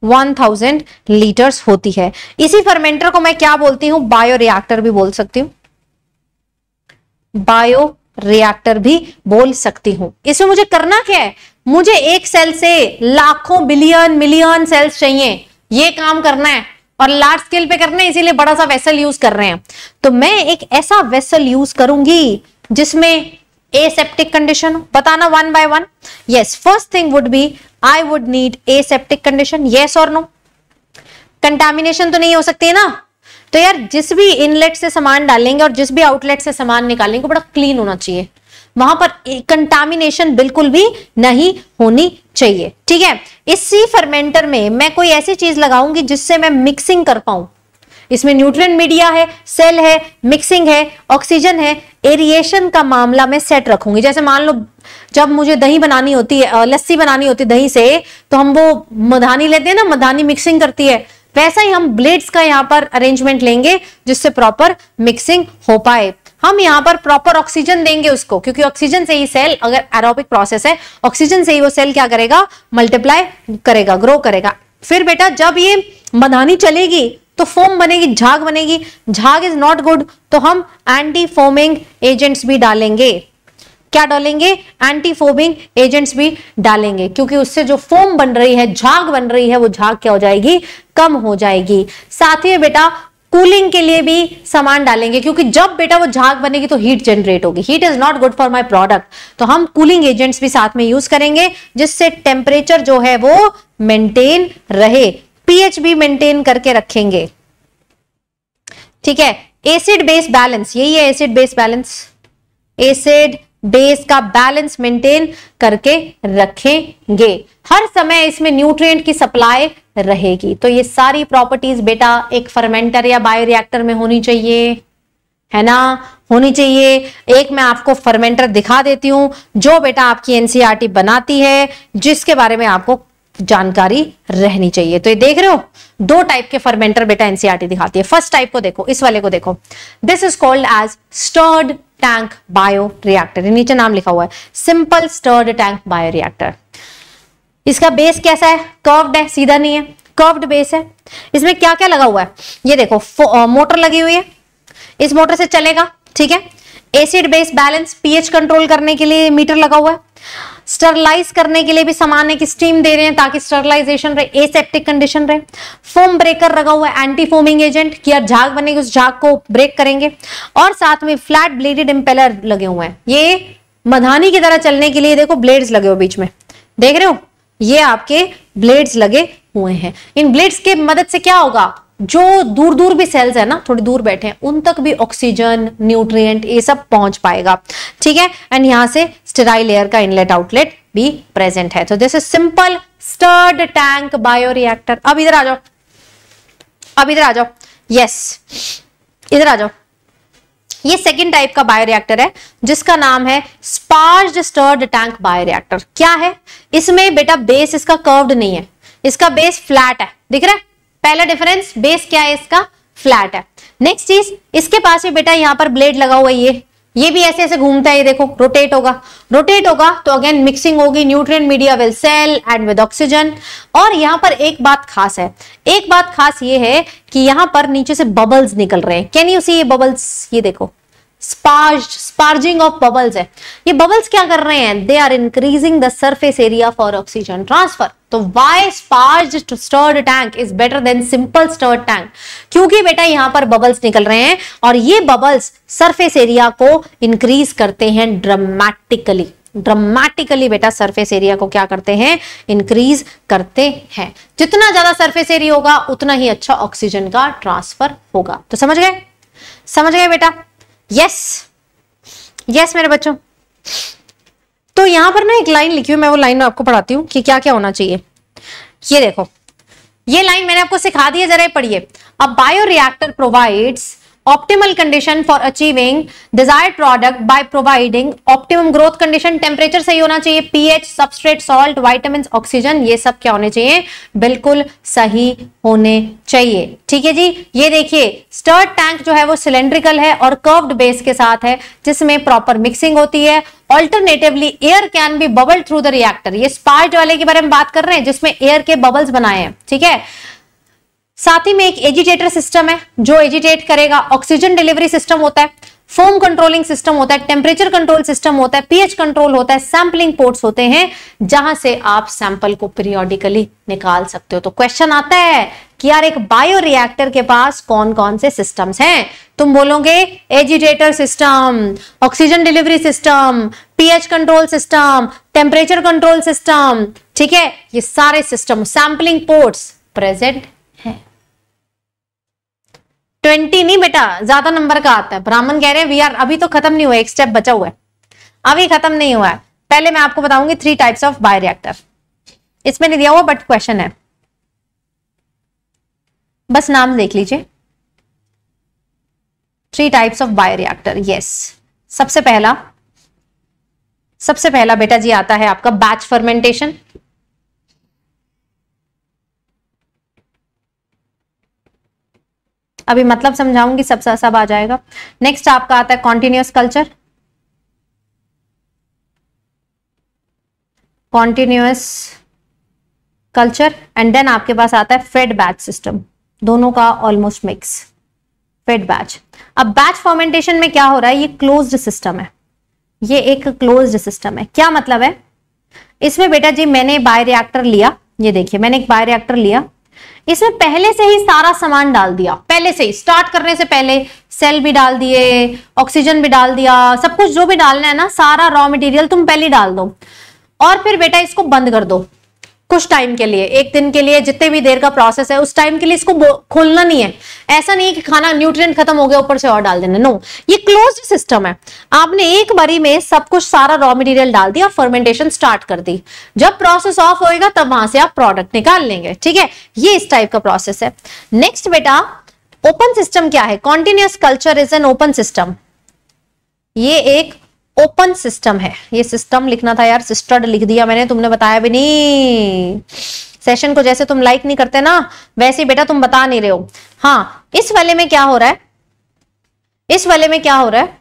1000 litres होती है इसी फर्मेंटर को मैं क्या बोलती हूँ बायो रिएक्टर भी बोल सकती हूं बायो रिएक्टर भी बोल सकती हूं इसमें मुझे करना क्या है मुझे एक सेल से लाखों बिलियन मिलियन सेल्स चाहिए ये काम करना है और लार्ज स्केल पे करना है इसीलिए बड़ा सा वेसल यूज कर रहे हैं तो मैं एक ऐसा वेसल यूज करूंगी जिसमें एसेप्टिक कंडीशन बताना one by one yes first thing would be I would need a septic condition yes और नो कंटामिनेशन तो नहीं हो सकती है ना तो यार जिस भी इनलेट से सामान डालेंगे और जिस भी आउटलेट से सामान निकालेंगे बड़ा क्लीन होना चाहिए वहां पर कंटामिनेशन बिल्कुल भी नहीं होनी चाहिए ठीक है इसी फर्मेंटर में मैं कोई ऐसी चीज लगाऊंगी जिससे मैं मिक्सिंग कर पाऊं इसमें न्यूट्रन मीडिया है सेल है मिक्सिंग है ऑक्सीजन है एरिएशन का मामला मैं सेट रखूंगी जैसे मान लो जब मुझे दही बनानी होती है लस्सी बनानी होती है दही से तो हम वो मधानी लेते हैं ना मधानी मिक्सिंग करती है वैसा ही हम ब्लेड्स का यहाँ पर अरेंजमेंट लेंगे जिससे प्रॉपर मिक्सिंग हो पाए हम यहाँ पर प्रॉपर ऑक्सीजन देंगे उसको क्योंकि ऑक्सीजन से ही सेल अगर एरोबिक प्रोसेस है ऑक्सीजन से ही वो सेल क्या करेगा मल्टीप्लाई करेगा ग्रो करेगा फिर बेटा जब ये मधानी चलेगी तो फोम बनेगी झाग बनेगी झाग इज नॉट गुड तो हम एंटी फोमिंग एजेंट्स भी डालेंगे क्या डालेंगे एंटी फोमिंग एजेंट्स भी डालेंगे क्योंकि उससे जो फोम बन रही है झाग बन रही है वो झाग क्या हो जाएगी कम हो जाएगी साथ ही बेटा कूलिंग के लिए भी सामान डालेंगे क्योंकि जब बेटा वो झाग बनेगी तो हीट जनरेट होगी heat is not good for my product तो हम कूलिंग एजेंट्स भी साथ में यूज करेंगे जिससे टेम्परेचर जो है वो मेंटेन रहे पीएच भी मेंटेन करके रखेंगे ठीक है एसिड बेस बैलेंस यही है acid base balance acid base का बैलेंस मेंटेन करके रखेंगे हर समय इसमें न्यूट्रिएंट की सप्लाई रहेगी तो ये सारी प्रॉपर्टीज बेटा एक फर्मेंटर या बायोरिएक्टर में होनी चाहिए है ना होनी चाहिए एक मैं आपको फर्मेंटर दिखा देती हूं जो बेटा आपकी एनसीआरटी e बनाती है जिसके बारे में आपको जानकारी रहनी चाहिए तो ये देख रहे हो दो टाइप के फर्मेंटर बेटा एनसीआरटी e दिखाती है फर्स्ट टाइप को देखो इस वाले को देखो this is called as stirred tank bio reactor नीचे नाम लिखा हुआ है simple stirred tank bio reactor इसका बेस कैसा है कर्व्ड है सीधा नहीं है कर्व्ड बेस है इसमें क्या क्या लगा हुआ है ये देखो मोटर लगी हुई है इस मोटर से चलेगा ठीक है acid base balance pH control करने के लिए मीटर लगा हुआ है स्टरलाइज करने के लिए भी सामान है कि स्टीम दे रहे हैं ताकि स्टरलाइजेशन रहे एसेप्टिक कंडीशन रहे फोम ब्रेकर लगा हुआ है एंटी फोमिंग एजेंट कि यार झाग बनेगी उस झाग को ब्रेक करेंगे और साथ में फ्लैट ब्लेडेड इम्पेलर लगे हुए हैं ये मधानी की तरह चलने के लिए देखो ब्लेड्स लगे हुए बीच में देख रहे हो ये आपके ब्लेड्स लगे हुए हैं इन ब्लेड्स के मदद से क्या होगा जो दूर दूर भी सेल्स है ना थोड़ी दूर बैठे हैं उन तक भी ऑक्सीजन न्यूट्रिएंट ये सब पहुंच पाएगा ठीक है एंड यहां से स्टेराइल एयर का इनलेट आउटलेट भी प्रेजेंट है तो जैसे सिंपल स्टर्ड टैंक बायोरिएक्टर अब इधर आ जाओ अब इधर आ जाओ यस इधर आ जाओ ये सेकेंड टाइप का बायोरिएक्टर है जिसका नाम है स्पार्ज स्टर्ड टैंक बायोरिएक्टर क्या है इसमें बेटा बेस इसका कर्व्ड नहीं है इसका बेस फ्लैट है दिख रहा है पहला डिफरेंस बेस क्या है इसका फ्लैट है नेक्स्ट चीज इसके पास में बेटा यहाँ पर ब्लेड लगा हुआ है ये ये भी ऐसे ऐसे घूमता है ये देखो रोटेट होगा रोटेट होगा तो अगेन मिक्सिंग होगी nutrient media will cell and with oxygen और यहां पर एक बात खास है एक बात खास ये है कि यहां पर नीचे से बबल्स निकल रहे हैं कैन यू सी ये बबल्स ये देखो स्पार्ज स्पार्जिंग ऑफ बबल्स है ये बबल्स क्या कर रहे हैं they are increasing the surface area for oxygen transfer तो why sparge stirred tank is better than simple stirred tank क्योंकि बेटा यहां पर बबल्स निकल रहे हैं और ये बबल्स सरफेस एरिया को इंक्रीज करते हैं ड्रामेटिकली ड्रामेटिकली बेटा सरफेस एरिया को क्या करते हैं इंक्रीज करते हैं जितना ज्यादा सरफेस एरिया होगा उतना ही अच्छा ऑक्सीजन का ट्रांसफर होगा तो समझ गए समझ गए बेटा यस यस मेरे बच्चों तो यहां पर ना एक लाइन लिखी हुई मैं वो लाइन आपको पढ़ाती हूँ कि क्या क्या होना चाहिए ये देखो ये लाइन मैंने आपको सिखा दी है जरा पढ़िए a reactor provides optimal condition for achieving desire product by providing optimum growth condition temperature सही होना चाहिए pH substrate salt vitamins oxygen ये सब क्या होने चाहिए बिल्कुल सही होने चाहिए ठीक है जी ये देखिए स्टर्ड टैंक जो है वो सिलेंड्रिकल है और कर्व्ड बेस के साथ है जिसमें प्रॉपर मिक्सिंग होती है alternatively air can be bubble through the reactor ये स्पार्ट वाले के बारे में बात कर रहे हैं जिसमें एयर के बबल्स बनाए हैं ठीक है साथ ही में एक एजिटेटर सिस्टम है जो एजिटेट करेगा ऑक्सीजन डिलीवरी सिस्टम होता है फोम कंट्रोलिंग सिस्टम होता है टेम्परेचर कंट्रोल सिस्टम होता है पीएच कंट्रोल होता है सैम्पलिंग पोर्ट्स होते हैं जहां से आप सैंपल को पीरियोडिकली निकाल सकते हो तो क्वेश्चन आता है कि यार एक बायो रिएक्टर के पास कौन कौन से सिस्टम्स हैं तुम बोलोगे agitator system oxygen delivery system pH control system temperature control system ठीक है ये सारे system sampling ports present twenty नहीं बेटा ज्यादा नंबर का आता है ब्राह्मण कह रहे हैं वी आर अभी तो खत्म नहीं हुआ एक स्टेप बचा हुआ है अभी खत्म नहीं हुआ है पहले मैं आपको बताऊंगी थ्री टाइप्स ऑफ रिएक्टर इसमें नहीं दिया हुआ बट क्वेश्चन है बस नाम देख लीजिए three types of reactor yes सबसे पहला सबसे पहला बेटा जी आता है आपका बैच फर्मेंटेशन अभी मतलब समझाऊंगी सब सब आ जाएगा नेक्स्ट आपका आता है continuous culture continuous culture and then आपके पास आता है फेड बैच सिस्टम दोनों का ऑलमोस्ट मिक्स फेड बैच अब बैच फॉर्मेंटेशन में क्या हो रहा है ये क्लोज्ड सिस्टम है ये एक क्लोज्ड सिस्टम है क्या मतलब है इसमें बेटा जी मैंने बायोरिएक्टर लिया ये देखिए मैंने एक रिएक्टर लिया इसमें पहले से ही सारा सामान डाल दिया पहले से ही स्टार्ट करने से पहले सेल भी डाल दिए ऑक्सीजन भी डाल दिया सब कुछ जो भी डालना है ना सारा रॉ मटेरियल तुम पहले डाल दो और फिर बेटा इसको बंद कर दो कुछ टाइम के लिए एक दिन के लिए जितने भी देर का प्रोसेस है उस टाइम के लिए इसको खोलना नहीं है ऐसा नहीं कि खाना न्यूट्रिएंट खत्म हो गया ऊपर से और डाल देना नो ये क्लोज सिस्टम है आपने एक बारी में सब कुछ सारा रॉ मटेरियल डाल दिया और फर्मेंटेशन स्टार्ट कर दी जब प्रोसेस ऑफ होएगा तब वहां से आप प्रोडक्ट निकाल लेंगे ठीक है ये इस टाइप का प्रोसेस है नेक्स्ट बेटा ओपन सिस्टम क्या है continuous culture is an open system ये एक ओपन सिस्टम है ये सिस्टम लिखना था यार सिस्टर्ड लिख दिया मैंने तुमने बताया भी नहीं सेशन को जैसे तुम लाइक नहीं करते ना वैसे बेटा तुम बता नहीं रहे हो हाँ इस वाले में क्या हो रहा है इस वाले में क्या हो रहा है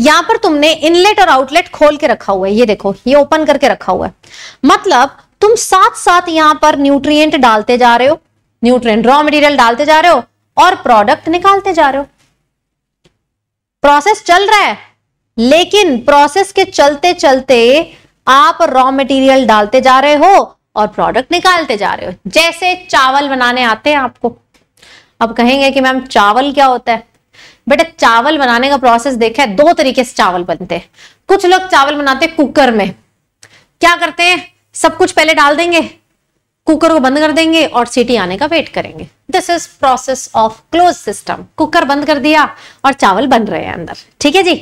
यहां पर तुमने इनलेट और आउटलेट खोल के रखा हुआ है ये देखो ये ओपन करके रखा हुआ है मतलब तुम साथ साथ यहां पर न्यूट्रिय डालते जा रहे हो न्यूट्रिय रॉ मटेरियल डालते जा रहे हो और प्रोडक्ट निकालते जा रहे हो प्रोसेस चल रहा है लेकिन प्रोसेस के चलते चलते आप रॉ मटेरियल डालते जा रहे हो और प्रोडक्ट निकालते जा रहे हो जैसे चावल बनाने आते हैं आपको अब कहेंगे कि मैम चावल क्या होता है बेटा चावल बनाने का प्रोसेस देखा है दो तरीके से चावल बनते हैं कुछ लोग चावल बनाते हैं कुकर में क्या करते हैं सब कुछ पहले डाल देंगे कुकर को बंद कर देंगे और सीटी आने का वेट करेंगे this is process of close system cooker बंद कर दिया और चावल बन रहे हैं अंदर ठीक है जी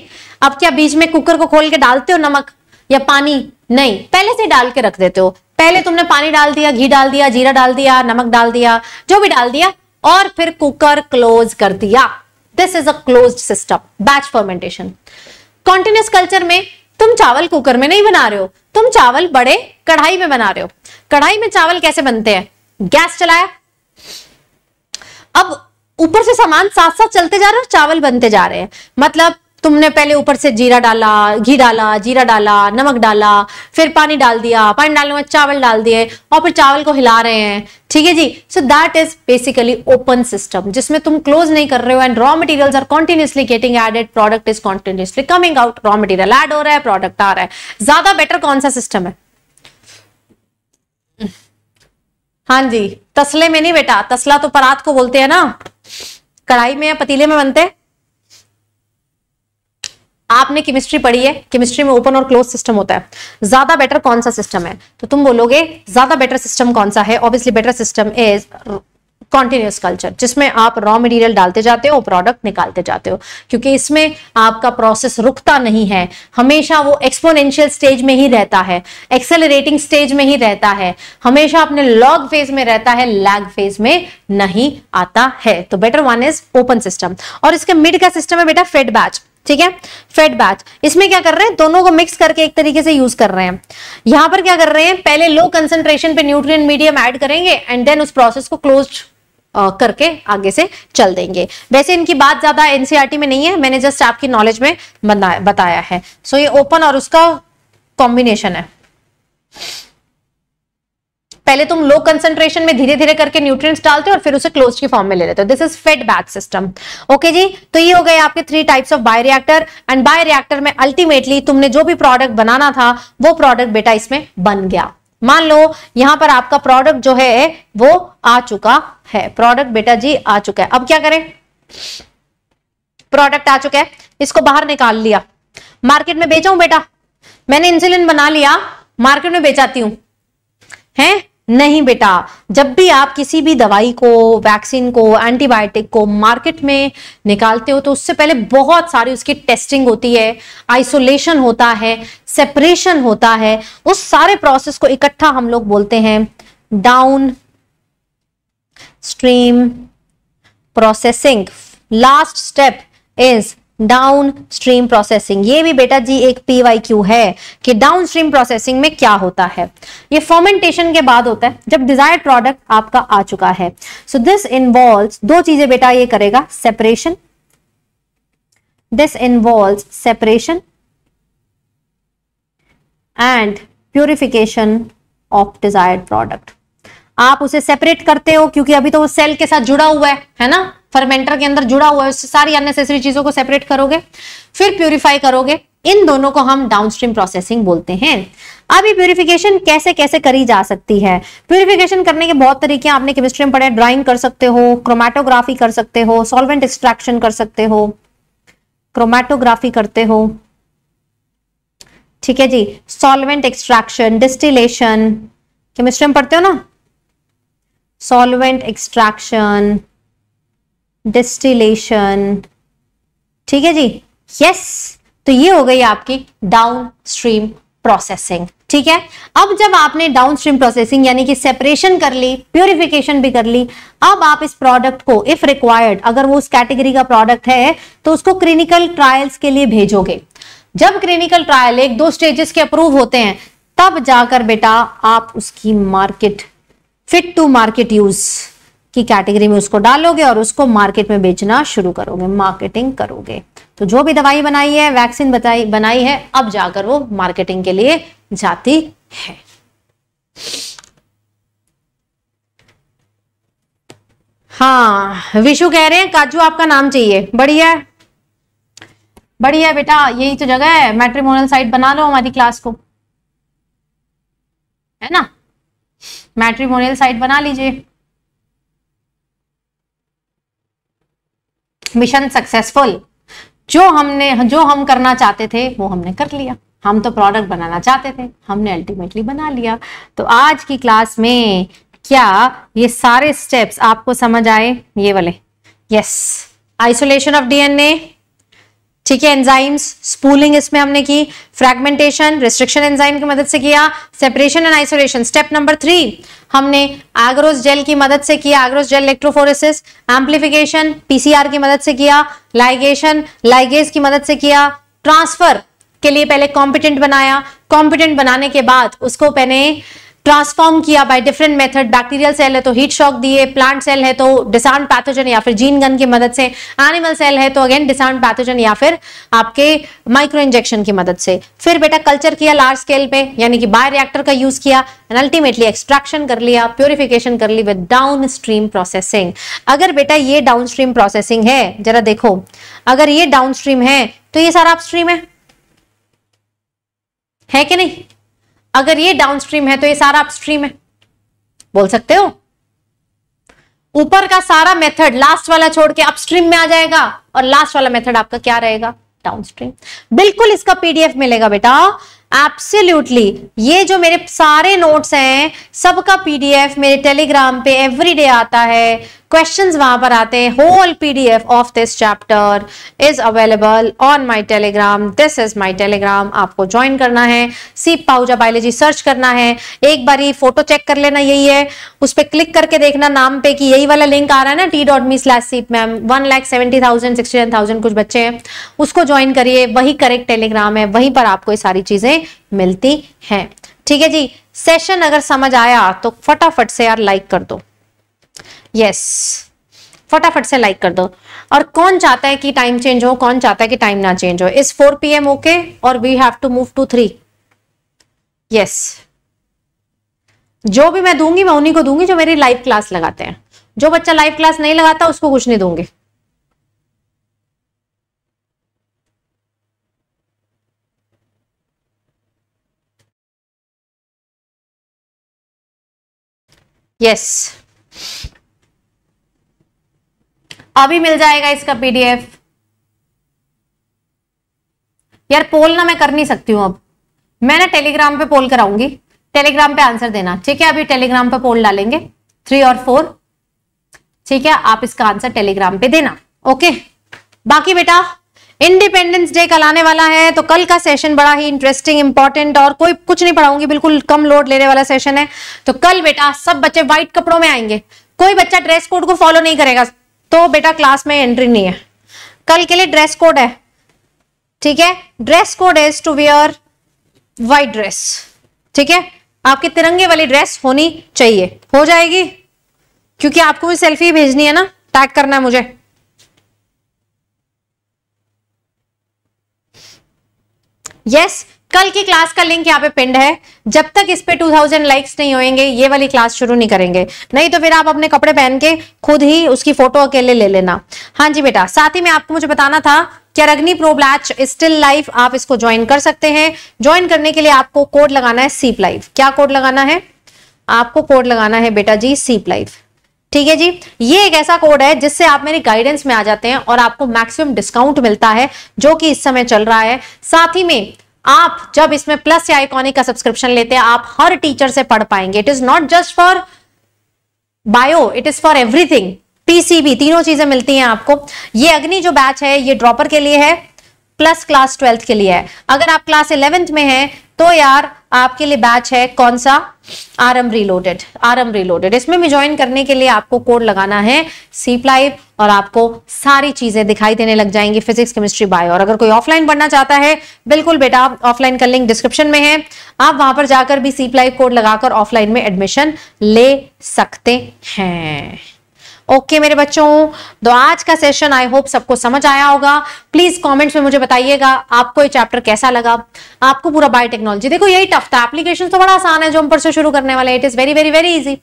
अब क्या बीच में कुकर को खोल के डालते हो नमक या पानी नहीं पहले से डाल के रख देते हो पहले तुमने पानी डाल दिया घी डाल दिया जीरा डाल दिया नमक डाल दिया जो भी डाल दिया और फिर कुकर क्लोज कर दिया this is a close system batch fermentation continuous culture में तुम चावल कुकर में नहीं बना रहे हो तुम चावल बड़े कढ़ाई में बना रहे हो कढ़ाई में चावल कैसे बनते हैं गैस चलाया अब ऊपर से सामान साथ साथ चलते जा रहे हैं चावल बनते जा रहे हैं मतलब तुमने पहले ऊपर से जीरा डाला घी डाला जीरा डाला नमक डाला फिर पानी डाल दिया पानी डालने में चावल डाल दिए और फिर चावल को हिला रहे हैं ठीक है जी so that is basically open system जिसमें तुम क्लोज नहीं कर रहे हो and raw materials are continuously getting added product is continuously coming out raw material add हो रहा है प्रोडक्ट आ रहा है ज्यादा बेटर कौन सा सिस्टम है हाँ जी तसले में नहीं बेटा तसला तो परात को बोलते हैं ना कढ़ाई में या पतीले में बनते हैं आपने केमिस्ट्री पढ़ी है केमिस्ट्री में ओपन और क्लोज सिस्टम होता है ज्यादा बेटर कौन सा सिस्टम है तो तुम बोलोगे ज्यादा बेटर सिस्टम कौन सा है obviously better system is continuous culture जिसमें आप रॉ मटेरियल डालते जाते हो प्रोडक्ट निकालते जाते हो क्योंकि इसमें आपका प्रोसेस रुकता नहीं है हमेशा वो एक्सपोनेंशियल स्टेज में ही रहता है एक्सेलरेटिंग स्टेज में ही रहता है हमेशा अपने लॉग फेज में रहता है लैग फेज में नहीं आता है तो better one is open system और इसके मिड का सिस्टम है बेटा फेड बैच ठीक है फेड बैच इसमें क्या कर रहे हैं दोनों को मिक्स करके एक तरीके से यूज कर रहे हैं यहां पर क्या कर रहे हैं पहले लो कंसेंट्रेशन पे न्यूट्रिएंट मीडियम ऐड करेंगे एंड देन उस प्रोसेस को क्लोज करके आगे से चल देंगे वैसे इनकी बात ज्यादा एनसीआरटी e में नहीं है मैंने जस्ट आपकी नॉलेज में बताया है सो so, ये ओपन और उसका कॉम्बिनेशन है पहले तुम लो कंसेंट्रेशन में धीरे धीरे करके न्यूट्रिएंट्स डालते हो और फिर उसे क्लोज की फॉर्म में ले लेते हो this is fed batch system okay जी तो ये हो गए आपके three types of bio reactor and bio reactor में अल्टीमेटली तुमने जो भी प्रोडक्ट बनाना था वो प्रोडक्ट बेटा इसमें बन गया मान लो यहां पर आपका प्रोडक्ट जो है वो आ चुका है प्रोडक्ट बेटा जी आ चुका है अब क्या करें प्रोडक्ट आ चुका है इसको बाहर निकाल लिया मार्केट में बेचा हूं बेटा मैंने इंसुलिन बना लिया मार्केट में बेचाती हूं हैं नहीं बेटा जब भी आप किसी भी दवाई को वैक्सीन को एंटीबायोटिक को मार्केट में निकालते हो तो उससे पहले बहुत सारी उसकी टेस्टिंग होती है आइसोलेशन होता है सेपरेशन होता है उस सारे प्रोसेस को इकट्ठा हम लोग बोलते हैं downstream processing last step is downstream processing ये भी बेटा जी एक पीवाईक्यू है कि डाउन स्ट्रीम प्रोसेसिंग में क्या होता है ये फॉर्मेंटेशन के बाद होता है जब डिजायर्ड प्रोडक्ट आपका आ चुका है सो दिस इन्वॉल्व दो चीजें बेटा ये करेगा separation this involve separation and purification of desired product आप उसे सेपरेट करते हो क्योंकि अभी तो वो सेल के साथ जुड़ा हुआ है है ना फर्मेंटर के अंदर जुड़ा हुआ है उससे सारी अननेसेसरी चीजों को सेपरेट करोगे फिर प्यूरिफाई करोगे इन दोनों को हम डाउनस्ट्रीम प्रोसेसिंग बोलते हैं अब ये प्यूरिफिकेशन कैसे कैसे करी जा सकती है प्यूरिफिकेशन करने के बहुत तरीके आपने केमिस्ट्री में पढ़े ड्राइंग कर सकते हो क्रोमेटोग्राफी कर सकते हो सॉल्वेंट एक्सट्रैक्शन कर सकते हो क्रोमेटोग्राफी करते हो ठीक है जी सॉल्वेंट एक्सट्रैक्शन डिस्टिलेशन केमिस्ट्री में पढ़ते हो ना सॉल्वेंट एक्सट्रैक्शन डिस्टिलेशन ठीक है जी यस तो ये हो गई आपकी डाउन स्ट्रीम प्रोसेसिंग ठीक है अब जब आपने डाउन स्ट्रीम प्रोसेसिंग यानी कि सेपरेशन कर ली प्योरिफिकेशन भी कर ली अब आप इस प्रोडक्ट को इफ रिक्वायर्ड अगर वो उस कैटेगरी का प्रोडक्ट है तो उसको क्लिनिकल ट्रायल्स के लिए भेजोगे जब क्लिनिकल ट्रायल एक दो स्टेजेस के अप्रूव होते हैं तब जाकर बेटा आप उसकी market fit to market use की कैटेगरी में उसको डालोगे और उसको मार्केट में बेचना शुरू करोगे मार्केटिंग करोगे तो जो भी दवाई बनाई है वैक्सीन बताई बनाई है अब जाकर वो मार्केटिंग के लिए जाती है हाँ विशु कह रहे हैं काजू आपका नाम चाहिए बढ़िया बढ़िया बेटा यही तो जगह है मैट्रिमोनल साइट बना लो हमारी क्लास को है ना मैट्रिमोनियल साइट बना लीजिए मिशन सक्सेसफुल जो हमने जो हम करना चाहते थे वो हमने कर लिया हम तो प्रोडक्ट बनाना चाहते थे हमने अल्टीमेटली बना लिया तो आज की क्लास में क्या ये सारे स्टेप्स आपको समझ आए ये वाले यस आइसोलेशन ऑफ डीएनए ठीक है एंजाइम्स स्पूलिंग इसमें हमने की फ्रेगमेंटेशन रिस्ट्रिक्शन एंजाइम की मदद से किया separation and isolation step number three हमने एग्रोस जेल की मदद से किया agarose gel electrophoresis amplification PCR की मदद से किया लाइगेशन लाइगेज की मदद से किया ट्रांसफर के लिए पहले कॉम्पिटेंट बनाया कॉम्पिटेंट बनाने के बाद उसको पहले ट्रांसफॉर्म किया by different method bacterial cell है तो हीट शॉक दिए प्लांट सेल है तो डिसाउंड पैथोजन या फिर जीन गन की मदद से एनिमल सेल है तो अगेन डिसाउंड पैथोजन या फिर आपके माइक्रो इंजेक्शन की मदद से फिर बेटा कल्चर किया लार्ज स्केल पे यानी कि बाय रिएक्टर का यूज किया एंड अल्टीमेटली एक्सट्रैक्शन कर लिया प्योरिफिकेशन कर ली विद डाउन स्ट्रीम प्रोसेसिंग अगर बेटा ये डाउन स्ट्रीम प्रोसेसिंग है जरा देखो अगर ये डाउन स्ट्रीम है तो ये सारा अपस्ट्रीम है है कि नहीं अगर ये डाउनस्ट्रीम है तो ये सारा अपस्ट्रीम है बोल सकते हो ऊपर का सारा मेथड लास्ट वाला छोड़ के अपस्ट्रीम में आ जाएगा और लास्ट वाला मेथड आपका क्या रहेगा डाउनस्ट्रीम बिल्कुल इसका पीडीएफ मिलेगा बेटा एब्सोल्युटली ये जो मेरे सारे नोट्स हैं सबका पीडीएफ मेरे टेलीग्राम पे एवरीडे आता है क्वेश्चंस वहां पर आते हैं whole PDF of this chapter is available on my Telegram this is my Telegram आपको ज्वाइन करना है सी पाउजा बायोलॉजी सर्च करना है एक बार फोटो चेक कर लेना यही है उस पर क्लिक करके देखना नाम पे कि यही वाला लिंक आ रहा है ना टी डॉट मी स्लैश सीप मैम one lakh seventy thousand sixty nine thousand कुछ बच्चे हैं उसको ज्वाइन करिए वही करेक्ट टेलीग्राम है वहीं पर आपको ये सारी चीजें मिलती हैं ठीक है जी सेशन अगर समझ आया तो फटाफट से यार लाइक कर दो यस फटाफट से लाइक कर दो और कौन चाहता है कि टाइम चेंज हो कौन चाहता है कि टाइम ना चेंज हो is four P M okay और we have to move to three yes जो भी मैं दूंगी मैं उन्हीं को दूंगी जो मेरी लाइव क्लास लगाते हैं जो बच्चा लाइव क्लास नहीं लगाता उसको कुछ नहीं दूंगी यस yes. अभी मिल जाएगा इसका पीडीएफ यार पोल ना मैं कर नहीं सकती हूं अब मैं ना टेलीग्राम पे पोल कराऊंगी टेलीग्राम पे आंसर देना ठीक है अभी टेलीग्राम पे पोल डालेंगे थ्री और फोर ठीक है आप इसका आंसर टेलीग्राम पे देना ओके बाकी बेटा इंडिपेंडेंस डे कल आने वाला है तो कल का सेशन बड़ा ही इंटरेस्टिंग इंपॉर्टेंट और कोई कुछ नहीं पढ़ाऊंगी बिल्कुल कम लोड लेने वाला सेशन है तो कल बेटा सब बच्चे व्हाइट कपड़ों में आएंगे कोई बच्चा ड्रेस कोड को फॉलो नहीं करेगा तो बेटा क्लास में एंट्री नहीं है कल के लिए ड्रेस कोड है ठीक है dress code is to wear white dress ठीक है आपके तिरंगे वाली ड्रेस होनी चाहिए हो जाएगी क्योंकि आपको भी सेल्फी भेजनी है ना टैग करना है मुझे यस कल की क्लास का लिंक यहाँ पे पिंड है जब तक इस पे 2000 लाइक्स नहीं होएंगे ये वाली क्लास शुरू नहीं करेंगे नहीं तो फिर आप अपने कपड़े पहन के खुद ही उसकी फोटो अकेले ले लेना हाँ जी बेटा साथ ही में आपको मुझे बताना था क्या रग्नि प्रो ब्लैच स्टिल लाइफ आप इसको ज्वाइन कर सकते हैं ज्वाइन करने के लिए आपको कोड लगाना है सीप लाइफ क्या कोड लगाना है आपको कोड लगाना है बेटा जी सीप लाइफ ठीक है जी ये एक ऐसा कोड है जिससे आप मेरे गाइडेंस में आ जाते हैं और आपको मैक्सिमम डिस्काउंट मिलता है जो कि इस समय चल रहा है साथ ही में आप जब इसमें प्लस या आइकॉनिक का सब्सक्रिप्शन लेते हैं आप हर टीचर से पढ़ पाएंगे it is not just for bio it is for everything PCB तीनों चीजें मिलती हैं आपको ये अग्नि जो बैच है ये ड्रॉपर के लिए है प्लस क्लास ट्वेल्थ के लिए है अगर आप क्लास इलेवेंथ में हैं तो यार आपके लिए बैच है कौन सा आरम रिलोडेड आरम रिलोडेड इसमें भी ज्वाइन करने के लिए आपको कोड लगाना है सी और आपको सारी चीजें दिखाई देने लग जाएंगी फिजिक्स केमिस्ट्री बायो और अगर कोई ऑफलाइन पढ़ना चाहता है बिल्कुल बेटा ऑफलाइन का लिंक डिस्क्रिप्शन में है आप वहां पर जाकर भी सी कोड लगाकर ऑफलाइन में एडमिशन ले सकते हैं ओके मेरे बच्चों तो आज का सेशन आई होप सबको समझ आया होगा प्लीज कमेंट्स में मुझे बताइएगा आपको ये चैप्टर कैसा लगा आपको पूरा बायोटेक्नोलॉजी देखो यही टफ था एप्लीकेशन तो बड़ा आसान है जो हम परसों शुरू करने वाले it is very very very easy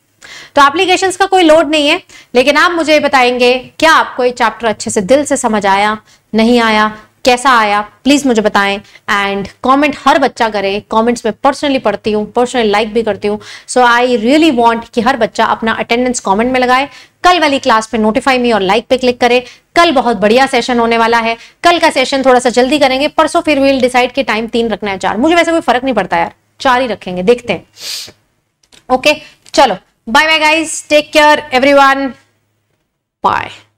तो एप्लीकेशन का कोई लोड नहीं है लेकिन आप मुझे बताएंगे क्या आपको ये चैप्टर अच्छे से दिल से समझ आया नहीं आया कैसा आया प्लीज मुझे बताएं एंड कमेंट हर बच्चा करे कमेंट्स में पर्सनली पढ़ती हूँ पर्सनली लाइक भी करती हूँ सो आई रियली वांट कि हर बच्चा अपना अटेंडेंस कमेंट में लगाए कल वाली क्लास पे नोटिफाई मी और लाइक पे क्लिक करें कल बहुत बढ़िया सेशन होने वाला है कल का सेशन थोड़ा सा जल्दी करेंगे परसों फिर विल डिसाइड कि टाइम तीन रखना है चार मुझे वैसे कोई फर्क नहीं पड़ता यार चार ही रखेंगे देखते हैं ओके चलो bye bye guys take care one bye